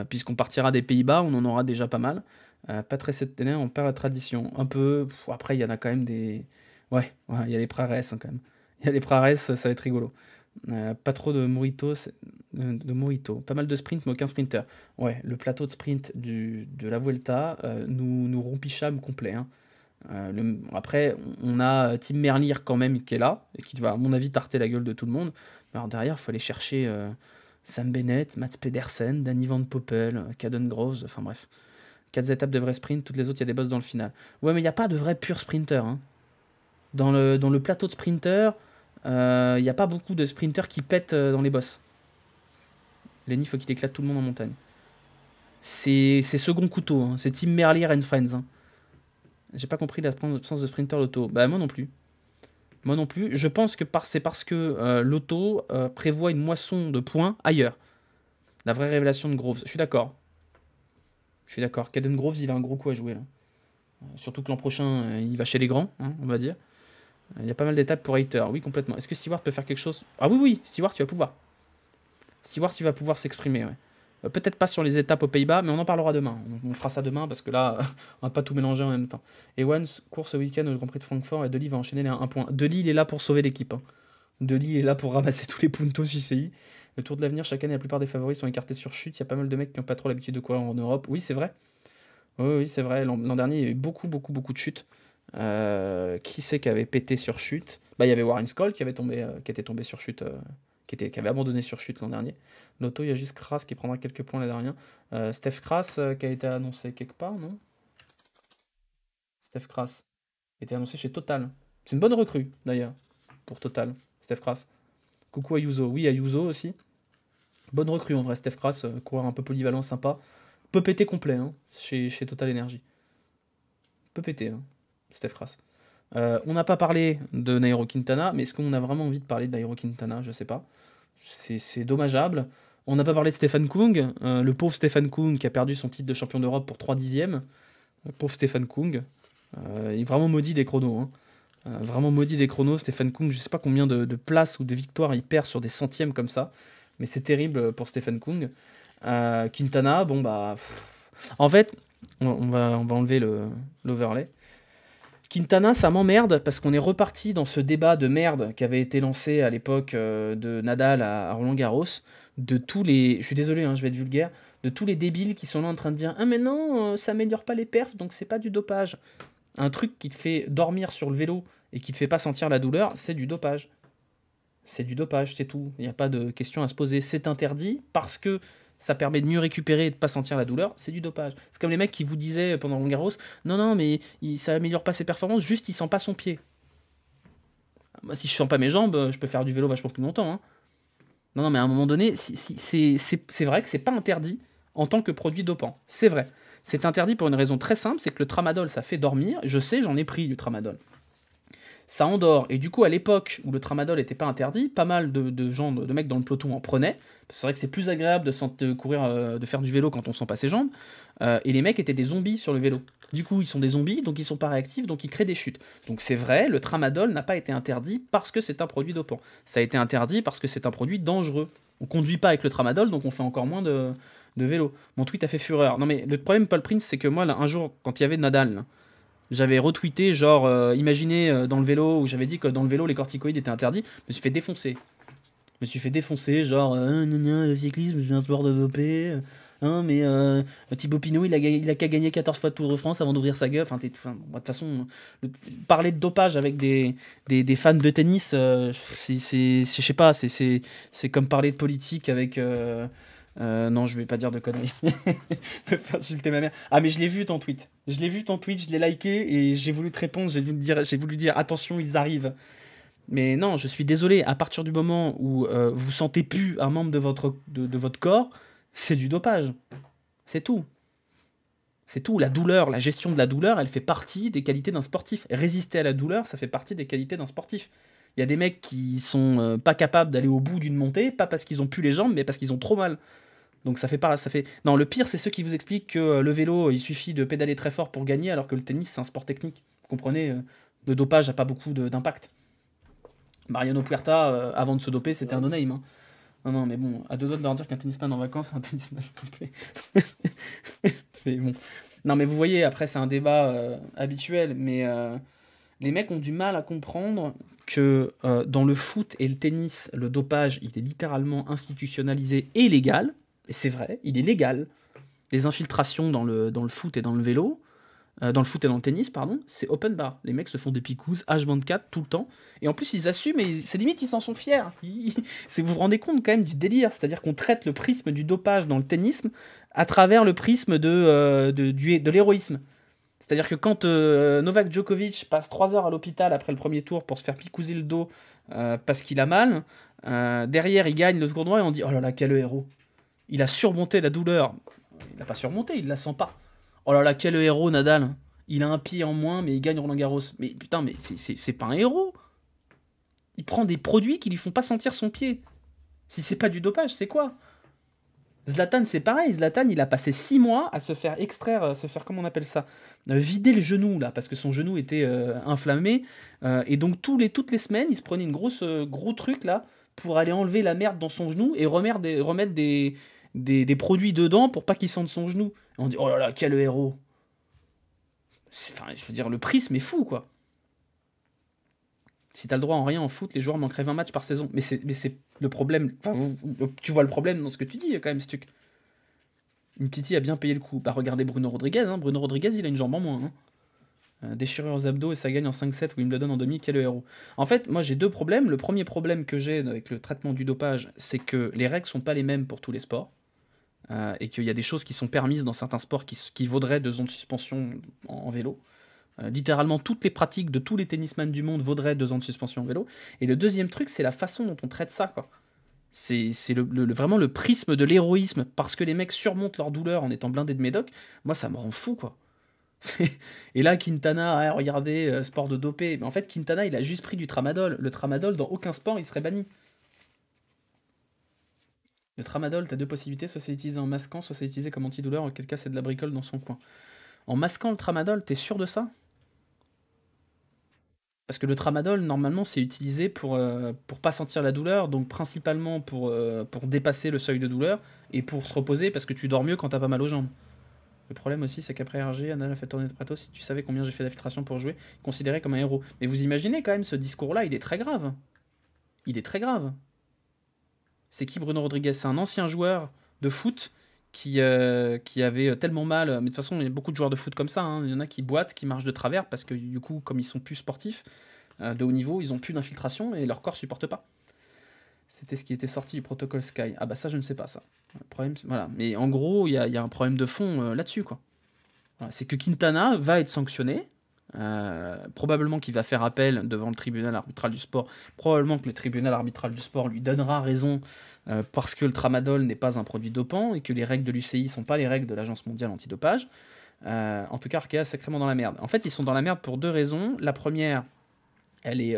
A: Puisqu'on partira des Pays-Bas, on en aura déjà pas mal. pas très cette on perd la tradition. Un peu. après, il y en a quand même des Ouais, il y a les Prares hein, quand même. Il y a les Prares, ça, va être rigolo. Euh, pas trop de Morito, euh, de Pas mal de sprint, mais aucun sprinter. Ouais, le plateau de sprint du, de la Vuelta euh, nous, nous rompichame complet. Hein. après, on a Tim Merlier quand même qui est là, et qui va, à mon avis, tarter la gueule de tout le monde. Alors derrière, il faut aller chercher Sam Bennett, Matt Pedersen, Danny Van Poppel, Caden Groves, enfin bref. Quatre étapes de vrai sprint, toutes les autres, il y a des boss dans le final. Ouais, mais il n'y a pas de vrai pur sprinter. Hein. Dans le, plateau de sprinter, il euh, n'y a pas beaucoup de sprinters qui pètent euh, dans les boss. Lenny, faut qu'il éclate tout le monde en montagne. C'est second couteau, hein. c'est Team Merlier and Friends. Hein. J'ai pas compris l'absence de sprinter l'auto. Bah moi non plus. Moi non plus. Je pense que c'est parce que euh, l'auto prévoit une moisson de points ailleurs. La vraie révélation de Groves. Je suis d'accord. Je suis d'accord. Caden Groves, il a un gros coup à jouer là. Surtout que l'an prochain, il va chez les grands, hein, on va dire. Il y a pas mal d'étapes pour Hater. Oui, complètement. Est-ce que Stewart peut faire quelque chose Ah oui, oui, Stewart, tu vas pouvoir. Stewart, tu vas pouvoir s'exprimer, euh, Peut-être pas sur les étapes aux Pays-Bas, mais on en parlera demain. On, fera ça demain parce que là, on va pas tout mélanger en même temps. Et court course ce week-end au Grand Prix de Francfort et Deli va enchaîner les 1 point. Deli, il est là pour sauver l'équipe. de hein. Deli est là pour ramasser tous les puntos ICI. Le Tour de l'avenir, chaque année, la plupart des favoris sont écartés sur chute. Il y a pas mal de mecs qui n'ont pas trop l'habitude de courir en Europe. Oui, c'est vrai. Oui, oui c'est vrai. L'an dernier, il y a eu beaucoup, beaucoup, beaucoup de chutes. Euh, qui c'est qui avait pété sur chute Bah il y avait Warren Skull qui avait tombé, euh, qui était tombé sur chute, euh, qui était, qui avait abandonné sur chute l'an dernier. Noto, il y a juste Kras qui prendra quelques points l'an dernier. Steph Kras qui a été annoncé quelque part, non Steph Kras était annoncé chez Total. C'est une bonne recrue d'ailleurs pour Total. Steph Coucou à Oui, à aussi. Bonne recrue en vrai, Steph Kras, coureur un peu polyvalent, sympa. Peut péter complet hein, chez, chez Total Energy. Peut péter. Hein. Steph euh, on n'a pas parlé de Nairo Quintana, mais est-ce qu'on a vraiment envie de parler de Nairo Quintana Je sais pas. C'est dommageable. On n'a pas parlé de Stéphane Kung, euh, le pauvre Stéphane Kung qui a perdu son titre de champion d'Europe pour 3 dixièmes. Le pauvre Stéphane Kung. Euh, il est vraiment maudit des chronos. Hein. vraiment maudit des chronos. Stéphane Kung, je sais pas combien de, places ou de victoires il perd sur des centièmes comme ça. Mais c'est terrible pour Stéphane Kung. Quintana, bon bah. En fait, on, va, on va enlever l'overlay. Quintana, ça m'emmerde parce qu'on est reparti dans ce débat de merde qui avait été lancé à l'époque euh, de Nadal à Roland Garros, de tous les, je suis désolé, hein, je vais être vulgaire, de tous les débiles qui sont là en train de dire ah mais non, euh, ça améliore pas les perfs donc c'est pas du dopage. Un truc qui te fait dormir sur le vélo et qui te fait pas sentir la douleur, c'est du dopage. C'est du dopage, c'est tout. Il n'y a pas de question à se poser. C'est interdit parce que ça permet de mieux récupérer et de pas sentir la douleur, c'est du dopage. C'est comme les mecs qui vous disaient pendant Longaros, Garros, non, non, mais ça améliore pas ses performances, juste il sent pas son pied. Moi, si je sens pas mes jambes, je peux faire du vélo vachement plus longtemps. Hein. Non, non, mais à un moment donné, c'est vrai que c'est pas interdit en tant que produit dopant. C'est vrai. C'est interdit pour une raison très simple, c'est que le tramadol, ça fait dormir. Je sais, j'en ai pris du tramadol. Ça endort. Et du coup, à l'époque où le tramadol n'était pas interdit, pas mal de, de gens, de mecs dans le peloton en prenaient c'est vrai que c'est plus agréable de, courir, euh, de faire du vélo quand on sent pas ses jambes. Euh, et les mecs étaient des zombies sur le vélo. Du coup, ils sont des zombies, donc ils sont pas réactifs, donc ils créent des chutes. Donc c'est vrai, le tramadol n'a pas été interdit parce que c'est un produit dopant. Ça a été interdit parce que c'est un produit dangereux. On conduit pas avec le tramadol, donc on fait encore moins de, de vélo. Mon tweet a fait fureur. Non mais le problème, Paul Prince, c'est que moi, un jour, quand il y avait Nadal, j'avais retweeté genre euh, imaginez dans le vélo où j'avais dit que dans le vélo les corticoïdes étaient interdits, je me suis fait défoncer me suis fait défoncer, genre, euh, non, hein, le cyclisme, c'est un sport de dopé. Euh, hein, mais euh, Thibaut Pinot, il a, il a qu'à gagner 14 fois Tour de France avant d'ouvrir sa gueule. Enfin, bah, de toute façon, parler de dopage avec des, des, des fans de tennis, euh, c'est, je sais pas, c'est, c'est, comme parler de politique avec. non, je vais pas dire de conneries. faire insulter ma mère. Ah, mais je l'ai vu ton tweet. Je l'ai vu ton tweet, je l'ai liké et j'ai voulu te répondre. dire, j'ai voulu dire attention, ils arrivent. Mais non, je suis désolé, à partir du moment où euh, vous sentez plus un membre de votre, de, votre corps, c'est du dopage. C'est tout. C'est tout. La douleur, la gestion de la douleur, elle fait partie des qualités d'un sportif. Résister à la douleur, ça fait partie des qualités d'un sportif. Il y a des mecs qui sont euh, pas capables d'aller au bout d'une montée, pas parce qu'ils ont plus les jambes, mais parce qu'ils ont trop mal. Donc ça fait pas, ça fait. Non, le pire, c'est ceux qui vous expliquent que euh, le vélo, il suffit de pédaler très fort pour gagner, alors que le tennis, c'est un sport technique. Vous comprenez, le dopage n'a pas beaucoup d'impact. Mariano Puerta, euh, avant de se doper, c'était un no-name. Hein. Non, non, mais bon, à deux doigts de leur dire qu'un tennisman en vacances, c'est un tennisman complet. c'est bon. Non, mais vous voyez, après, c'est un débat euh, habituel, mais euh, les mecs ont du mal à comprendre que dans le foot et le tennis, le dopage, il est littéralement institutionnalisé et légal. Et c'est vrai, il est légal. Les infiltrations dans le, dans le foot et dans le vélo, euh, dans le foot et dans le tennis, pardon, c'est open bar. Les mecs se font des piquouses H24 tout le temps. Et en plus, ils assument et c'est limite, ils s'en sont fiers. vous vous rendez compte quand même du délire. C'est-à-dire qu'on traite le prisme du dopage dans le tennis à travers le prisme de, euh, de, l'héroïsme. C'est-à-dire que quand euh, Novak Djokovic passe 3 heures à l'hôpital après le premier tour pour se faire picouser le dos parce qu'il a mal, derrière, il gagne le tournoi et on dit Oh là là, quel héros Il a surmonté la douleur. Il n'a pas surmonté, il la sent pas. Oh là là, quel héros Nadal Il a un pied en moins, mais il gagne Roland Garros. Mais putain, mais c'est pas un héros Il prend des produits qui lui font pas sentir son pied. Si c'est pas du dopage, c'est quoi Zlatan, c'est pareil. Zlatan, il a passé six mois à se faire extraire, à euh, se faire, comment on appelle ça euh, Vider le genou, là, parce que son genou était euh, inflammé. et donc, tous les, toutes les semaines, il se prenait une grosse, gros truc, là, pour aller enlever la merde dans son genou et remettre des, remettre des, des, des produits dedans pour pas qu'il sente son genou on dit, oh là là, quel héros. Enfin, je veux dire, le prisme est fou, quoi. Si t'as le droit en rien en foot, les joueurs manqueraient 20 matchs par saison. Mais c'est, le problème. Enfin, tu vois le problème dans ce que tu dis, quand même, ce truc. Mpiti a bien payé le coup. Bah, regardez Bruno Rodriguez. Hein. Bruno Rodriguez, il a une jambe en moins. Hein. Euh, déchirure aux abdos et ça gagne en 5-7 où il me le donne en demi, quel héros. En fait, moi j'ai deux problèmes. Le premier problème que j'ai avec le traitement du dopage, c'est que les règles sont pas les mêmes pour tous les sports. Euh, et qu'il y a des choses qui sont permises dans certains sports qui, vaudraient deux ans de suspension en, vélo. Euh, littéralement, toutes les pratiques de tous les tennisman du monde vaudraient deux ans de suspension en vélo. Et le deuxième truc, c'est la façon dont on traite ça, quoi. C'est vraiment le prisme de l'héroïsme, parce que les mecs surmontent leur douleur en étant blindés de médoc. Moi, ça me rend fou, quoi. Et là, Quintana, ah, regardez, euh, sport de dopé. Mais en fait, Quintana, il a juste pris du tramadol. Le tramadol, dans aucun sport, il serait banni. Le tramadol, as deux possibilités, soit c'est utilisé en masquant, soit c'est utilisé comme antidouleur, en quel cas c'est de la bricole dans son coin. En masquant le tramadol, t'es sûr de ça Parce que le tramadol, normalement, c'est utilisé pour, euh, pour pas sentir la douleur, donc principalement pour, euh, pour dépasser le seuil de douleur et pour se reposer parce que tu dors mieux quand t'as pas mal aux jambes. Le problème aussi, c'est qu'après RG, Anna a fait tourner de Prato, si tu savais combien j'ai fait d'infiltration pour jouer, considéré comme un héros. Mais vous imaginez quand même, ce discours-là, il est très grave. Il est très grave c'est qui Bruno Rodriguez C'est un ancien joueur de foot qui, euh, qui avait euh, tellement mal. Euh, mais de toute façon, il y a beaucoup de joueurs de foot comme ça. Hein. Il y en a qui boitent, qui marchent de travers parce que du coup, comme ils sont plus sportifs de haut niveau, ils ont plus d'infiltration et leur corps supporte pas. C'était ce qui était sorti du protocole Sky. Ah bah ça, je ne sais pas ça. problème, voilà. Mais en gros, il y, a un problème de fond là-dessus quoi. C'est que Quintana va être sanctionné euh, probablement qu'il va faire appel devant le tribunal arbitral du sport. Probablement que le tribunal arbitral du sport lui donnera raison euh, parce que le tramadol n'est pas un produit dopant et que les règles de l'UCI ne sont pas les règles de l'Agence mondiale antidopage. Euh, en tout cas, Arkea est sacrément dans la merde. En fait, ils sont dans la merde pour deux raisons. La première, elle est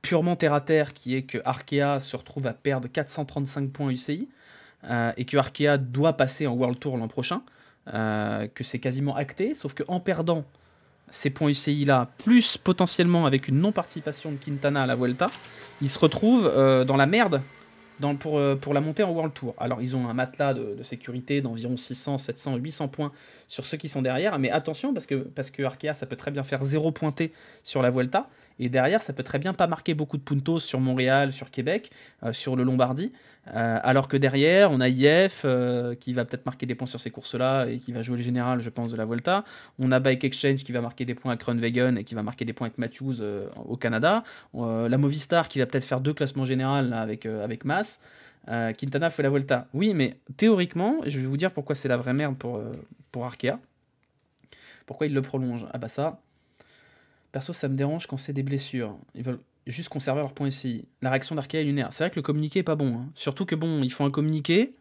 A: purement terre à terre, qui est que Arkea se retrouve à perdre 435 points UCI et que Arkea doit passer en World Tour l'an prochain. que c'est quasiment acté, sauf qu'en perdant ces points UCI-là, plus potentiellement avec une non-participation de Quintana à la Vuelta, ils se retrouvent euh, dans la merde pour, euh, pour, la montée en World Tour. Alors, ils ont un matelas de, sécurité d'environ 600, 700, 800 points sur ceux qui sont derrière, mais attention, parce que, parce que Arkea, ça peut très bien faire 0 pointé sur la Vuelta. Et derrière, ça peut très bien pas marquer beaucoup de puntos sur Montréal, sur Québec, euh, sur le Lombardie. Euh, alors que derrière, on a IF euh, qui va peut-être marquer des points sur ces courses-là et qui va jouer le général, je pense, de la Volta. On a Bike Exchange qui va marquer des points avec Runwagon et qui va marquer des points avec Matthews au Canada. la Movistar qui va peut-être faire deux classements généraux avec, avec Mass. Quintana fait la Volta. Oui, mais théoriquement, je vais vous dire pourquoi c'est la vraie merde pour, pour Arkea. Pourquoi il le prolonge Ah bah ça, Perso, ça me dérange quand c'est des blessures. Ils veulent juste conserver leur point ici. La réaction d'Arkea est lunaire. C'est vrai que le communiqué est pas bon. Hein. Surtout que bon, ils font un communiqué.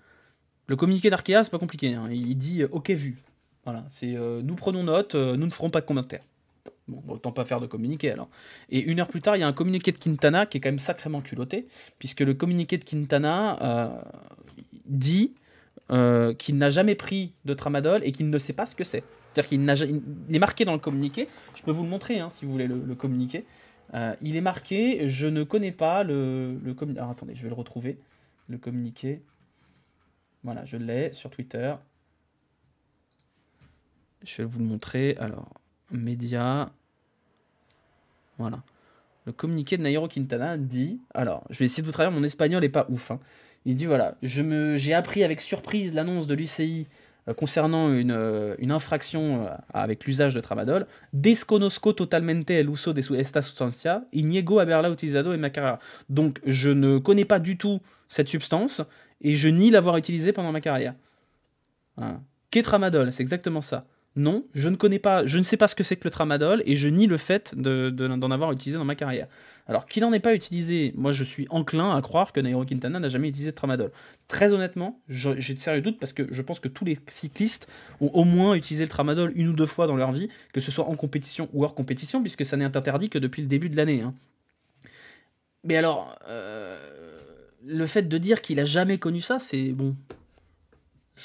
A: Le communiqué d'Arkea, c'est pas compliqué. Hein. Il dit euh, OK vu. Voilà, c'est euh, nous prenons note, euh, nous ne ferons pas de commentaires. Bon, autant pas faire de communiqué alors. Et une heure plus tard, il y a un communiqué de Quintana qui est quand même sacrément culotté, puisque le communiqué de Quintana dit qu'il n'a jamais pris de tramadol et qu'il ne sait pas ce que c'est. C'est-à-dire qu'il est marqué dans le communiqué. Je peux vous le montrer hein, si vous voulez le, communiqué. Euh, il est marqué, je ne connais pas le, communiqué. Alors attendez, je vais le retrouver. Le communiqué. Voilà, je l'ai sur Twitter. Je vais vous le montrer. Alors, média. Voilà. Le communiqué de Nairo Quintana dit. Alors, je vais essayer de vous traduire, mon espagnol n'est pas ouf. Hein. Il dit voilà, j'ai me... appris avec surprise l'annonce de l'UCI euh, concernant une, euh, une infraction euh, avec l'usage de tramadol, desconosco totalmente el uso de esta sustancia, y niego haberla utilizado en ma carrera. Donc je ne connais pas du tout cette substance et je nie l'avoir utilisée pendant ma carrière. Hein. Qu'est tramadol C'est exactement ça non, je ne connais pas, je ne sais pas ce que c'est que le tramadol et je nie le fait d'en de, avoir utilisé dans ma carrière. Alors qu'il n'en ait pas utilisé, moi je suis enclin à croire que Nairo Quintana n'a jamais utilisé de tramadol. Très honnêtement, j'ai de sérieux doutes parce que je pense que tous les cyclistes ont au moins utilisé le tramadol une ou deux fois dans leur vie, que ce soit en compétition ou hors compétition, puisque ça n'est interdit que depuis le début de l'année. Hein. Mais alors, euh, le fait de dire qu'il a jamais connu ça, c'est bon,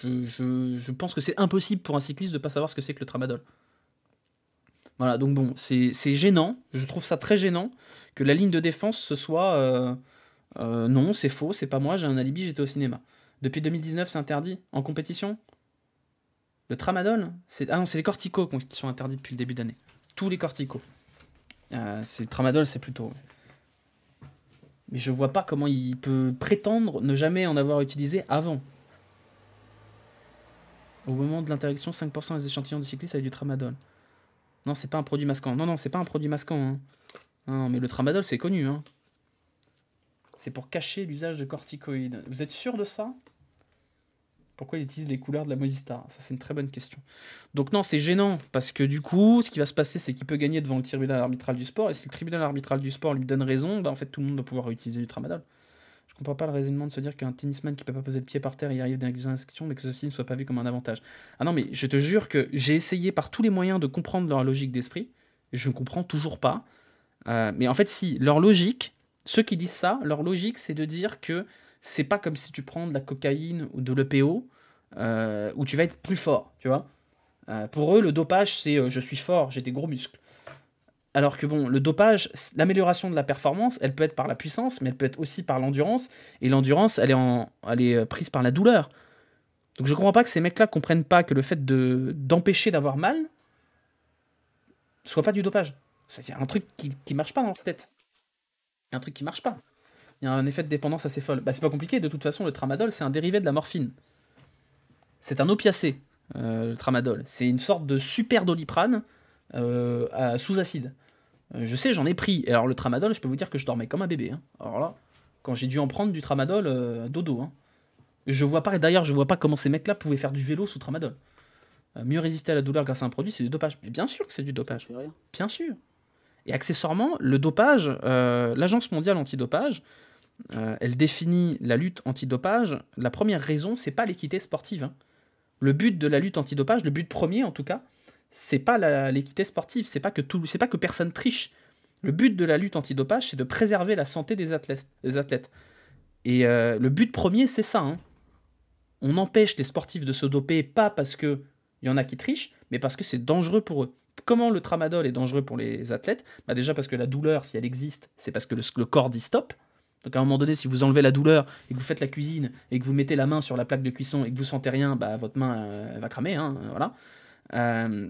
A: je, pense que c'est impossible pour un cycliste de ne pas savoir ce que c'est que le tramadol. Voilà, donc bon, c'est gênant. Je trouve ça très gênant que la ligne de défense ce soit euh, euh, non, c'est faux, c'est pas moi, j'ai un alibi, j'étais au cinéma. Depuis 2019, c'est interdit en compétition. Le tramadol Ah non, c'est les corticos qui sont interdits depuis le début d'année. Tous les corticos. Euh, c'est tramadol, c'est plutôt. Mais je vois pas comment il peut prétendre ne jamais en avoir utilisé avant. Au moment de l'interaction, 5% des échantillons de cyclistes avaient du tramadol. Non, c'est pas un produit masquant. Non, non, c'est pas un produit masquant. Hein. Non, mais le tramadol, c'est connu. Hein. C'est pour cacher l'usage de corticoïdes. Vous êtes sûr de ça Pourquoi ils utilisent les couleurs de la Movistar Ça, c'est une très bonne question. Donc non, c'est gênant, parce que du coup, ce qui va se passer, c'est qu'il peut gagner devant le tribunal arbitral du sport, et si le tribunal arbitral du sport lui donne raison, bah, en fait, tout le monde va pouvoir utiliser du tramadol ne comprends pas le raisonnement de se dire qu'un tennisman qui peut pas poser le pied par terre il arrive dans d'inscription, mais que ceci ne soit pas vu comme un avantage. Ah non, mais je te jure que j'ai essayé par tous les moyens de comprendre leur logique d'esprit, et je ne comprends toujours pas. Euh, mais en fait, si, leur logique, ceux qui disent ça, leur logique, c'est de dire que c'est pas comme si tu prends de la cocaïne ou de l'EPO, euh, où tu vas être plus fort, tu vois. Euh, pour eux, le dopage, c'est je suis fort, j'ai des gros muscles. Alors que bon, le dopage, l'amélioration de la performance, elle peut être par la puissance, mais elle peut être aussi par l'endurance. Et l'endurance, elle, est euh, prise par la douleur. Donc je ne comprends pas que ces mecs-là comprennent pas que le fait de d'empêcher d'avoir mal soit pas du dopage. C'est un truc qui, ne marche pas dans leur tête. Il y a un truc qui marche pas. Il y a un effet de dépendance assez folle. Bah c'est pas compliqué, de toute façon le tramadol c'est un dérivé de la morphine. C'est un opiacé, euh, le tramadol. C'est une sorte de super doliprane euh, à, sous acide. Euh, je sais, j'en ai pris. Et alors le tramadol, je peux vous dire que je dormais comme un bébé. Hein. Alors là, quand j'ai dû en prendre du tramadol, euh, dodo. Hein. Je vois pas, d'ailleurs, je vois pas comment ces mecs-là pouvaient faire du vélo sous tramadol. mieux résister à la douleur grâce à un produit, c'est du dopage. Mais bien sûr que c'est du dopage. Bien sûr. Et accessoirement, le dopage, l'Agence mondiale antidopage, elle définit la lutte antidopage. La première raison, c'est pas l'équité sportive. Hein. Le but de la lutte antidopage, le but premier en tout cas, c'est pas l'équité sportive, c'est pas que tout, c'est pas que personne triche. Le but de la lutte antidopage, c'est de préserver la santé des athlètes. Et euh, le but premier, c'est ça. Hein. On empêche les sportifs de se doper, pas parce que il y en a qui trichent, mais parce que c'est dangereux pour eux. Comment le tramadol est dangereux pour les athlètes bah Déjà parce que la douleur, si elle existe, c'est parce que le, corps dit stop. Donc à un moment donné, si vous enlevez la douleur et que vous faites la cuisine et que vous mettez la main sur la plaque de cuisson et que vous sentez rien, bah votre main euh, va cramer, hein, voilà. Euh,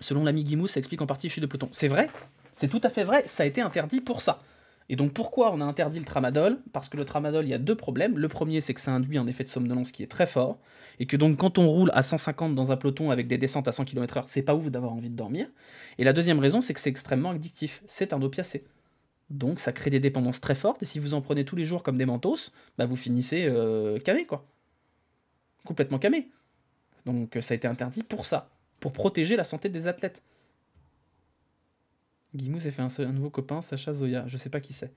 A: selon l'ami Guimou, ça explique en partie les chutes de Pluton. C'est vrai, c'est tout à fait vrai, ça a été interdit pour ça. Et donc pourquoi on a interdit le tramadol Parce que le tramadol, il y a deux problèmes. Le premier, c'est que ça induit un effet de somnolence qui est très fort, et que donc quand on roule à 150 dans un peloton avec des descentes à 100 km/h, c'est pas ouf d'avoir envie de dormir. Et la deuxième raison, c'est que c'est extrêmement addictif. C'est un opiacé. Donc ça crée des dépendances très fortes, et si vous en prenez tous les jours comme des mentos, bah vous finissez euh, camé, quoi. Complètement camé. Donc euh, ça a été interdit pour ça pour protéger la santé des athlètes. Guimou s'est fait un, nouveau copain, Sacha Zoya, je sais pas qui c'est.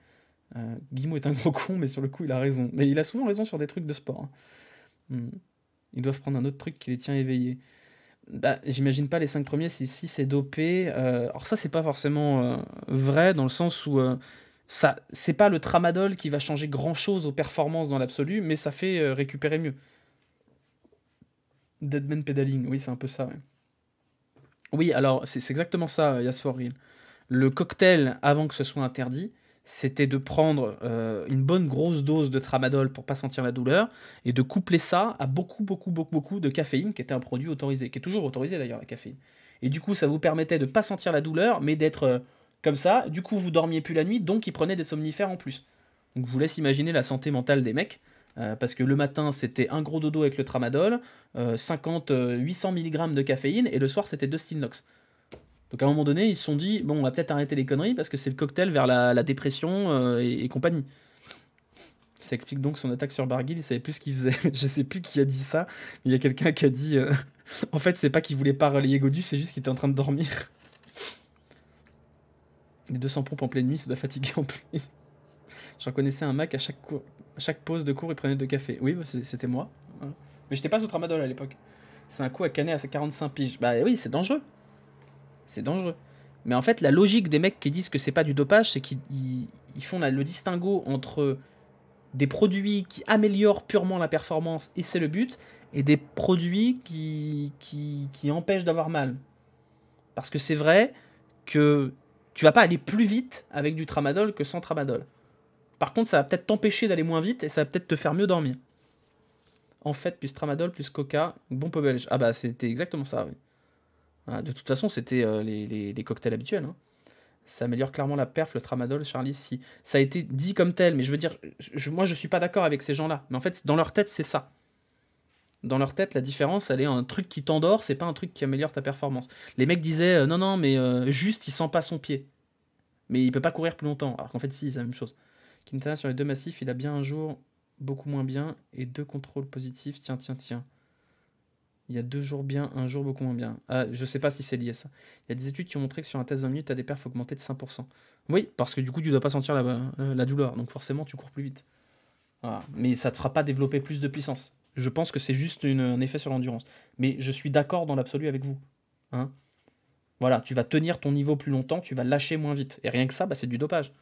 A: Euh, Guimou est un gros con, mais sur le coup, il a raison. Mais il a souvent raison sur des trucs de sport. Hein. Hmm. Ils doivent prendre un autre truc qui les tient éveillés. Bah, j'imagine pas les cinq premiers si, c'est dopé. alors euh, ça, c'est pas forcément euh, vrai dans le sens où euh, ça, c'est pas le tramadol qui va changer grand chose aux performances dans l'absolu, mais ça fait récupérer mieux. Deadman pedaling, oui, c'est un peu ça. Oui, alors c'est exactement ça, euh, Yasforil. Le cocktail, avant que ce soit interdit, c'était de prendre euh, une bonne grosse dose de tramadol pour pas sentir la douleur et de coupler ça à beaucoup, beaucoup, beaucoup, beaucoup de caféine qui était un produit autorisé, qui est toujours autorisé d'ailleurs la caféine. Et du coup, ça vous permettait de pas sentir la douleur, mais d'être euh, comme ça. Du coup, vous dormiez plus la nuit, donc ils prenaient des somnifères en plus. Donc je vous laisse imaginer la santé mentale des mecs. Euh, parce que le matin, c'était un gros dodo avec le tramadol, 50, 800 mg de caféine, et le soir, c'était deux Stilnox. Donc à un moment donné, ils se sont dit, bon, on va peut-être arrêter les conneries parce que c'est le cocktail vers la, dépression euh, et, compagnie. Ça explique donc son attaque sur Barguil, il savait plus ce qu'il faisait. Je sais plus qui a dit ça, mais il y a quelqu'un qui a dit, euh, en fait, c'est pas qu'il voulait pas relayer Godu, c'est juste qu'il était en train de dormir. Les 200 pompes en pleine nuit, ça doit fatiguer en plus. J'en connaissais un mec à chaque, chaque pause de cours, il prenait deux cafés. Oui, bah, c'était moi. Hein. Mais j'étais pas sous tramadol à l'époque. C'est un coup à canner à 45 piges. Bah oui, c'est dangereux. C'est dangereux. Mais en fait, la logique des mecs qui disent que c'est pas du dopage, c'est qu'ils font le distinguo entre des produits qui améliorent purement la performance, et c'est le but, et des produits qui, qui, qui empêchent d'avoir mal. Parce que c'est vrai que tu vas pas aller plus vite avec du tramadol que sans tramadol. Par contre, ça va peut-être t'empêcher d'aller moins vite et ça va peut-être te faire mieux dormir. En fait, plus tramadol, plus coca, bon pot belge. Ah bah c'était exactement ça, oui. Ah, de toute façon, c'était euh, les, cocktails habituels. Hein. Ça améliore clairement la perf, le tramadol, Charlie, si. Ça a été dit comme tel, mais je veux dire, moi je suis pas d'accord avec ces gens-là. Mais en fait, dans leur tête, c'est ça. Dans leur tête, la différence, elle est un truc qui t'endort, c'est pas un truc qui améliore ta performance. Les mecs disaient, euh, non, non, mais euh, juste, il sent pas son pied. Mais il peut pas courir plus longtemps. Alors qu'en fait, si, c'est la même chose. Quintana sur les deux massifs, il a bien un jour beaucoup moins bien et deux contrôles positifs. Tiens, tiens, tiens. Il y a deux jours bien, un jour beaucoup moins bien. Ah, je sais pas si c'est lié à ça. Il y a des études qui ont montré que sur un test de 20 minutes, tu as des perfs augmentées de 5%. Oui, parce que du coup, tu dois pas sentir la, euh, douleur. Donc forcément, tu cours plus vite. Ah, mais ça te fera pas développer plus de puissance. Je pense que c'est juste un effet sur l'endurance. Mais je suis d'accord dans l'absolu avec vous. Hein. voilà, tu vas tenir ton niveau plus longtemps, tu vas lâcher moins vite. Et rien que ça, bah, c'est du dopage.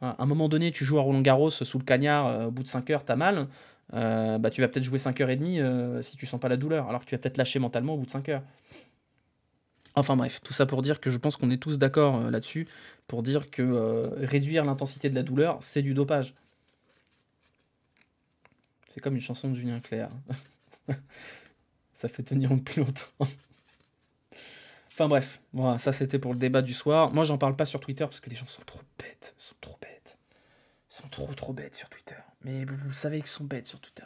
A: À un moment donné, tu joues à Roland Garros sous le cagnard, euh, au bout de 5 heures, t'as mal. Euh, bah, tu vas peut-être jouer 5h30 demie euh, si tu sens pas la douleur, alors que tu vas peut-être lâcher mentalement au bout de 5 heures. Enfin bref, tout ça pour dire que je pense qu'on est tous d'accord là-dessus, pour dire que réduire l'intensité de la douleur, c'est du dopage. C'est comme une chanson de Julien Clerc. ça fait tenir plus longtemps. Enfin bref, ça c'était pour le débat du soir. Moi j'en parle pas sur Twitter parce que les gens sont trop bêtes, sont trop bêtes. Ils sont trop trop bêtes sur Twitter. Mais vous, savez qu'ils sont bêtes sur Twitter.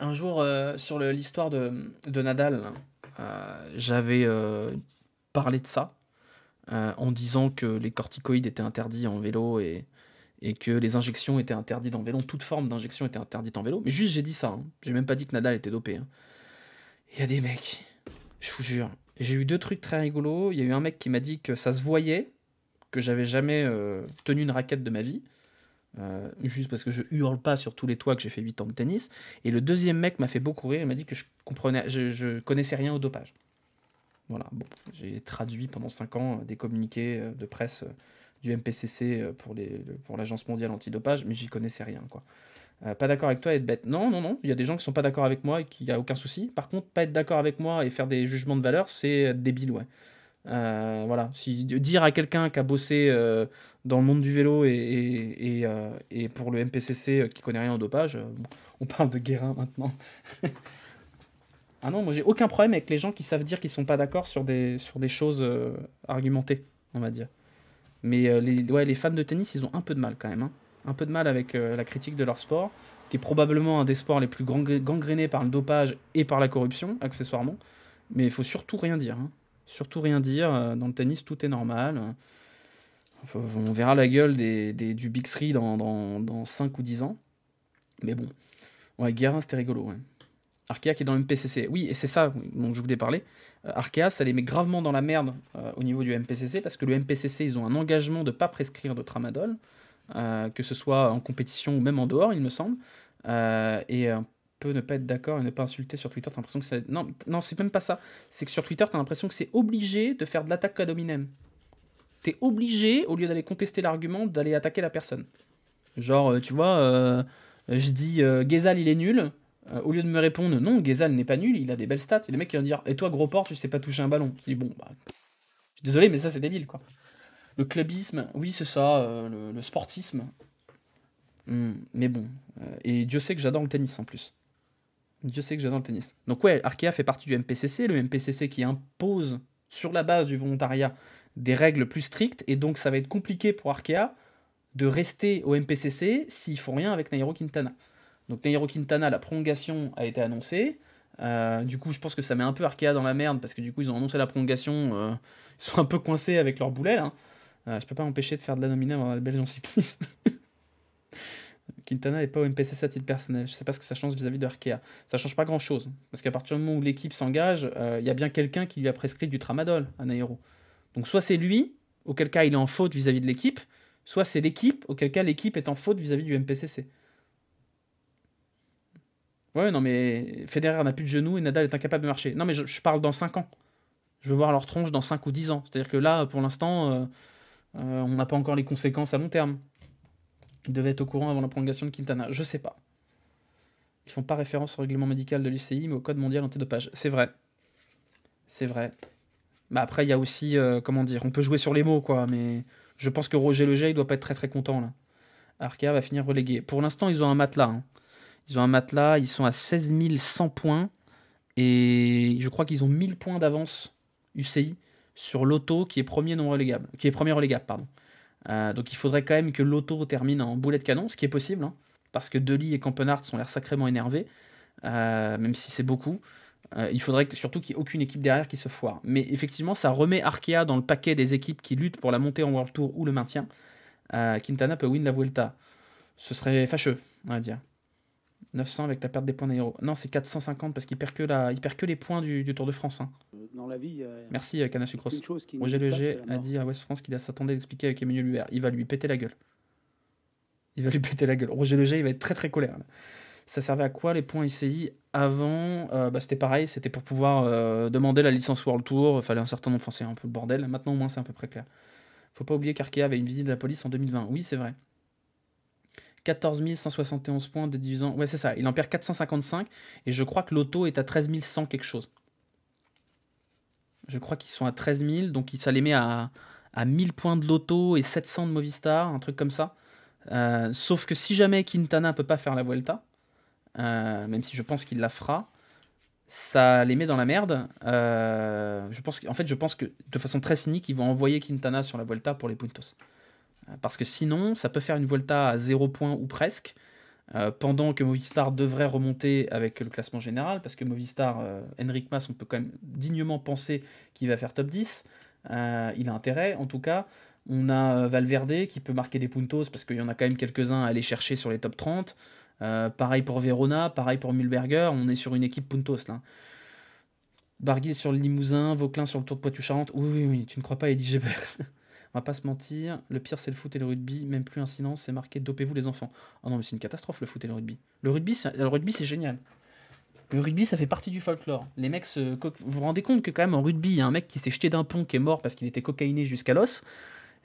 A: Un jour, euh, sur l'histoire de, Nadal, euh, j'avais euh, parlé de ça en disant que les corticoïdes étaient interdits en vélo et, que les injections étaient interdites en vélo, toute forme d'injection était interdite en vélo. Mais juste j'ai dit ça, hein. j'ai même pas dit que Nadal était dopé. Hein. Il y a des mecs, je vous jure, j'ai eu deux trucs très rigolos. Il y a eu un mec qui m'a dit que ça se voyait, que j'avais jamais euh, tenu une raquette de ma vie. Euh, juste parce que je hurle pas sur tous les toits que j'ai fait 8 ans de tennis. Et le deuxième mec m'a fait beaucoup rire, il m'a dit que je comprenais, je, connaissais rien au dopage. Voilà, bon, j'ai traduit pendant 5 ans euh, des communiqués de presse du MPCC pour, pour l'Agence mondiale antidopage, mais j'y connaissais rien, quoi. Euh, pas d'accord avec toi et être bête. Non, non, non. Il y a des gens qui sont pas d'accord avec moi et qui a aucun souci. Par contre, pas être d'accord avec moi et faire des jugements de valeur, c'est débile, ouais. Euh, voilà. Si, dire à quelqu'un qui a bossé euh, dans le monde du vélo et, pour le MPCC qui connaît rien au dopage, on parle de Guérin maintenant. ah non, moi j'ai aucun problème avec les gens qui savent dire qu'ils sont pas d'accord sur des, sur des choses argumentées, on va dire. Mais les, ouais, les fans de tennis, ils ont un peu de mal quand même. Hein un peu de mal avec euh, la critique de leur sport, qui est probablement un des sports les plus gangrénés par le dopage et par la corruption, accessoirement. Mais il faut surtout rien dire. Hein. Surtout rien dire. Euh, dans le tennis, tout est normal. on verra la gueule des, du Big Three dans, dans, 5 ou 10 ans. Mais bon. Ouais, Guérin, c'était rigolo. Ouais. Arkea qui est dans le MPCC. Oui, et c'est ça dont je voulais parler. Euh, Arkea, ça les met gravement dans la merde au niveau du MPCC parce que le MPCC, ils ont un engagement de ne pas prescrire de tramadol. Euh, que ce soit en compétition ou même en dehors, il me semble. Euh, et on peut ne pas être d'accord et ne pas insulter sur Twitter, t'as l'impression que ça... Non, c'est même pas ça. C'est que sur Twitter, t'as l'impression que c'est obligé de faire de l'attaque à Dominem T'es obligé, au lieu d'aller contester l'argument, d'aller attaquer la personne. Genre, euh, tu vois, je dis euh, il est nul. au lieu de me répondre non, Gezal n'est pas nul, il a des belles stats. Et mec, mecs, qui vont dire Et toi, gros port tu sais pas toucher un ballon. Je dis Bon, bah. Je suis désolé, mais ça, c'est débile, quoi. Le clubisme, oui, c'est ça, euh, le, sportisme. Hmm, mais bon, euh, et Dieu sait que j'adore le tennis en plus. Dieu sait que j'adore le tennis. Donc ouais, Arkea fait partie du MPCC, le MPCC qui impose sur la base du volontariat des règles plus strictes, et donc ça va être compliqué pour Arkea de rester au MPCC s'ils font rien avec Nairo Quintana. Donc Nairo Quintana, la prolongation a été annoncée. Euh, du coup, je pense que ça met un peu Arkea dans la merde parce que du coup, ils ont annoncé la prolongation. ils sont un peu coincés avec leur boulet. Euh, je peux pas m'empêcher de faire de la nominée avant la Belgian cyclisme. Quintana n'est pas au MPCC à titre personnel. Je ne sais pas ce que ça change vis-à-vis de Arkea. Ça change pas grand-chose. Parce qu'à partir du moment où l'équipe s'engage, il euh, y a bien quelqu'un qui lui a prescrit du tramadol, à Nairo. Donc soit c'est lui, auquel cas il est en faute vis-à-vis de l'équipe, soit c'est l'équipe, auquel cas l'équipe est en faute vis-à-vis du MPCC. Ouais, non, mais Federer n'a plus de genoux et Nadal est incapable de marcher. Non, mais je, parle dans 5 ans. Je veux voir leur tronche dans 5 ou 10 ans. C'est-à-dire que là, pour l'instant... Euh, euh, on n'a pas encore les conséquences à long terme. Ils devaient être au courant avant la prolongation de Quintana. Je sais pas. Ils font pas référence au règlement médical de l'UCI, mais au code mondial en page. C'est vrai. C'est vrai. Bah après, il y a aussi, euh, comment dire, on peut jouer sur les mots, quoi, mais je pense que Roger Leger, il doit pas être très très content, là. Arkea va finir relégué. Pour l'instant, ils ont un matelas. Hein. Ils ont un matelas, ils sont à 16 100 points, et je crois qu'ils ont 1000 points d'avance UCI sur l'auto qui est premier non relégable, qui est premier relégable, pardon. Euh, donc il faudrait quand même que l'auto termine en boulet de canon, ce qui est possible, hein, parce que Deli et Campenhardt sont l'air sacrément énervés, euh, même si c'est beaucoup. Euh, il faudrait surtout qu'il n'y ait aucune équipe derrière qui se foire. Mais effectivement, ça remet Arkea dans le paquet des équipes qui luttent pour la montée en World Tour ou le maintien. Quintana peut win la Vuelta. Ce serait fâcheux, on va dire. 900 avec la perte des points d'Aéro. Non, c'est 450 parce qu'il perd que, la... Il perd que les points du, Tour de France. Hein. Euh, Merci, à euh, Roger Leger a dit à West France qu'il s'attendait d'expliquer avec Emmanuel Hubert. Il va lui péter la gueule. Il va lui péter la gueule. Roger Leger, il va être très très colère. Ça servait à quoi les points ICI avant euh, bah, C'était pareil, c'était pour pouvoir demander la licence World Tour. Il fallait un certain nombre, c'est un peu le bordel. Maintenant, au moins, c'est à peu près clair. Faut pas oublier qu'Arkea avait une visite de la police en 2020. Oui, c'est vrai. 14 171 points de divisant. Ouais, c'est ça. Il en perd 455. Et je crois que l'auto est à 13 100 quelque chose. Je crois qu'ils sont à 13 000. Donc ça les met à, à 1000 points de l'auto et 700 de Movistar, un truc comme ça. Euh, sauf que si jamais Quintana ne peut pas faire la Vuelta, euh, même si je pense qu'il la fera, ça les met dans la merde. Euh, je pense en fait, je pense que de façon très cynique, ils vont envoyer Quintana sur la Vuelta pour les Puntos. Parce que sinon, ça peut faire une Volta à 0 points ou presque, euh, pendant que Movistar devrait remonter avec le classement général, parce que Movistar, Henrik euh, Mas, on peut quand même dignement penser qu'il va faire top 10. Euh, il a intérêt, en tout cas. On a Valverde qui peut marquer des puntos, parce qu'il y en a quand même quelques-uns à aller chercher sur les top 30. pareil pour Verona, pareil pour Mühlberger, on est sur une équipe puntos là. Barguil sur le Limousin, Vauclin sur le Tour de Poitou-Charentes. Oui, oui, oui, tu ne crois pas, Eddie Gébert. On va pas se mentir, le pire c'est le foot et le rugby, même plus un silence, c'est marqué dopez-vous les enfants. Oh non, mais c'est une catastrophe le foot et le rugby. Le rugby, c'est, le rugby, c'est génial. Le rugby, ça fait partie du folklore. Les mecs Vous vous rendez compte que, quand même, en rugby, il y a un mec qui s'est jeté d'un pont qui est mort parce qu'il était cocaïné jusqu'à l'os.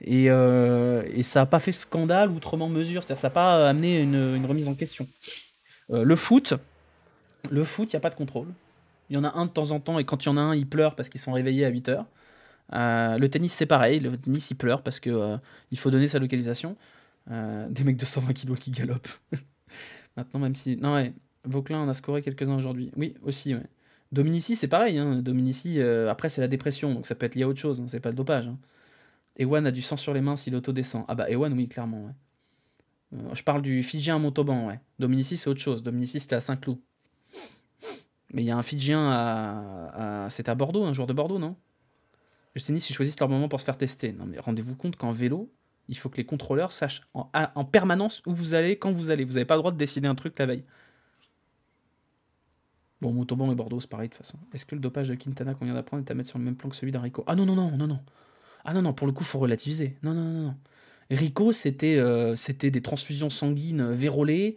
A: Et, euh, ça n'a pas fait scandale outrement mesure. ça n'a pas amené une, remise en question. Euh, le foot, le foot, il n'y a pas de contrôle. Il y en a un de temps en temps, et quand il y en a un, il pleure parce qu'ils sont réveillés à 8 h euh, le tennis, c'est pareil. Le tennis, il pleure parce que euh, il faut donner sa localisation. Euh, des mecs de 120 kilos qui galopent. Maintenant, même si. Non, ouais. Vauclin en a scoré quelques-uns aujourd'hui. Oui, aussi, Dominici, c'est pareil. Hein. Dominici, après, c'est la dépression, donc ça peut être lié à autre chose. Hein. C'est pas le dopage. Hein. Ewan a du sang sur les mains s'il autodescend descend Ah bah, Ewan, oui, clairement, je parle du Fidjien à Montauban, ouais. Dominici, c'est autre chose. Dominici, c'était à Saint-Cloud. Mais il y a un Fidjien à. C'était à Bordeaux, un jour de Bordeaux, non les ils choisissent leur moment pour se faire tester. Non, mais rendez-vous compte qu'en vélo, il faut que les contrôleurs sachent en, permanence où vous allez, quand vous allez. Vous n'avez pas le droit de décider un truc la veille. Bon, Montauban et Bordeaux, c'est pareil de toute façon. Est-ce que le dopage de Quintana qu'on vient d'apprendre est à mettre sur le même plan que celui d'un Ah non, non, non, non, non. Ah non, non, pour le coup, faut relativiser. Non, non, non, non. Rico, euh, c'était des transfusions sanguines euh, vérolées.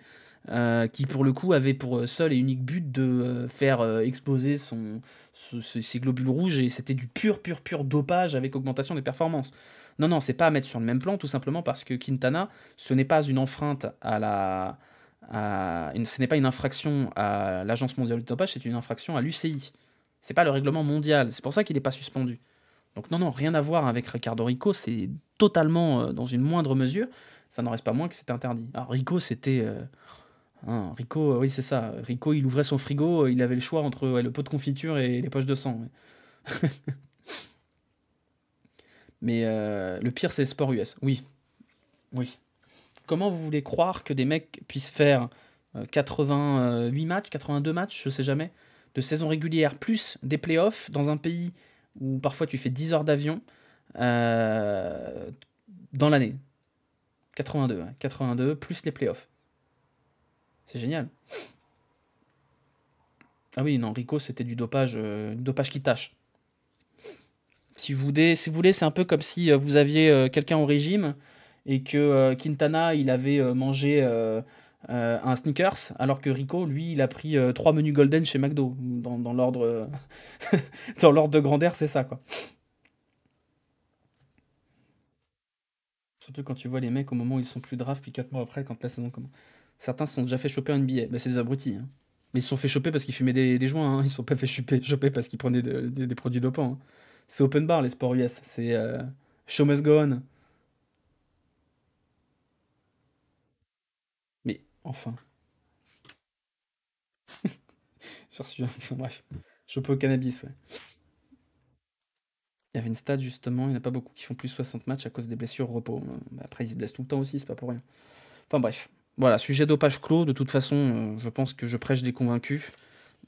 A: Euh, qui pour le coup avait pour euh, seul et unique but de euh, faire exploser son, ses globules rouges et c'était du pur, pur, pur dopage avec augmentation des performances. Non, non, c'est pas à mettre sur le même plan, tout simplement parce que Quintana, ce n'est pas une enfreinte à la. ce n'est pas une infraction à l'Agence mondiale du dopage, c'est une infraction à l'UCI. C'est pas le règlement mondial, c'est pour ça qu'il n'est pas suspendu. Donc non, non, rien à voir avec Ricardo Rico, c'est totalement dans une moindre mesure, ça n'en reste pas moins que c'est interdit. Alors Rico, c'était. Hein, Rico, euh, oui, c'est ça. Rico, il ouvrait son frigo, euh, il avait le choix entre le pot de confiture et les poches de sang. Mais, euh, le pire, c'est les sports US. Oui. Oui. Comment vous voulez croire que des mecs puissent faire 88 matchs, 82 matchs, je sais jamais, de saison régulière, plus des playoffs dans un pays où parfois tu fais 10 heures d'avion dans l'année 82, 82, plus les playoffs. C'est génial. Ah oui, non, Rico, c'était du dopage, euh, dopage qui tâche. Si vous, voulez, si vous c'est un peu comme si euh, vous aviez euh, quelqu'un au régime et que Quintana, il avait mangé un sneakers, alors que Rico, lui, il a pris trois menus golden chez McDo. Dans, dans l'ordre de grandeur, c'est ça, quoi. Surtout quand tu vois les mecs au moment où ils sont plus drafts, puis quatre mois après, quand la saison commence. Certains se sont déjà fait choper un billet. Bah, c'est des abrutis. Hein. Mais ils se sont fait choper parce qu'ils fumaient des, joints. Hein. Ils se sont pas fait choper, parce qu'ils prenaient des produits dopants. Hein. C'est open bar, les sports US. C'est euh, show must go on. Mais enfin. J'ai reçu un... Bref. Choper au cannabis, ouais. Il y avait une stade justement, il n'y en a pas beaucoup qui font plus 60 matchs à cause des blessures au repos. Bah, après, ils se blessent tout le temps aussi, c'est pas pour rien. Enfin bref voilà, sujet dopage clos, de toute façon, euh, je pense que je prêche des convaincus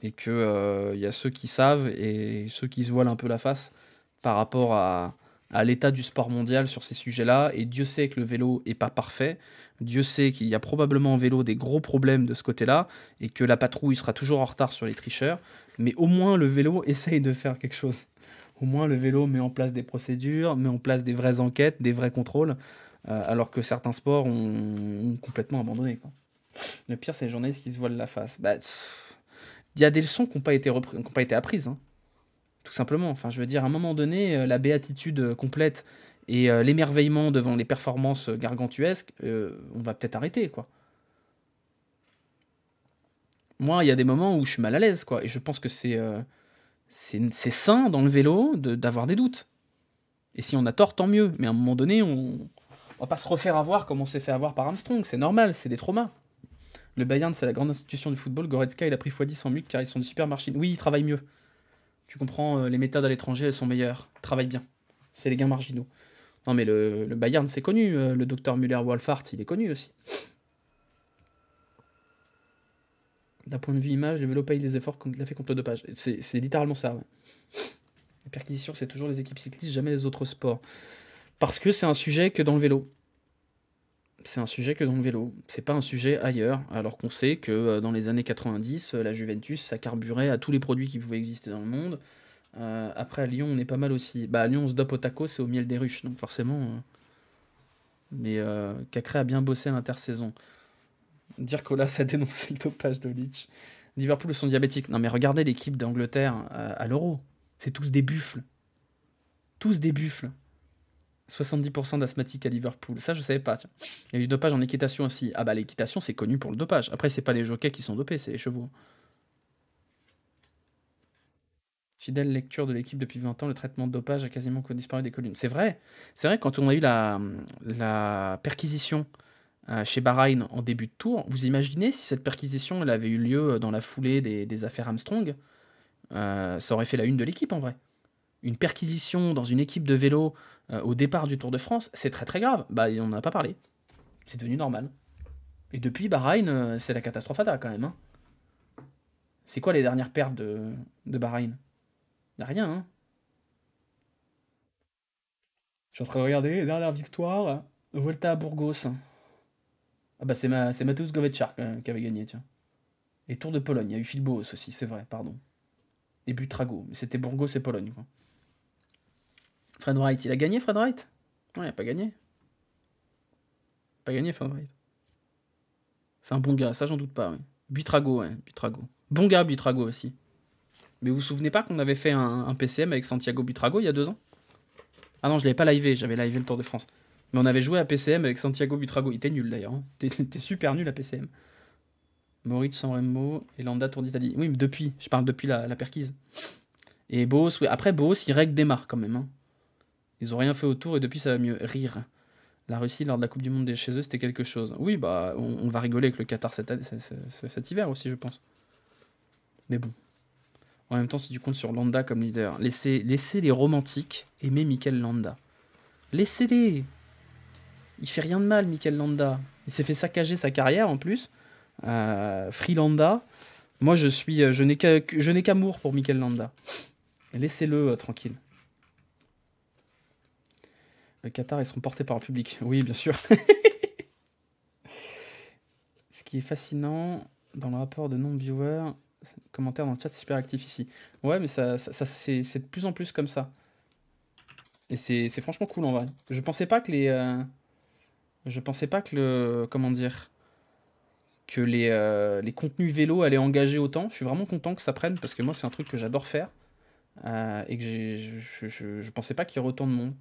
A: et qu'il il euh, y a ceux qui savent et ceux qui se voilent un peu la face par rapport à, l'état du sport mondial sur ces sujets-là. Et Dieu sait que le vélo est pas parfait. Dieu sait qu'il y a probablement en vélo des gros problèmes de ce côté-là et que la patrouille sera toujours en retard sur les tricheurs. Mais au moins, le vélo essaye de faire quelque chose. Au moins, le vélo met en place des procédures, met en place des vraies enquêtes, des vrais contrôles. Euh, alors que certains sports ont, complètement abandonné. Le pire, c'est les journalistes qui se voilent la face. Il bah, y a des leçons qui n'ont pas, été pas été apprises. Hein. Tout simplement. Enfin, je veux dire, à un moment donné, euh, la béatitude euh, complète et l'émerveillement devant les performances gargantuesques, on va peut-être arrêter, quoi. Moi, il y a des moments où je suis mal à l'aise, quoi. Et je pense que c'est c'est sain dans le vélo d'avoir des doutes. Et si on a tort, tant mieux. Mais à un moment donné, on, on va pas se refaire avoir comme on s'est fait avoir par Armstrong, c'est normal, c'est des traumas. Le Bayern, c'est la grande institution du football. Goretzka, il a pris x10 en MUC car ils sont de super machines. Oui, ils travaillent mieux. Tu comprends, euh, les méthodes à l'étranger, elles sont meilleures. Travaille bien. C'est les gains marginaux. Non, mais le, Bayern, c'est connu. Euh, le docteur müller wolfhardt il est connu aussi. D'un point de vue image, le vélo paye les efforts qu'on l'a fait contre le dopage. C'est littéralement ça. Ouais. La perquisition, c'est toujours les équipes cyclistes, jamais les autres sports. Parce que c'est un sujet que dans le vélo. C'est un sujet que dans le vélo. C'est pas un sujet ailleurs. Alors qu'on sait que euh, dans les années 90, euh, la Juventus, ça carburait à tous les produits qui pouvaient exister dans le monde. Euh, après, à Lyon, on est pas mal aussi. Bah, à Lyon, on se dope au taco, c'est au miel des ruches. Donc forcément. Mais Cacré a bien bossé à l'intersaison. Dire ça a dénoncé le dopage de Litch. Liverpool sont diabétiques. Non mais regardez l'équipe d'Angleterre à l'Euro. C'est tous des buffles. Tous des buffles. 70% d'asthmatiques à Liverpool. Ça, je savais pas. Et Il y a eu du dopage en équitation aussi. Ah bah l'équitation, c'est connu pour le dopage. Après, c'est pas les jockeys qui sont dopés, c'est les chevaux. Fidèle lecture de l'équipe depuis 20 ans, le traitement de dopage a quasiment disparu des colonnes. C'est vrai. C'est vrai, quand on a eu la, perquisition euh, chez Bahreïn en début de tour, vous imaginez si cette perquisition elle avait eu lieu dans la foulée des, affaires Armstrong euh, Ça aurait fait la une de l'équipe en vrai. Une perquisition dans une équipe de vélo euh, au départ du Tour de France, c'est très très grave. Bah, on n'en a pas parlé. C'est devenu normal. Et depuis, bah, Bahreïn, euh, c'est la catastrophe ADA quand même. Hein. C'est quoi les dernières pertes de, de Bahreïn Rien, hein. Je suis en train de regarder Dernière victoire. Volta à Burgos. Ah bah c'est ma, Mateusz Govechar euh, qui avait gagné, tiens. Et Tour de Pologne, il y a eu Filbos aussi, c'est vrai, pardon. Et Butrago, mais c'était Burgos et Pologne, quoi. Fred Wright, il a gagné Fred Wright Non, il n'a pas gagné. Pas gagné Fred Wright. C'est un bon gars, ça j'en doute pas. Oui. Buitrago, ouais, Buitrago. Bon gars, Bitrago aussi. Mais vous vous souvenez pas qu'on avait fait un, PCM avec Santiago Buitrago il y a deux ans Ah non, je l'avais pas livé, j'avais livé le Tour de France. Mais on avait joué à PCM avec Santiago Buitrago. Il était nul d'ailleurs. Il hein. T'es super nul à PCM. Moritz Sanremo et Landa Tour d'Italie. Oui, mais depuis, je parle depuis la, perquise. Et Boos, Après, Boos, il règle des marques quand même. Hein. Ils ont rien fait autour et depuis ça va mieux. Rire. La Russie lors de la Coupe du Monde des chez eux, c'était quelque chose. Oui, bah on, va rigoler avec le Qatar cet, hiver aussi, je pense. Mais bon. En même temps, si tu comptes sur Landa comme leader, laissez, les romantiques aimer Mikel Landa. Laissez-les Il fait rien de mal, Mikel Landa. Il s'est fait saccager sa carrière en plus. Euh, Landa. Moi, je suis, euh, je n'ai qu'amour pour Mikel Landa. Laissez-le euh, tranquille. Le Qatar, ils seront portés par le public. Oui, bien sûr. Ce qui est fascinant dans le rapport de non-viewers, commentaire dans le chat super actif ici. Ouais, mais ça, c'est, de plus en plus comme ça. Et c'est, franchement cool en vrai. Je pensais pas que les. Euh, je pensais pas que le. Comment dire Que euh, les, contenus vélo allaient engager autant. Je suis vraiment content que ça prenne parce que moi, c'est un truc que j'adore faire. Euh, et que je, je, je, pensais pas qu'il y aurait autant de monde.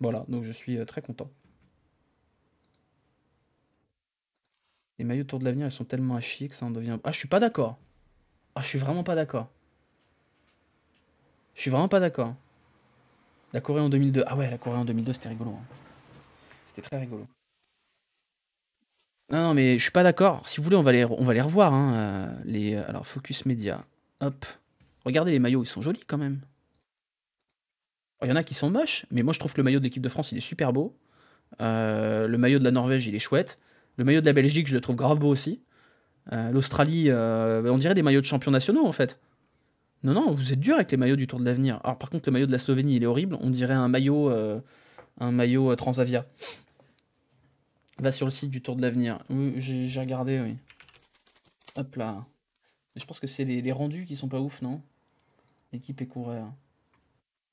A: Voilà, donc je suis euh, très content. Les maillots autour de l'avenir, ils sont tellement à chier que ça en devient... Ah, je suis pas d'accord. Ah, je suis vraiment pas d'accord. Je suis vraiment pas d'accord. La Corée en 2002. Ah ouais, la Corée en 2002, c'était rigolo. Hein. C'était très rigolo. Non, non, mais je suis pas d'accord. Si vous voulez, on va les, on va les revoir. Hein, euh, les, euh, alors, Focus Media. Hop. Regardez les maillots, ils sont jolis quand même. Il y en a qui sont moches, mais moi je trouve que le maillot de l'équipe de France il est super beau. Euh, le maillot de la Norvège il est chouette. Le maillot de la Belgique je le trouve grave beau aussi. Euh, L'Australie, euh, on dirait des maillots de champions nationaux en fait. Non, non, vous êtes dur avec les maillots du Tour de l'Avenir. Alors par contre, le maillot de la Slovénie il est horrible. On dirait un maillot, un maillot Transavia. Va sur le site du Tour de l'Avenir. j'ai regardé, oui. Hop là. Je pense que c'est les, rendus qui sont pas ouf, non Équipe et coureur.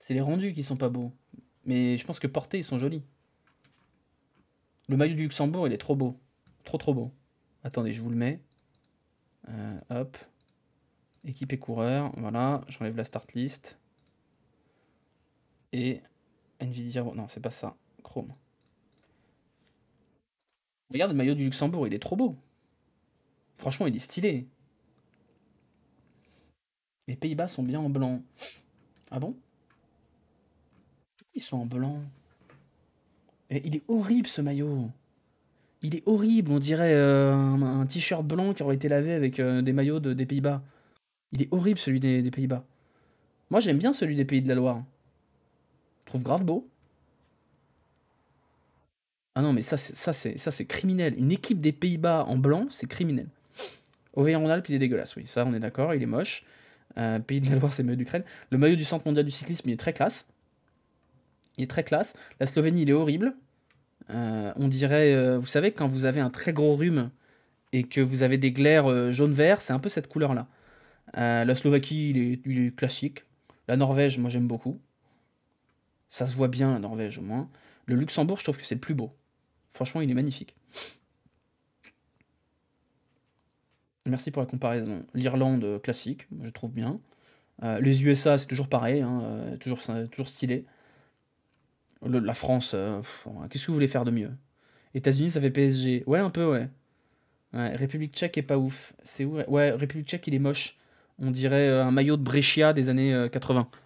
A: C'est les rendus qui sont pas beaux. Mais je pense que portés, ils sont jolis. Le maillot du Luxembourg, il est trop beau. Trop, trop beau. Attendez, je vous le mets. Euh, hop. Équipe et coureur. Voilà, j'enlève la start list. Et Nvidia. Non, c'est pas ça. Chrome. Regarde le maillot du Luxembourg, il est trop beau. Franchement, il est stylé. Les Pays-Bas sont bien en blanc. Ah bon ils sont en blanc. Et eh, il est horrible ce maillot. Il est horrible, on dirait euh, un, t-shirt blanc qui aurait été lavé avec euh, des maillots des Pays-Bas. Il est horrible celui des, Pays-Bas. Moi j'aime bien celui des Pays de la Loire. Je trouve grave beau. Ah non mais ça c'est ça c'est ça c'est criminel. Une équipe des Pays-Bas en blanc, c'est criminel. en Alpes, il est dégueulasse, oui, ça on est d'accord, il est moche. Euh, pays de la Loire, c'est mieux d'Ukraine. Le maillot du Centre mondial du cyclisme, il est très classe. Il est très classe. La Slovénie, il est horrible. Euh, on dirait, euh, vous savez, quand vous avez un très gros rhume et que vous avez des glaires euh, jaune-vert, c'est un peu cette couleur-là. la Slovaquie, il est, classique. La Norvège, moi j'aime beaucoup. Ça se voit bien, la Norvège au moins. Le Luxembourg, je trouve que c'est le plus beau. Franchement, il est magnifique. Merci pour la comparaison. L'Irlande, classique, je trouve bien. les USA, c'est toujours pareil, hein, toujours, toujours stylé la France, euh, qu'est-ce que vous voulez faire de mieux États-Unis, ça fait PSG. Ouais, un peu, ouais. République tchèque est pas ouf. C'est Ouais, République tchèque, il est moche. On dirait euh, un maillot de Brescia des années 80. Euh,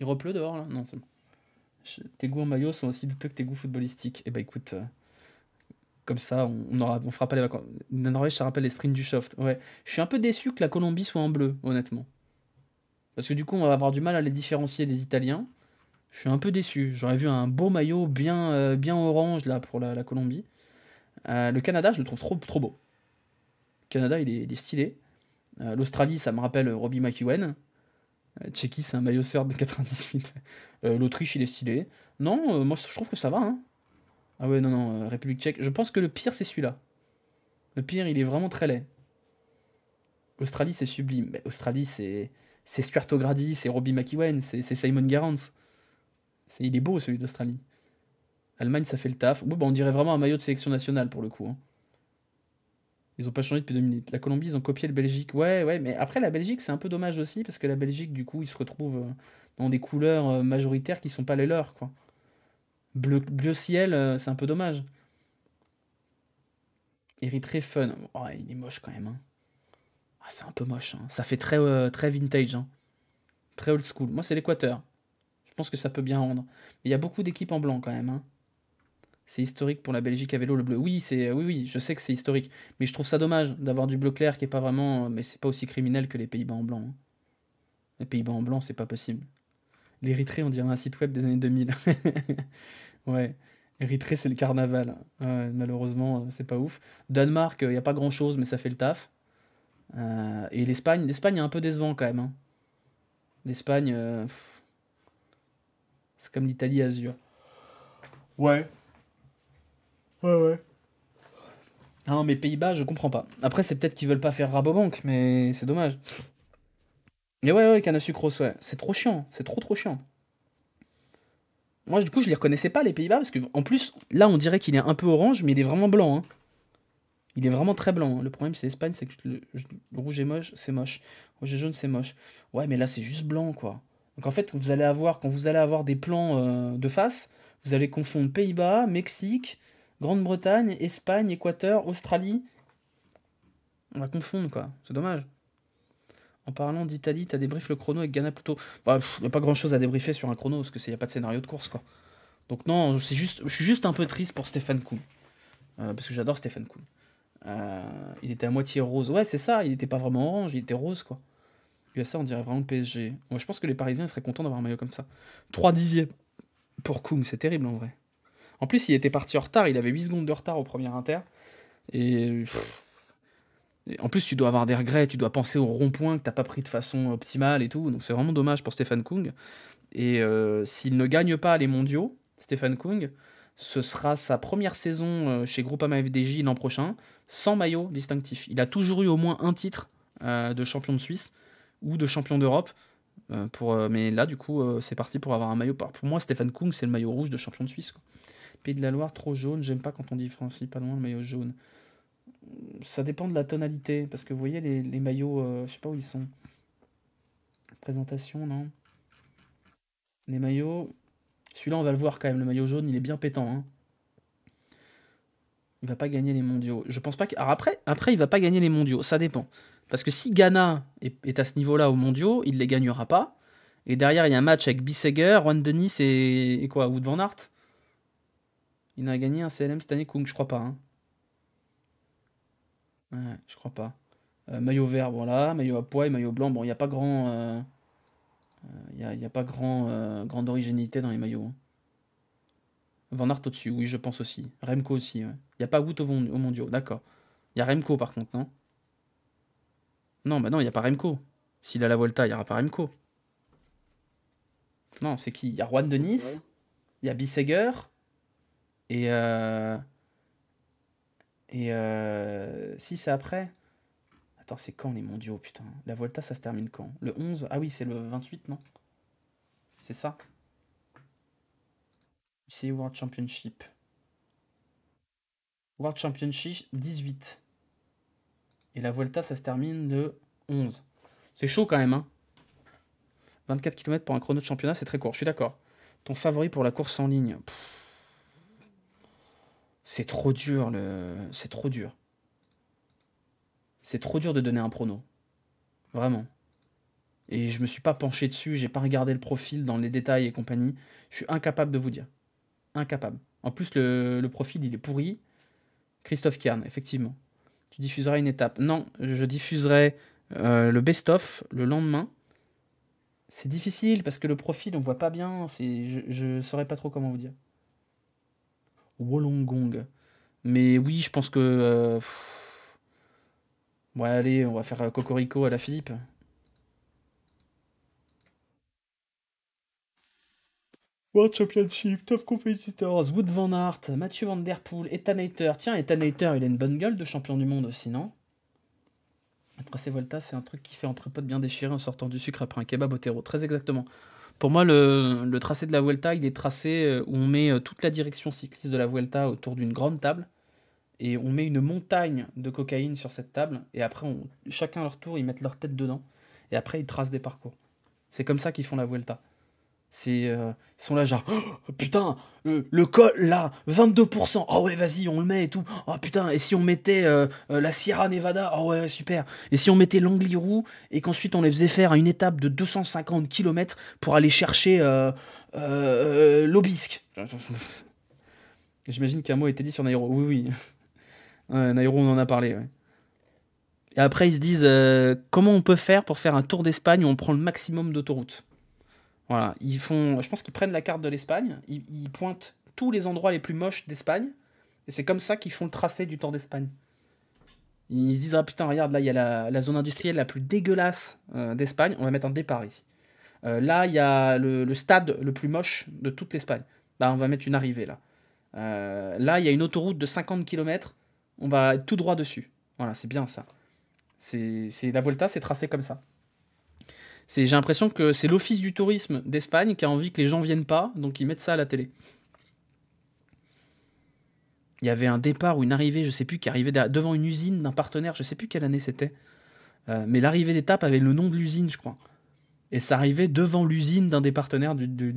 A: il repleut dehors, là Non, c'est bon. Tes goûts en maillot sont aussi douteux que tes goûts footballistiques. Eh bah ben, écoute, comme ça, on, aura... on fera pas les vacances. La Norvège, ça rappelle les sprints du soft. Ouais. Je suis un peu déçu que la Colombie soit en bleu, honnêtement. Parce que du coup, on va avoir du mal à les différencier des Italiens. Je suis un peu déçu. J'aurais vu un beau maillot bien, euh, bien orange là pour la, Colombie. Euh, le Canada, je le trouve trop, trop beau. Le Canada, il est, stylé. Euh, L'Australie, ça me rappelle Robbie McEwen. Tchéquie, c'est un maillot sur de 98. L'Autriche, il est stylé. Non, moi, je trouve que ça va. Hein. Ah ouais, non, non, République tchèque. Je pense que le pire, c'est celui-là. Le pire, il est vraiment très laid. L'Australie, c'est sublime. Mais Australie, c'est Stuart O'Grady, c'est Robbie McEwen, c'est Simon Garance il est beau celui d'Australie. Allemagne, ça fait le taf. Bah, on dirait vraiment un maillot de sélection nationale pour le coup. Hein. Ils ont pas changé depuis deux minutes. La Colombie, ils ont copié le Belgique. Ouais, ouais, mais après la Belgique, c'est un peu dommage aussi parce que la Belgique, du coup, ils se retrouvent euh, dans des couleurs euh, majoritaires qui sont pas les leurs, quoi. Bleu, bleu ciel, euh, c'est un peu dommage. Érythrée fun. il est moche quand même. Hein. Ah, c'est un peu moche. Hein. Ça fait très, très vintage. Très old school. Moi, c'est l'Équateur. Je pense que ça peut bien rendre. il y a beaucoup d'équipes en blanc quand même. Hein. C'est historique pour la Belgique à vélo, le bleu. Oui, c'est euh, oui, oui, je sais que c'est historique. Mais je trouve ça dommage d'avoir du bleu clair qui n'est pas vraiment. Euh, mais c'est pas aussi criminel que les Pays-Bas en blanc. Hein. Les Pays-Bas en blanc, c'est pas possible. L'Érythrée, on dirait un site web des années 2000. ouais. L'Érythrée, c'est le carnaval. Hein. malheureusement, euh, c'est pas ouf. Danemark, il n'y a pas grand chose, mais ça fait le taf. et l'Espagne, l'Espagne est un peu décevant quand même. L'Espagne. C'est comme l'Italie Azur. Ouais. Ouais, ouais. Non, mais Pays-Bas, je comprends pas. Après, c'est peut-être qu'ils veulent pas faire Rabobank, mais c'est dommage. Mais ouais, ouais, Cana ouais. C'est trop chiant. C'est trop, trop chiant. Moi, du coup, je les reconnaissais pas, les Pays-Bas, parce que en plus, là, on dirait qu'il est un peu orange, mais il est vraiment blanc. Hein. Il est vraiment très blanc. Hein. Le problème, c'est l'Espagne, c'est que le, rouge est moche, c'est moche. Rouge et jaune, c'est moche. Ouais, mais là, c'est juste blanc, quoi. Donc en fait, vous allez avoir, quand vous allez avoir des plans euh, de face, vous allez confondre Pays-Bas, Mexique, Grande-Bretagne, Espagne, Équateur, Australie. On va confondre quoi, c'est dommage. En parlant d'Italie, t'as débrief le chrono avec Ghana plutôt. il bah, n'y a pas grand chose à débriefer sur un chrono parce qu'il n'y a pas de scénario de course quoi. Donc non, je suis juste un peu triste pour Stéphane Kuhn. Euh, parce que j'adore Stéphane Kuhn. Euh, il était à moitié rose. Ouais, c'est ça, il n'était pas vraiment orange, il était rose quoi à ça, on dirait vraiment le PSG. je pense que les Parisiens ils seraient contents d'avoir un maillot comme ça. 3 dixièmes pour Kung c'est terrible en vrai. En plus, il était parti en retard, il avait 8 secondes de retard au premier inter. Et. en plus, tu dois avoir des regrets, tu dois penser au rond-point que t'as pas pris de façon optimale et tout. Donc c'est vraiment dommage pour Stéphane Kung. Et euh, s'il ne gagne pas les mondiaux, Stéphane Kung, ce sera sa première saison euh, chez Groupama FDJ l'an prochain, sans maillot distinctif. Il a toujours eu au moins un titre euh, de champion de Suisse ou de champion d'Europe. Euh, pour, euh, mais là, du coup, euh, c'est parti pour avoir un maillot. Pour moi, Stéphane Kung, c'est le maillot rouge de champion de Suisse. Pays de la Loire, trop jaune. J'aime pas quand on différencie pas loin le maillot jaune. Ça dépend de la tonalité. Parce que vous voyez, les, maillots, je sais pas où ils sont. Présentation, non Les maillots. Celui-là, on va le voir quand même. Le maillot jaune, il est bien pétant. Hein. Il va pas gagner les mondiaux. Je pense pas que. après, après, il va pas gagner les mondiaux. Ça dépend. Parce que si Ghana est, à ce niveau-là au mondiaux, il ne les gagnera pas. Et derrière, il y a un match avec Bissegger, Juan Denis et, quoi Wood Van Aert. Il a gagné un CLM cette année, Kung, je crois pas. Hein. Ouais, je crois pas. Euh, maillot vert, voilà. Maillot à poil, maillot blanc. Bon, il n'y a pas grand. Euh, euh, il n'y a, pas grand, grande originalité dans les maillots. Hein. Van Aert au-dessus, oui, je pense aussi. Remco aussi, Il n'y a pas Wood au, au mondiaux, d'accord. Il y a Remco par contre, non non, il n'y a pas Remco. S'il a la Volta, il n'y aura pas Remco. Non, c'est qui Il y a Juan de Nice, il y a Bissegger, et. Euh, et. Euh, si c'est après. Attends, c'est quand les mondiaux, putain La Volta, ça se termine quand Le 11 Ah oui, c'est le 28, non C'est ça C'est World Championship. World Championship 18. Et la Volta, ça se termine de 11. C'est chaud quand même, hein 24 km pour un chrono de championnat, c'est très court, je suis d'accord. Ton favori pour la course en ligne C'est trop dur, le... c'est trop dur. C'est trop dur de donner un prono. Vraiment. Et je me suis pas penché dessus, j'ai pas regardé le profil dans les détails et compagnie. Je suis incapable de vous dire. Incapable. En plus, le, le profil, il est pourri. Christophe Kern, effectivement tu diffuseras une étape. Non, je diffuserai euh, le best-of le lendemain. C'est difficile parce que le profil, on voit pas bien. Je ne saurais pas trop comment vous dire. Wolongong. Mais oui, je pense que. Euh, ouais allez, on va faire euh, Cocorico à la Philippe. World Championship, Tough Competitors, Wood Van Hart, Mathieu Van Der Poel, Ethan Hater. Tiens, Ethan Hater, il a une bonne gueule de champion du monde aussi, non Après, tracé Vuelta, c'est un truc qui fait entre potes bien déchiré en sortant du sucre après un kebab au terreau. Très exactement. Pour moi, le, tracé de la Vuelta, il est tracé euh, où on met euh, toute la direction cycliste de la Vuelta autour d'une grande table et on met une montagne de cocaïne sur cette table et après, chacun à leur tour, ils mettent leur tête dedans et après, ils tracent des parcours. C'est comme ça qu'ils font la Vuelta. Euh, ils sont là genre, oh, putain, le, col là, 22%, ah ouais vas-y on le met et tout, oh, putain, et si on mettait euh, euh, la Sierra Nevada, oh ouais super, et si on mettait l'Angliru et qu'ensuite on les faisait faire à une étape de 250 km pour aller chercher l'obisque. J'imagine qu'un mot a été dit sur Nairo, oui oui, Nairo on en a parlé, Et après, ils se disent comment on peut faire pour faire un tour d'Espagne où on prend le maximum d'autoroutes. Voilà, ils font, je pense qu'ils prennent la carte de l'Espagne, ils, pointent tous les endroits les plus moches d'Espagne, et c'est comme ça qu'ils font le tracé du temps d'Espagne. Ils se disent ah putain regarde là il y a la, zone industrielle la plus dégueulasse euh, d'Espagne, on va mettre un départ ici. Euh, là il y a le, stade le plus moche de toute l'Espagne, bah on va mettre une arrivée là. Euh, là il y a une autoroute de 50 km, on va être tout droit dessus. Voilà c'est bien ça. C'est la Volta c'est tracé comme ça j'ai l'impression que c'est l'office du tourisme d'Espagne qui a envie que les gens viennent pas, donc ils mettent ça à la télé. Il y avait un départ ou une arrivée, je sais plus, qui arrivait devant une usine d'un partenaire, je sais plus quelle année c'était. Euh, mais l'arrivée d'étape avait le nom de l'usine, je crois. Et ça arrivait devant l'usine d'un des partenaires du, de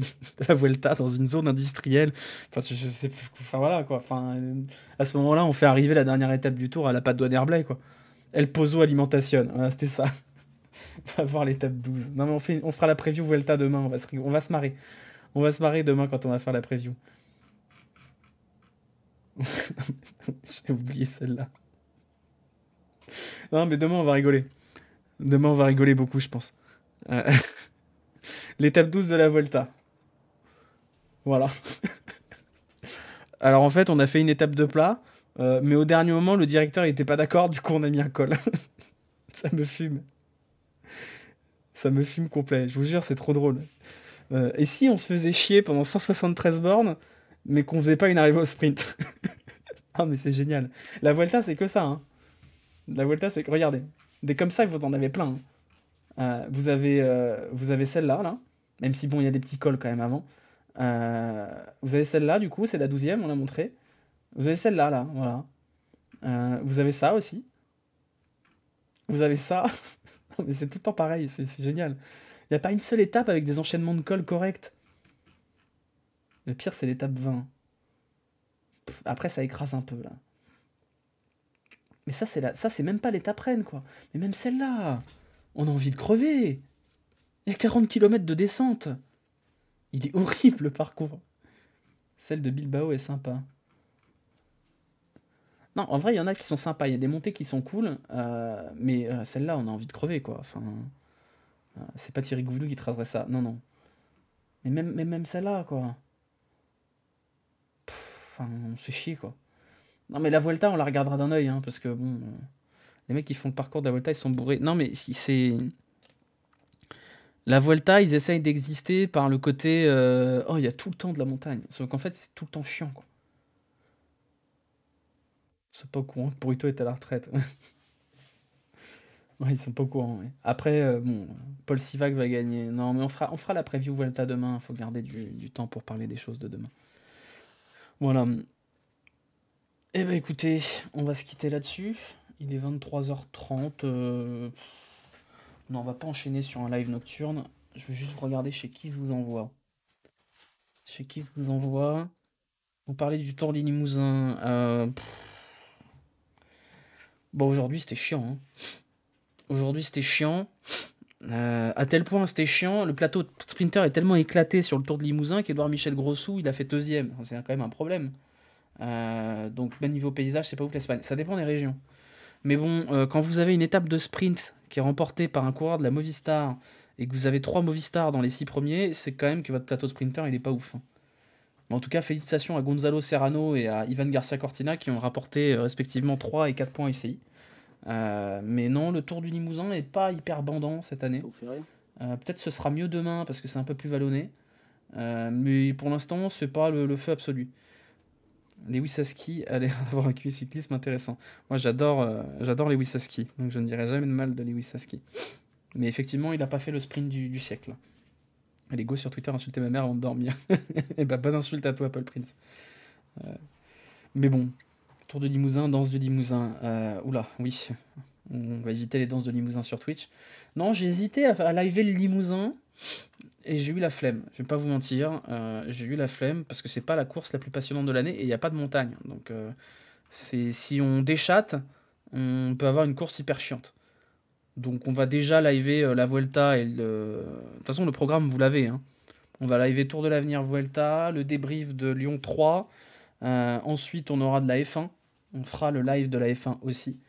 A: la Vuelta dans une zone industrielle. Enfin, je, je sais, enfin voilà quoi. Enfin, euh, à ce moment-là, on fait arriver la dernière étape du tour à la patte d'Herblay quoi. El Pozo Alimentation, c'était ça. va voir l'étape 12. Non, mais on, fait, on fera la preview Vuelta demain. On va, se, on va se marrer. On va se marrer demain quand on va faire la preview. J'ai oublié celle-là. Non, mais demain, on va rigoler. Demain, on va rigoler beaucoup, je pense. Euh, l'étape 12 de la Volta. Voilà. Alors, en fait, on a fait une étape de plat, euh, mais au dernier moment, le directeur n'était pas d'accord, du coup, on a mis un col. Ça me fume. Ça me fume complet. Je vous jure, c'est trop drôle. Euh, et si on se faisait chier pendant 173 bornes, mais qu'on faisait pas une arrivée au sprint Ah, mais c'est génial. La Vuelta, c'est que ça. Hein. La Vuelta, c'est que. Regardez. Des comme ça, vous en avez plein. Hein. Euh, vous avez, euh, vous avez celle-là, là. Même si, bon, il y a des petits cols quand même avant. vous avez celle-là, du coup, c'est la 12 on l'a montré. Vous avez celle-là, là, voilà. vous avez ça aussi. Vous avez ça. mais c'est tout le temps pareil, c'est génial. Il n'y a pas une seule étape avec des enchaînements de cols corrects. Le pire, c'est l'étape 20. après, ça écrase un peu, là. Mais ça, c'est ça, c'est même pas l'étape reine, quoi. Mais même celle-là, on a envie de crever. Il y a 40 km de descente. Il est horrible, le parcours. Celle de Bilbao est sympa. Non, en vrai, il y en a qui sont sympas. Il y a des montées qui sont cool, euh, mais euh, celle-là, on a envie de crever, quoi. Enfin, euh, c'est pas Thierry Gouvelou qui tracerait ça. Non, non. Mais même, même, même celle-là, quoi. enfin, on chier, quoi. Non, mais la Volta, on la regardera d'un oeil, hein, parce que, bon... les mecs qui font le parcours de la Volta, ils sont bourrés. Non, mais c'est... La Vuelta, ils essayent d'exister par le côté... oh, il y a tout le temps de la montagne. Sauf qu'en fait, c'est tout le temps chiant, quoi pas courant Bruto est à la retraite. ils sont pas au courant. Après, euh, bon, Paul Sivak va gagner. Non, mais on fera, on fera la preview volta demain. Il faut garder du, temps pour parler des choses de demain. Voilà. Eh ben écoutez, on va se quitter là-dessus. Il est 23h30. Euh, non, on va pas enchaîner sur un live nocturne. Je vais juste regarder chez qui je vous envoie. Chez qui je vous envoie. Vous parlez du Tour des Limousins. Euh, Bon, aujourd'hui, c'était chiant. Hein. Aujourd'hui, c'était chiant. Euh, à tel point, c'était chiant. Le plateau de sprinter est tellement éclaté sur le Tour de Limousin qu'Edouard Michel Grossou, il a fait deuxième. C'est quand même un problème. Euh, donc, même niveau paysage, c'est pas ouf l'Espagne. Ça dépend des régions. Mais bon, euh, quand vous avez une étape de sprint qui est remportée par un coureur de la Movistar et que vous avez trois Movistar dans les six premiers, c'est quand même que votre plateau sprinter, il est pas ouf. Hein en tout cas, félicitations à Gonzalo Serrano et à Ivan Garcia Cortina qui ont rapporté euh, respectivement 3 et 4 points ICI. Euh, mais non, le Tour du Limousin n'est pas hyper bandant cette année. Euh, peut-être ce sera mieux demain parce que c'est un peu plus vallonné. mais pour l'instant, n'est pas le, feu absolu. Lewis Saski, a l'air d'avoir un QI cyclisme intéressant. Moi, j'adore j'adore Lewis Saski, donc je ne dirai jamais de mal de Lewis Saski. Mais effectivement, il n'a pas fait le sprint du siècle. Allez, go sur Twitter, insulter ma mère avant de dormir. Eh bah, bonne insulte à toi, Paul Prince. Euh, mais bon, tour de limousin, danse de limousin. Euh, oula, oui, on va éviter les danses de limousin sur Twitch. Non, j'ai hésité à, live le limousin et j'ai eu la flemme. Je vais pas vous mentir, euh, j'ai eu la flemme parce que c'est pas la course la plus passionnante de l'année et il n'y a pas de montagne. Donc, c'est si on déchate, on peut avoir une course hyper chiante. Donc on va déjà liver euh, la Vuelta et le... De toute façon, le programme, vous l'avez. Hein. On va liver Tour de l'Avenir Vuelta, le débrief de Lyon 3. Euh, ensuite, on aura de la F1. On fera le live de la F1 aussi.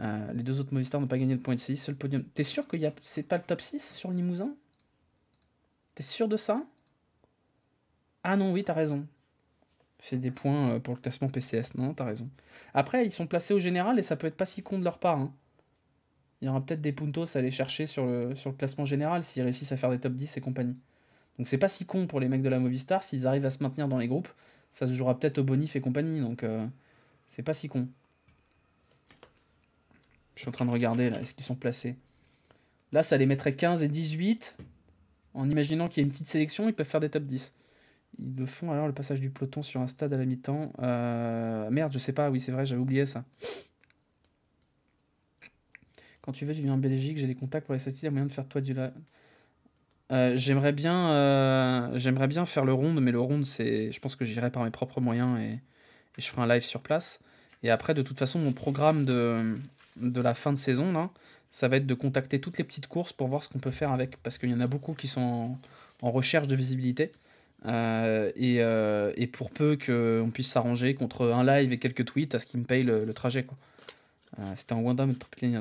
A: Euh, les deux autres Movistar n'ont pas gagné de point de 6. Seul podium. T'es sûr que a... c'est pas le top 6 sur le Limousin T'es sûr de ça Ah non, oui, t'as raison. C'est des points pour le classement PCS. Non, t'as raison. Après, ils sont placés au général et ça peut être pas si con de leur part. Hein il y aura peut-être des puntos à aller chercher sur le, classement général s'ils réussissent à faire des top 10 et compagnie. Donc c'est pas si con pour les mecs de la Movistar, s'ils arrivent à se maintenir dans les groupes, ça se jouera peut-être au Bonif et compagnie, donc euh, c'est pas si con. Je suis en train de regarder là, est-ce qu'ils sont placés Là, ça les mettrait 15 et 18, en imaginant qu'il y ait une petite sélection, ils peuvent faire des top 10. Ils le font alors le passage du peloton sur un stade à la mi-temps. Euh, merde, je sais pas, oui c'est vrai, j'avais oublié ça. Quand tu veux, tu viens en Belgique, j'ai des contacts pour les statistiques, il y a moyen de faire toi du live. Euh, euh, j'aimerais bien, faire le ronde, mais le ronde, c'est, je pense que j'irai par mes propres moyens et, je ferai un live sur place. Et après, de toute façon, mon programme de, la fin de saison, ça va être de contacter toutes les petites courses pour voir ce qu'on peut faire avec, parce qu'il y en a beaucoup qui sont en, recherche de visibilité. Euh, et, pour peu qu'on puisse s'arranger contre un live et quelques tweets à ce qu'ils me payent le, le trajet. Quoi. Euh, c'était en Wanda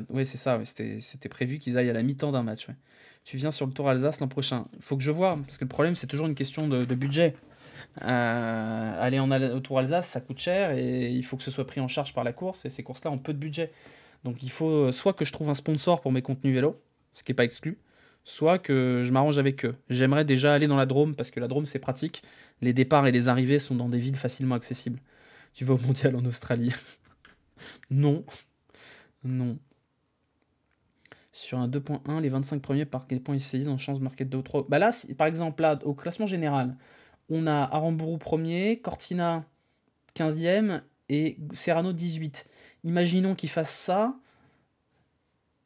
A: Oui, c'est ça. c'était prévu qu'ils aillent à la mi-temps d'un match. Tu viens sur le Tour Alsace l'an prochain. Faut que je vois, parce que le problème, c'est toujours une question de, budget. Euh, aller en, au Tour Alsace, ça coûte cher et il faut que ce soit pris en charge par la course. Et ces courses-là ont peu de budget. Donc il faut euh, soit que je trouve un sponsor pour mes contenus vélo, ce qui n'est pas exclu, soit que je m'arrange avec eux. J'aimerais déjà aller dans la Drôme parce que la Drôme c'est pratique. Les départs et les arrivées sont dans des villes facilement accessibles. Tu vas au mondial en Australie. non, non. Sur un 2.1, les 25 premiers par quel point ils saisissent en chance de marquer 2 ou 3. Bah là, par exemple, là, au classement général, on a Aramburu premier, Cortina 15e et Serrano 18. Imaginons qu'ils fassent ça.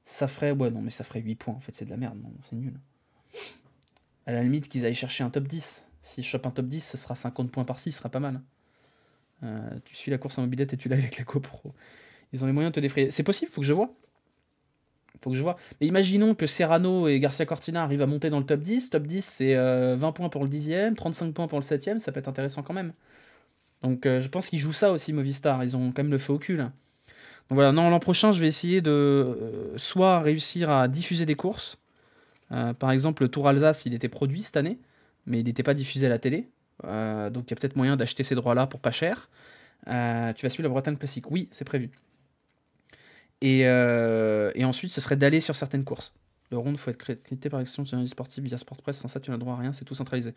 A: Ça ferait. Ouais, non, mais ça ferait 8 points. En fait, c'est de la merde. Non, c'est nul. À la limite, qu'ils aillent chercher un top 10. Si chopent un top 10, ce sera 50 points par 6, ce sera pas mal. Euh, tu suis la course en mobilette et tu l'as avec la GoPro. Ils ont les moyens de te défrayer. C'est possible, faut que je vois. Faut que je vois. Mais imaginons que Serrano et Garcia Cortina arrivent à monter dans le top 10. Top 10, c'est 20 euh, points pour le 10e, 35 points pour le 7e. Ça peut être intéressant quand même. Donc euh, je pense qu'ils jouent ça aussi, Movistar. Ils ont quand même le feu au cul. Donc voilà, non, l'an prochain, je vais essayer de euh, soit réussir à diffuser des courses. par exemple, le Tour Alsace, il était produit cette année, mais il n'était pas diffusé à la télé. donc il y a peut-être moyen d'acheter ces droits-là pour pas cher. tu vas suivre la Bretagne classique. Oui, c'est prévu. Euh, et, ensuite, ce serait d'aller sur certaines courses. Le ronde, il faut être crédité par l'action de sportif via Sportpress. Sans ça, tu n'as droit à rien, c'est tout centralisé.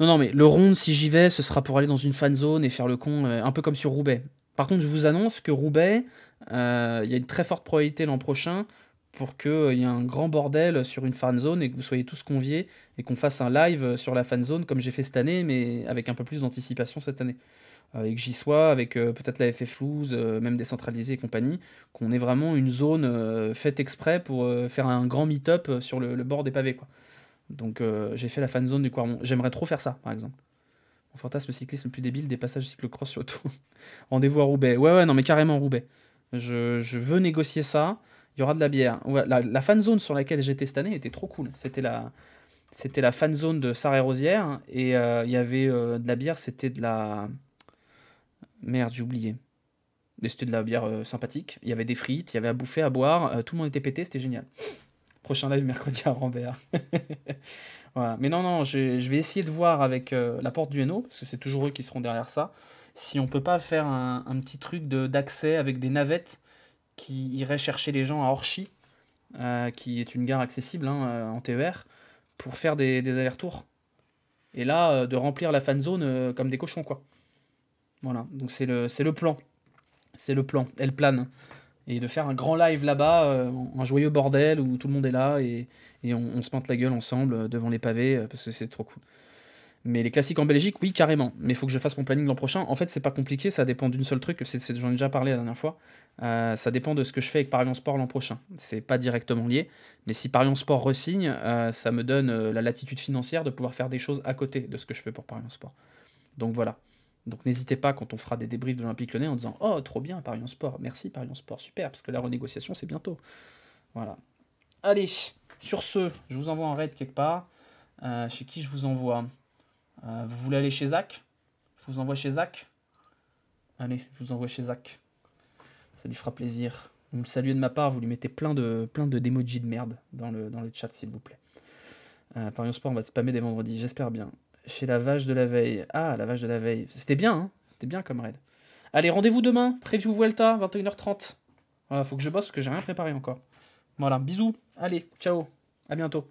A: Non, non, mais le ronde, si j'y vais, ce sera pour aller dans une fan zone et faire le con, euh, un peu comme sur Roubaix. Par contre, je vous annonce que Roubaix, euh, il y a une très forte probabilité l'an prochain pour qu'il y ait un grand bordel sur une fan zone et que vous soyez tous conviés et qu'on fasse un live sur la fan zone comme j'ai fait cette année, mais avec un peu plus d'anticipation cette année avec j avec euh, peut-être la FF Loose, euh, même décentralisée et compagnie, qu'on ait vraiment une zone euh, faite exprès pour faire un grand meet-up sur le, bord des pavés. Quoi. Donc j'ai fait la fan zone du Quarmont. J'aimerais trop faire ça, par exemple. Mon fantasme cycliste le plus débile, des passages cyclocross sur tout Rendez-vous à Roubaix. Ouais, ouais, non, mais carrément Roubaix. Je, je veux négocier ça. Il y aura de la bière. la, la fan zone sur laquelle j'étais cette année était trop cool. C'était la, c'était la fan zone de Sarre et Rosière. Et il y avait de la bière, c'était de la Merde, j'ai oublié. C'était de la bière euh, sympathique. Il y avait des frites, il y avait à bouffer, à boire. Euh, tout le monde était pété, c'était génial. Prochain live mercredi à Rambert. voilà. Mais non, non, je, vais essayer de voir avec euh, la porte du NO, parce que c'est toujours eux qui seront derrière ça, si on peut pas faire un, petit truc d'accès avec des navettes qui iraient chercher les gens à Orchy, qui est une gare accessible hein, en TER, pour faire des, allers-retours. Et là, de remplir la fan zone comme des cochons, quoi. Voilà, donc c'est le, le plan. C'est le plan, elle plane. Et de faire un grand live là-bas, euh, un joyeux bordel où tout le monde est là et, on, se pente la gueule ensemble euh, devant les pavés euh, parce que c'est trop cool. Mais les classiques en Belgique, oui, carrément. Mais il faut que je fasse mon planning l'an prochain. En fait, c'est pas compliqué, ça dépend d'une seule truc. J'en ai déjà parlé la dernière fois. ça dépend de ce que je fais avec Parion Sport l'an prochain. C'est pas directement lié. Mais si parion Sport resigne, ça me donne la latitude financière de pouvoir faire des choses à côté de ce que je fais pour Parion Sport. Donc voilà. Donc n'hésitez pas quand on fera des débriefs de l'Olympique Lyonnais en disant Oh, trop bien, Parion Sport, merci Parion Sport, super, parce que la renégociation c'est bientôt. Voilà. Allez, sur ce, je vous envoie un raid quelque part. Euh, chez qui je vous envoie euh, Vous voulez aller chez Zach Je vous envoie chez Zach Allez, je vous envoie chez Zach. Ça lui fera plaisir. Vous me saluez de ma part, vous lui mettez plein de plein de de merde dans le, dans le chat, s'il vous plaît. Euh, Parion Sport, on va se spammer des vendredis, j'espère bien chez la vache de la veille. Ah, la vache de la veille. C'était bien, hein C'était bien comme raid. Allez, rendez-vous demain. Preview Vuelta, 21h30. Voilà, faut que je bosse parce que j'ai rien préparé encore. Voilà, bisous. Allez, ciao. À bientôt.